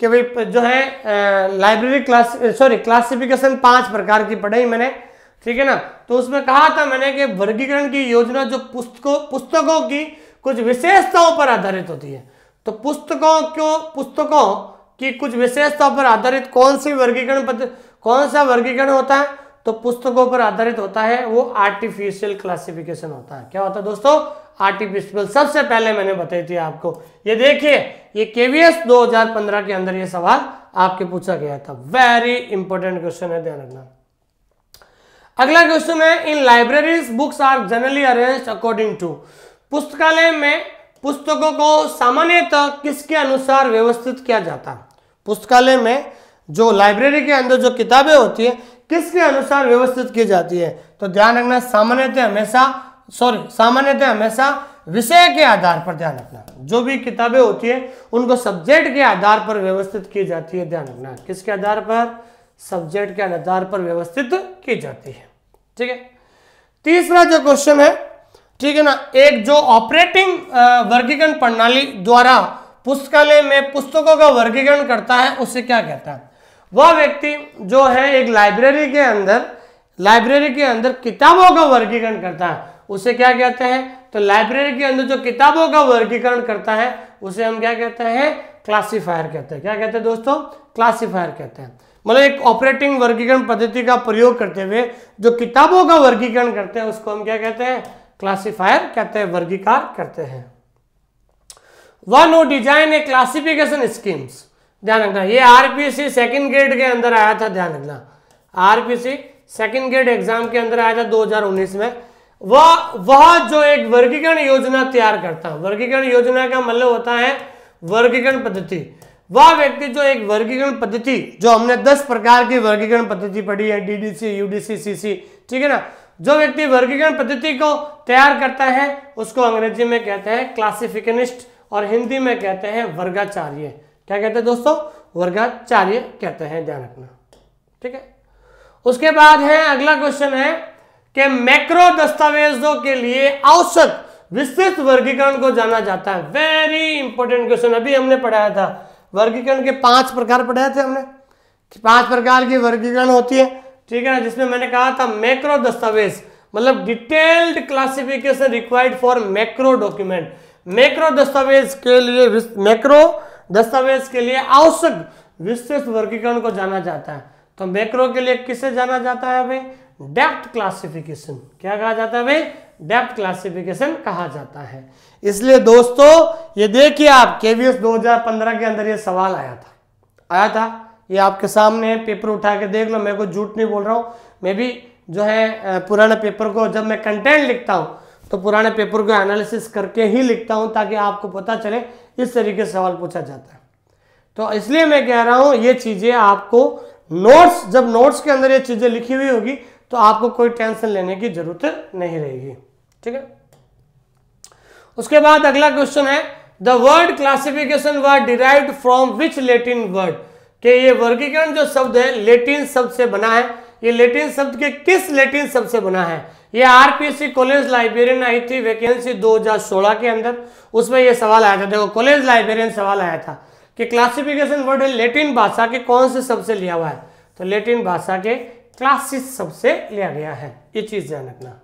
कि भाई जो है लाइब्रेरी क्लास सॉरी क्लासिफिकेशन पांच प्रकार की पढ़ाई मैंने ठीक है ना तो उसमें कहा था मैंने कि वर्गीकरण की योजना जो पुस्तकों पुस्तकों की कुछ विशेषताओं पर आधारित होती है तो पुस्तकों को पुस्तकों की कुछ विशेषताओं पर आधारित कौन सी वर्गीकरण पद कौन सा वर्गीकरण होता है तो पुस्तकों पर आधारित होता है वो आर्टिफिशियल क्लासिफिकेशन होता है क्या होता है दोस्तों आर्टिफिशियल सबसे पहले मैंने बताई थी आपको ये देखिए ये केवीएस 2015 के अंदर ये सवाल आपके पूछा गया था वेरी इंपॉर्टेंट क्वेश्चन है ध्यान रखना अगला क्वेश्चन है in libraries books are generally arrange according to पुस्तकालय में पुस्तकों को सामान्यतः किसके अनुसार व्यवस्थित किया जाता पुस्तकालय में जो लाइब्रेरी के अंदर जो किताबें होती है किसके अनुसार व्यवस्थित की जाती है तो ध्यान रखना सामान्यतः हमेशा सॉरी सामान्यतः हमेशा विषय के आधार पर ध्यान रखना जो भी किताबें होती है उनको सब्जेक्ट के आधार पर व्यवस्थित की जाती है ध्यान रखना किसके आधार पर सब्जेक्ट के आधार पर व्यवस्थित की जाती है ठीक है तीसरा जो क्वेश्चन है ठीक है ना एक जो ऑपरेटिंग वर्गीकरण प्रणाली द्वारा पुस्तकालय में पुस्तकों का वर्गीकरण करता है उसे क्या कहता है वह व्यक्ति जो है एक लाइब्रेरी के अंदर लाइब्रेरी के अंदर किताबों का वर्गीकरण करता है उसे क्या कहते हैं तो लाइब्रेरी के अंदर जो किताबों का वर्गीकरण करता है उसे हम क्या कहते हैं क्लासिफायर कहते हैं क्या कहते हैं दोस्तों क्लासिफायर कहते हैं मतलब एक ऑपरेटिंग वर्गीकरण पद्धति का प्रयोग करते हुए जो किताबों का वर्गीकरण करते हैं उसको हम क्या कहते हैं क्लासिफायर कहते हैं वर्गीकार करते हैं one O design a classification schemes ध्यान रखना ये आरपीसी सेकंड ग्रेड के अंदर आया था ध्यान रखना आरपीसी सेकंड ग्रेड एग्जाम के अंदर आया था 2019 में वह वह जो एक वर्गीकरण योजना तैयार करता है वर्गीकरण योजना का मतलब होता है वर्गीकरण पद्धति वह व्यक्ति जो एक वर्गीकरण पद्धति जो हमने दस प्रकार की वर्गीकरण पद्धति पढ़ी है डीडीसी यूडीसी सीसी ठीक है ना जो व्यक्ति वर्गीकरण पद्धति को तैयार करता है उसको अंग्रेजी में कहते हैं क्लासिफिकनिस्ट और हिंदी में कहते हैं वर्गाचार्य क्या कहते हैं दोस्तों वर्गाचार्य कहते हैं ध्यान रखना ठीक है उसके बाद है अगला क्वेश्चन है कि मैक्रो दस्तावेजों के लिए औसत विस्तृत वर्गीकरण को जाना जाता है वेरी इंपॉर्टेंट क्वेश्चन अभी हमने पढ़ाया था वर्गीकरण के पांच प्रकार पढ़ाए थे हमने पांच प्रकार की वर्गीकरण होती है ठीक है जिसमें मैंने कहा था मैक्रो दस्तावेज मतलब detailed classification required for macro document macro दस्तावेज के लिए मैक्रो दस्तावेज के लिए आवश्यक विशेष वर्गीकरण को जाना जाता है तो मैक्रो के लिए किसे जाना जाता है भाई डेप्थ क्लासिफिकेशन क्या कहा जाता है भाई डेप्थ क्लासिफिकेशन कहा जाता है इसलिए दोस्तों ये देखिए आप केवीएस 2015 के अंदर ये सवाल आया था आया था ये आपके सामने पेपर उठा के देख लो मैं को झूठ नहीं बोल रहा हूं मैं भी जो है पुराने पेपर को जब मैं कंटेंट लिखता हूं तो पुराने पेपर को एनालिसिस करके ही लिखता हूँ ताकि आपको पता चले इस तरीके से सवाल पूछा जाता है तो इसलिए मैं कह रहा हूँ ये चीज़ें आपको नोट्स जब नोट्स के अंदर ये चीज़ें लिखी हुई होगी तो आपको कोई टेंशन लेने की जरूरत नहीं रहेगी ठीक है उसके बाद अगला क्वेश्चन है the word classification word derive from which Latin word के ये वर्गीकरण जो शब्द है लेटिन शब्द से बना है ये लेटिन शब्द के किस लेटिन शब्द से बना है ये आरपीसी कॉलेज लाइब्रेरियन आई थी वैकेंसी 2016 के अंदर उसमें ये सवाल आया था देखो कॉलेज लाइब्रेरियन सवाल आया था कि क्लासिफिकेशन वर्ड लेटिन भाषा के कौन से शब्द से लिया हुआ है तो लेटिन भाषा के क्लासिस शब्द से लिया गया है ये चीज ध्यान रखना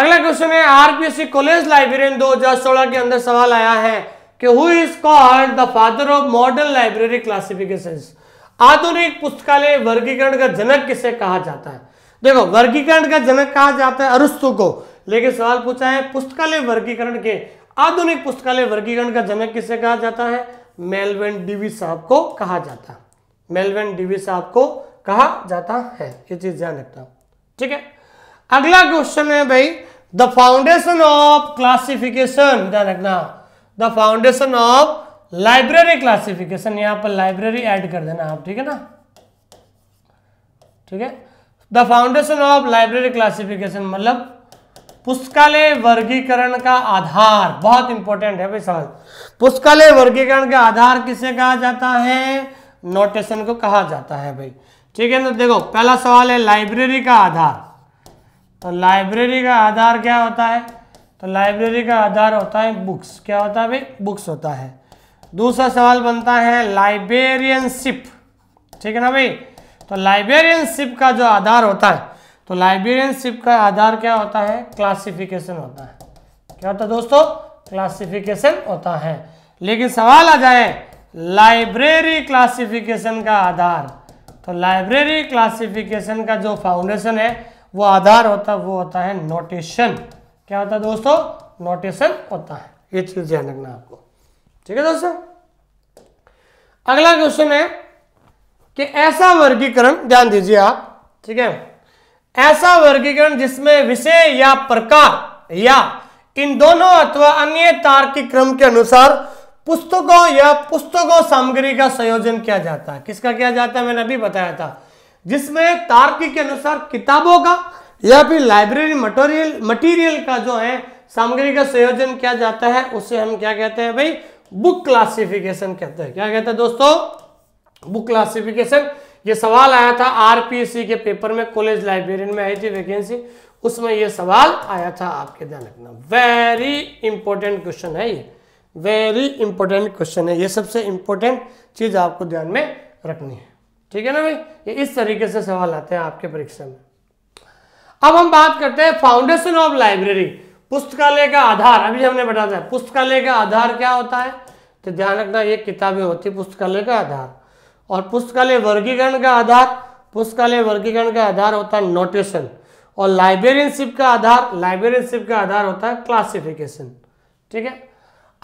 अगला क्वेश्चन है आरपीएससी कॉलेज लाइब्रेरियन 2016 के अंदर सवाल आया है कि who is called the father of modern library classification आधुनिक पुस्तकालय वर्गीकरण का जनक किसे कहा जाता है देखो वर्गीकरण का जनक कहा जाता है अरुस्तु को लेकिन सवाल पूछा है पुस्तकालय वर्गीकरण के आधुनिक पुस्तकालय वर्गीकरण का जनक किसे कहा जाता है मेलवेन डीवी साहब को कहा जाता है मेलवेन डीवी साहब को कहा जाता है ये चीज ध्यान रखना ठीक है अगला क्वेश्चन है भाई द फाउंडेशन ऑफ क्लासिफिकेशन ध्यान रखना the foundation of library classification यहां पर लाइब्रेरी ऐड कर देना आप ठीक है ना ठीक है the foundation of library classification मतलब पुस्तकालय वर्गीकरण का आधार बहुत इंपॉर्टेंट है भाई समझ पुस्तकालय वर्गीकरण का आधार किसे कहा जाता है नोटेशन को कहा जाता है भाई ठीक है ना देखो पहला सवाल है लाइब्रेरी का आधार तो लाइब्रेरी का आधार क्या होता है तो लाइब्रेरी का आधार होता है बुक्स क्या होता है भाई बुक्स होता है दूसरा सवाल बनता है लाइब्रेरियनशिप ठीक है ना भाई तो लाइब्रेरियनशिप का जो आधार होता है तो लाइब्रेरियनशिप का आधार क्या होता है क्लासिफिकेशन होता है क्या होता है दोस्तों क्लासिफिकेशन होता है लेकिन सवाल आ जाए लाइब्रेरी क्लासिफिकेशन का आधार तो लाइब्रेरी क्लासिफिकेशन का जो फाउंडेशन है वो आधार होता है वो होता है नोटेशन क्या होता है दोस्तों नोटेशन होता है ये चीज़ ध्यान रखना आपको ठीक है दोस्तों अगला क्वेश्चन है कि ऐसा वर्गीकरण ध्यान दीजिए आप ठीक है ऐसा वर्गीकरण जिसमें विषय या प्रकार या इन दोनों अथवा अन्य तार्किक क्रम के अनुसार पुस्तकों या पुस्तकों सामग्री का संयोजन किया जाता है किसका किया जाता है मैंने अभी बताया था जिसमें तार्किक के अनुसार किताबों का या फिर लाइब्रेरी मटेरियल मटेरियल का जो है सामग्री का संयोजन किया जाता है उसे हम क्या कहते हैं भाई बुक क्लासिफिकेशन कहते हैं क्या कहते हैं दोस्तों बुक क्लासिफिकेशन ये सवाल आया था आरपीसी के पेपर में कॉलेज लाइब्रेरियन में आई थी वैकेंसी उसमें ये सवाल आया था आपके ध्यान रखना वेरी इंपॉर्टेंट क्वेश्चन है ये वेरी इंपॉर्टेंट क्वेश्चन है ये सबसे इंपॉर्टेंट चीज आपको ध्यान में रखनी है ठीक है ना भाई ये इस तरीके से सवाल आते हैं आपके परीक्षा में अब हम बात करते हैं फाउंडेशन ऑफ लाइब्रेरी पुस्तकालय का आधार अभी हमने बताया पुस्तकालय का आधार क्या होता है तो ध्यान रखना ये किताबें होती पुस्तकालय का आधार और पुस्तकालय वर्गीकरण का आधार पुस्तकालय वर्गीकरण का आधार होता है नोटेशन और लाइब्रेरियनशिप का आधार लाइब्रेरियनशिप का आधार होता है क्लासिफिकेशन ठीक है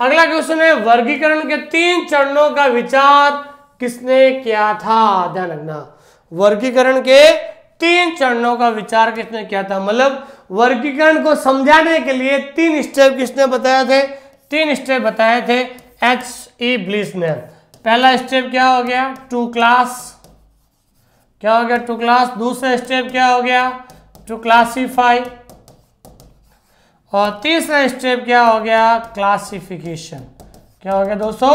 अगला क्वेश्चन है वर्गीकरण के तीन चरणों का विचार किसने किया था ध्यान रखना वर्गीकरण के तीन चरणों का विचार किसने किया था मतलब वर्गीकरण को समझाने के लिए तीन स्टेप किसने बताए थे तीन स्टेप बताए थे एक्स ई ब्लिस ने पहला स्टेप क्या हो गया टू क्लास क्या हो गया टू क्लास दूसरा स्टेप क्या हो गया टू क्लासीफाई और तीसरा स्टेप क्या हो गया क्लासिफिकेशन क्या हो गया दोस्तों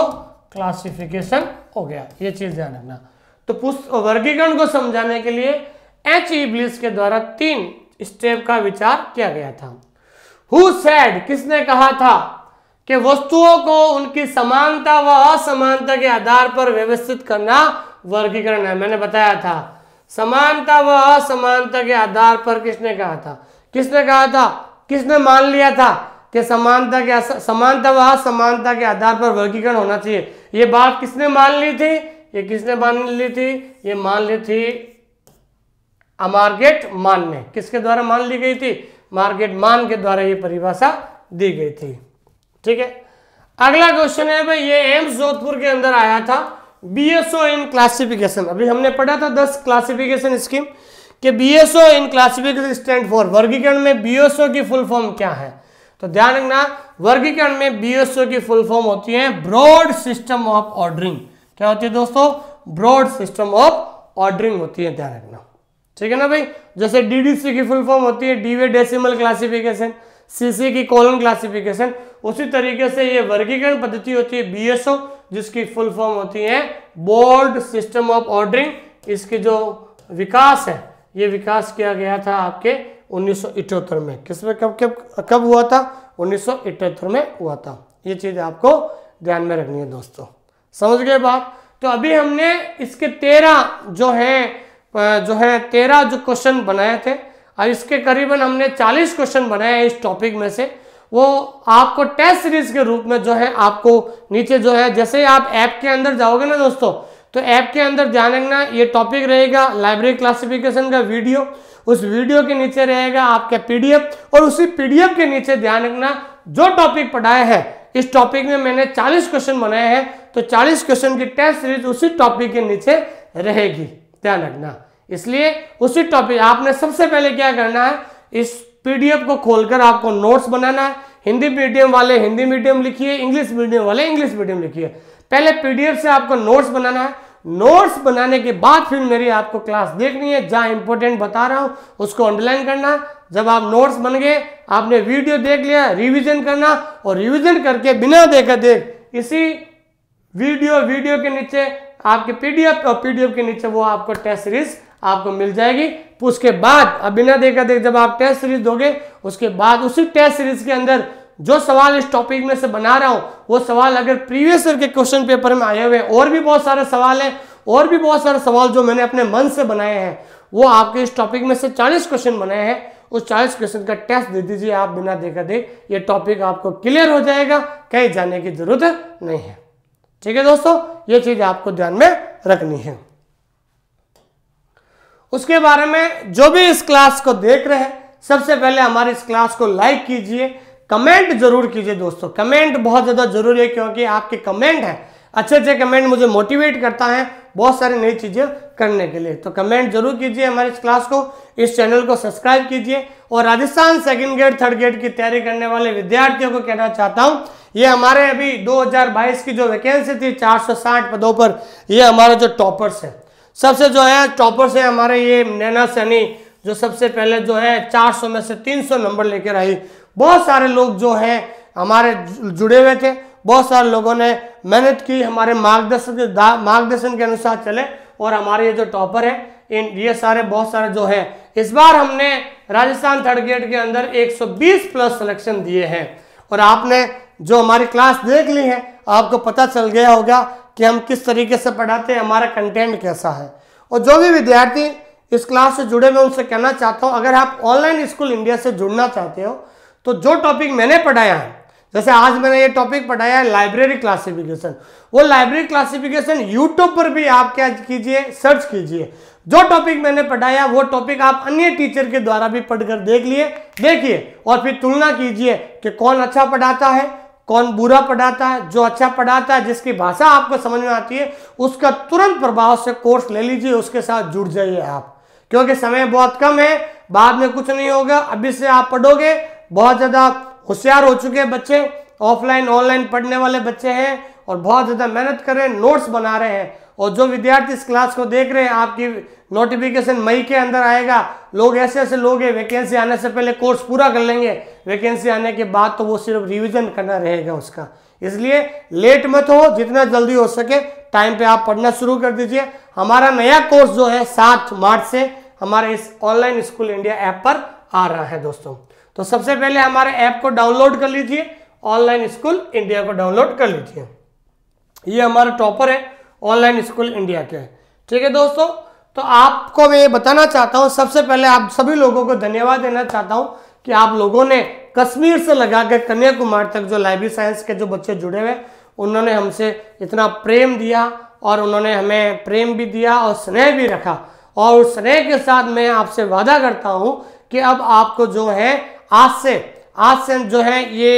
क्लासिफिकेशन हो गया ये चीज ध्यान रखना तो वर्गीकरण को समझाने के लिए एच ई ब्लिस के द्वारा तीन स्टेप का विचार किया गया था हु सैड किसने कहा था कि वस्तुओं को उनकी समानता व असमानता के आधार पर व्यवस्थित करना वर्गीकरण है मैंने बताया था समानता व असमानता के आधार पर किसने कहा था किसने कहा था किसने मान लिया था कि समानता के समानता व असमानता के आधार पर वर्गीकरण होना चाहिए ये बात किसने मान ली थी ये किसने मान ली थी ये मान ली थी अमार्गेट मान ने किसके द्वारा मान ली गई थी मार्केट मान के द्वारा ये परिभाषा दी गई थी ठीक है अगला क्वेश्चन है भाई ये एम्स जोधपुर के अंदर आया था बीएसओ इन क्लासिफिकेशन अभी हमने पढ़ा था दस क्लासिफिकेशन स्कीम कि BSO in classification stand for वर्गीकरण में बीएसओ की फुल फॉर्म क्या है तो ध्यान रखना वर्गीकरण में बीएसओ की फुल फॉर्म होती है ब्रॉड सिस्टम ऑफ ऑर्डरिंग क्या होती है दोस्तों ब्रॉड सिस्टम ऑफ ऑर्डरिंग होती है ध्यान रखना ठीक है ना भाई जैसे डीडीसी की फुल फॉर्म होती है डीवे डेसिमल क्लासिफिकेशन सीसी की कॉलम क्लासिफिकेशन उसी तरीके से ये वर्गीकरण पद्धति होती है बीएसओ जिसकी फुल फॉर्म होती है बोर्ड सिस्टम ऑफ ऑर्डरिंग इसके जो विकास है ये विकास किया गया था आपके उन्नीस में किसमें कब कब कब हुआ था उन्नीस में हुआ था ये चीज़ आपको ध्यान में रखनी है दोस्तों समझ गए बात तो अभी हमने इसके तेरह जो हैं जो है तेरह जो क्वेश्चन बनाए थे और इसके करीबन हमने 40 क्वेश्चन बनाए हैं इस टॉपिक में से वो आपको टेस्ट सीरीज के रूप में जो है आपको नीचे जो है जैसे आप ऐप के अंदर जाओगे ना दोस्तों तो ऐप के अंदर ध्यान रखना ये टॉपिक रहेगा लाइब्रेरी क्लासिफिकेशन का वीडियो उस वीडियो के नीचे रहेगा आपके पीडीएफ और उसी पीडीएफ के नीचे ध्यान रखना जो टॉपिक पढ़ाया है इस टॉपिक में मैंने 40 क्वेश्चन बनाए हैं तो 40 क्वेश्चन की टेस्ट सीरीज उसी टॉपिक के नीचे रहेगी ध्यान रखना इसलिए उसी टॉपिक आपने सबसे पहले क्या करना है इस पीडीएफ को खोलकर आपको नोट्स बनाना है हिंदी मीडियम वाले हिंदी मीडियम लिखिए इंग्लिश मीडियम वाले इंग्लिश मीडियम लिखिए पहले पीडीएफ से आपको नोट्स बनाना है नोट्स बनाने के बाद फिर मेरी आपको क्लास देखनी है जहां इंपॉर्टेंट बता रहा हूं उसको अंडरलाइन करना जब आप नोट्स बन गए आपने वीडियो देख लिया रिविजन करना और रिविजन करके बिना देखा देख इसी वीडियो वीडियो के नीचे आपके पीडीएफ और पीडीएफ के नीचे वो आपको टेस्ट सीरीज आपको मिल जाएगी उसके बाद अब बिना देखा देख जब आप टेस्ट सीरीज दोगे उसके बाद उसी टेस्ट सीरीज के अंदर जो सवाल इस टॉपिक में से बना रहा हूं वो सवाल अगर प्रीवियस ईयर के क्वेश्चन पेपर में आए हुए और भी बहुत सारे सवाल हैं और भी बहुत सारे सवाल जो मैंने अपने मन से बनाए हैं वो आपके इस टॉपिक में से 40 क्वेश्चन बनाए हैं उस 40 क्वेश्चन का टेस्ट दे दीजिए आप बिना देखा देख ये टॉपिक आपको क्लियर हो जाएगा कहीं जाने की जरूरत नहीं है ठीक है दोस्तों ये चीज आपको ध्यान में रखनी है उसके बारे में जो भी इस क्लास को देख रहे हैं सबसे पहले हमारे इस क्लास को लाइक कीजिए कमेंट जरूर कीजिए दोस्तों कमेंट बहुत ज़्यादा जरूरी है क्योंकि आपके कमेंट हैं अच्छे अच्छे कमेंट मुझे मोटिवेट करता है बहुत सारी नई चीज़ें करने के लिए तो कमेंट जरूर कीजिए हमारे इस क्लास को इस चैनल को सब्सक्राइब कीजिए और Rajasthan second grade third grade की तैयारी करने वाले विद्यार्थियों को कहना चाहता हूँ ये हमारे अभी 2022 की जो वैकेंसी थी 460 पदों पर ये हमारे जो टॉपर्स है सबसे जो है टॉपर से हमारे ये नैना सैनी जो सबसे पहले जो है 400 में से 300 नंबर लेकर आई बहुत सारे लोग जो हैं हमारे जुड़े हुए थे बहुत सारे लोगों ने मेहनत की हमारे मार्गदर्शन मार्गदर्शन के अनुसार चले और हमारे ये जो टॉपर है इन ये सारे बहुत सारे जो है इस बार हमने राजस्थान थर्ड ग्रेड के अंदर 120 प्लस सिलेक्शन दिए हैं और आपने जो हमारी क्लास देख ली है आपको पता चल गया होगा कि हम किस तरीके से पढ़ाते हैं हमारा कंटेंट कैसा है और जो भी विद्यार्थी इस क्लास से जुड़े मैं उनसे कहना चाहता हूँ अगर आप ऑनलाइन स्कूल इंडिया से जुड़ना चाहते हो तो जो टॉपिक मैंने पढ़ाया है जैसे आज मैंने ये टॉपिक पढ़ाया है लाइब्रेरी क्लासिफिकेशन वो लाइब्रेरी क्लासिफिकेशन यूट्यूब पर भी आप क्या कीजिए सर्च कीजिए जो टॉपिक मैंने पढ़ाया वो टॉपिक आप अन्य टीचर के द्वारा भी पढ़कर देख लिए देखिए और फिर तुलना कीजिए कि कौन अच्छा पढ़ाता है कौन बुरा पढ़ाता है जो अच्छा पढ़ाता है जिसकी भाषा आपको समझ में आती है उसका तुरंत प्रभाव से कोर्स ले लीजिए उसके साथ जुड़ जाइए आप क्योंकि समय बहुत कम है बाद में कुछ नहीं होगा अभी से आप पढ़ोगे बहुत ज़्यादा होशियार हो चुके हैं बच्चे ऑफलाइन ऑनलाइन पढ़ने वाले बच्चे हैं और बहुत ज़्यादा मेहनत कर रहे हैं नोट्स बना रहे हैं और जो विद्यार्थी इस क्लास को देख रहे हैं आपकी नोटिफिकेशन मई के अंदर आएगा लोग ऐसे ऐसे लोग हैं वैकेंसी आने से पहले कोर्स पूरा कर लेंगे वैकेंसी आने के बाद तो वो सिर्फ रिविजन करना रहेगा उसका इसलिए लेट मत हो जितना जल्दी हो सके टाइम पे आप पढ़ना शुरू कर दीजिए हमारा नया कोर्स जो है सात मार्च से हमारे इस ऑनलाइन स्कूल इंडिया ऐप पर आ रहा है दोस्तों तो सबसे पहले हमारे ऐप को डाउनलोड कर लीजिए ऑनलाइन स्कूल इंडिया को डाउनलोड कर लीजिए ये हमारा टॉपर है ऑनलाइन स्कूल इंडिया के ठीक है दोस्तों तो आपको मैं ये बताना चाहता हूँ सबसे पहले आप सभी लोगों को धन्यवाद देना चाहता हूँ कि आप लोगों ने कश्मीर से लगा कर कन्याकुमारी तक जो लाइब्रेरी साइंस के जो बच्चे जुड़े हुए उन्होंने हमसे इतना प्रेम दिया और उन्होंने हमें प्रेम भी दिया और स्नेह भी रखा और उस स्नेह के साथ मैं आपसे वादा करता हूँ कि अब आपको जो है आज से आज से जो है ये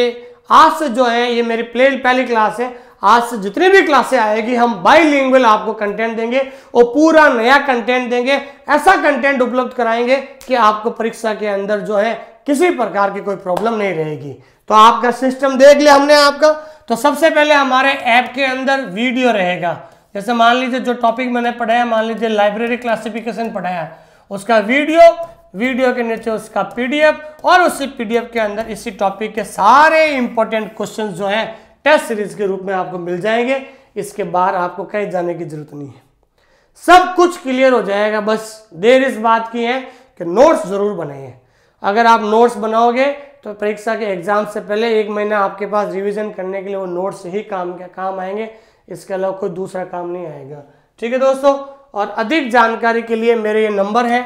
आज से जो है ये मेरी प्ले पहली क्लास है आज से जितनी भी क्लासे आएगी हम बाईलिंगुअल आपको कंटेंट देंगे और पूरा नया कंटेंट देंगे ऐसा कंटेंट उपलब्ध कराएंगे कि आपको परीक्षा के अंदर जो है किसी प्रकार की कोई प्रॉब्लम नहीं रहेगी तो आपका सिस्टम देख लिया हमने आपका तो सबसे पहले हमारे ऐप के अंदर वीडियो रहेगा जैसे मान लीजिए जो टॉपिक मैंने पढ़ाया मान लीजिए लाइब्रेरी क्लासिफिकेशन पढ़ाया उसका वीडियो वीडियो के नीचे उसका पीडीएफ और उसी पीडीएफ के अंदर इसी टॉपिक के सारे इंपॉर्टेंट क्वेश्चन जो है टेस्ट सीरीज के रूप में आपको मिल जाएंगे इसके बाहर आपको कहीं जाने की जरूरत नहीं है सब कुछ क्लियर हो जाएगा बस देर इस बात की है कि नोट्स ज़रूर बनाइए अगर आप नोट्स बनाओगे तो परीक्षा के एग्ज़ाम से पहले एक महीना आपके पास रिवीजन करने के लिए वो नोट्स ही काम के काम आएंगे इसके अलावा कोई दूसरा काम नहीं आएगा ठीक है दोस्तों और अधिक जानकारी के लिए मेरे ये नंबर है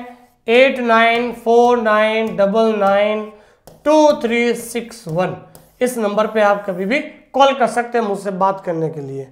eight nine four nine double nine two three six one इस नंबर पे आप कभी भी कॉल कर सकते हैं मुझसे बात करने के लिए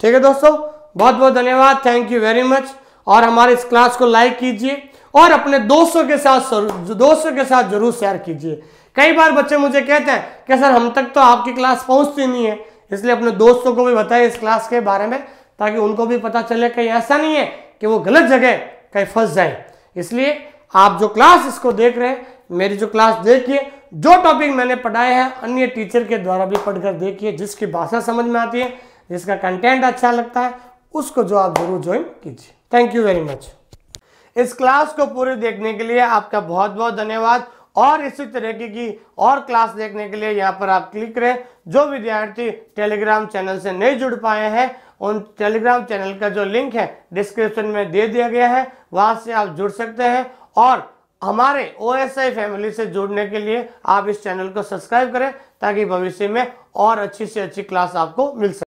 ठीक है दोस्तों बहुत बहुत धन्यवाद थैंक यू वेरी मच और हमारे इस क्लास को लाइक कीजिए और अपने दोस्तों के साथ दोस्तों के साथ जरूर शेयर कीजिए कई बार बच्चे मुझे कहते हैं कि सर हम तक तो आपकी क्लास पहुंचती नहीं है इसलिए अपने दोस्तों को भी बताइए इस क्लास के बारे में ताकि उनको भी पता चले कहीं ऐसा नहीं है कि वो गलत जगह कहीं फंस जाए इसलिए आप जो क्लास इसको देख रहे हैं मेरी जो क्लास देखिए जो टॉपिक मैंने पढ़ाए हैं अन्य टीचर के द्वारा भी पढ़कर देखिए जिसकी भाषा समझ में आती है जिसका कंटेंट अच्छा लगता है उसको जो आप जरूर ज्वाइन कीजिए थैंक यू वेरी मच इस क्लास को पूरे देखने के लिए आपका बहुत बहुत धन्यवाद और इसी तरीके की और क्लास देखने के लिए यहाँ पर आप क्लिक करें जो विद्यार्थी टेलीग्राम चैनल से नहीं जुड़ पाए हैं उन टेलीग्राम चैनल का जो लिंक है डिस्क्रिप्शन में दे दिया गया है वहाँ से आप जुड़ सकते हैं और हमारे ओ फैमिली से जुड़ने के लिए आप इस चैनल को सब्सक्राइब करें ताकि भविष्य में और अच्छी से अच्छी क्लास आपको मिल सके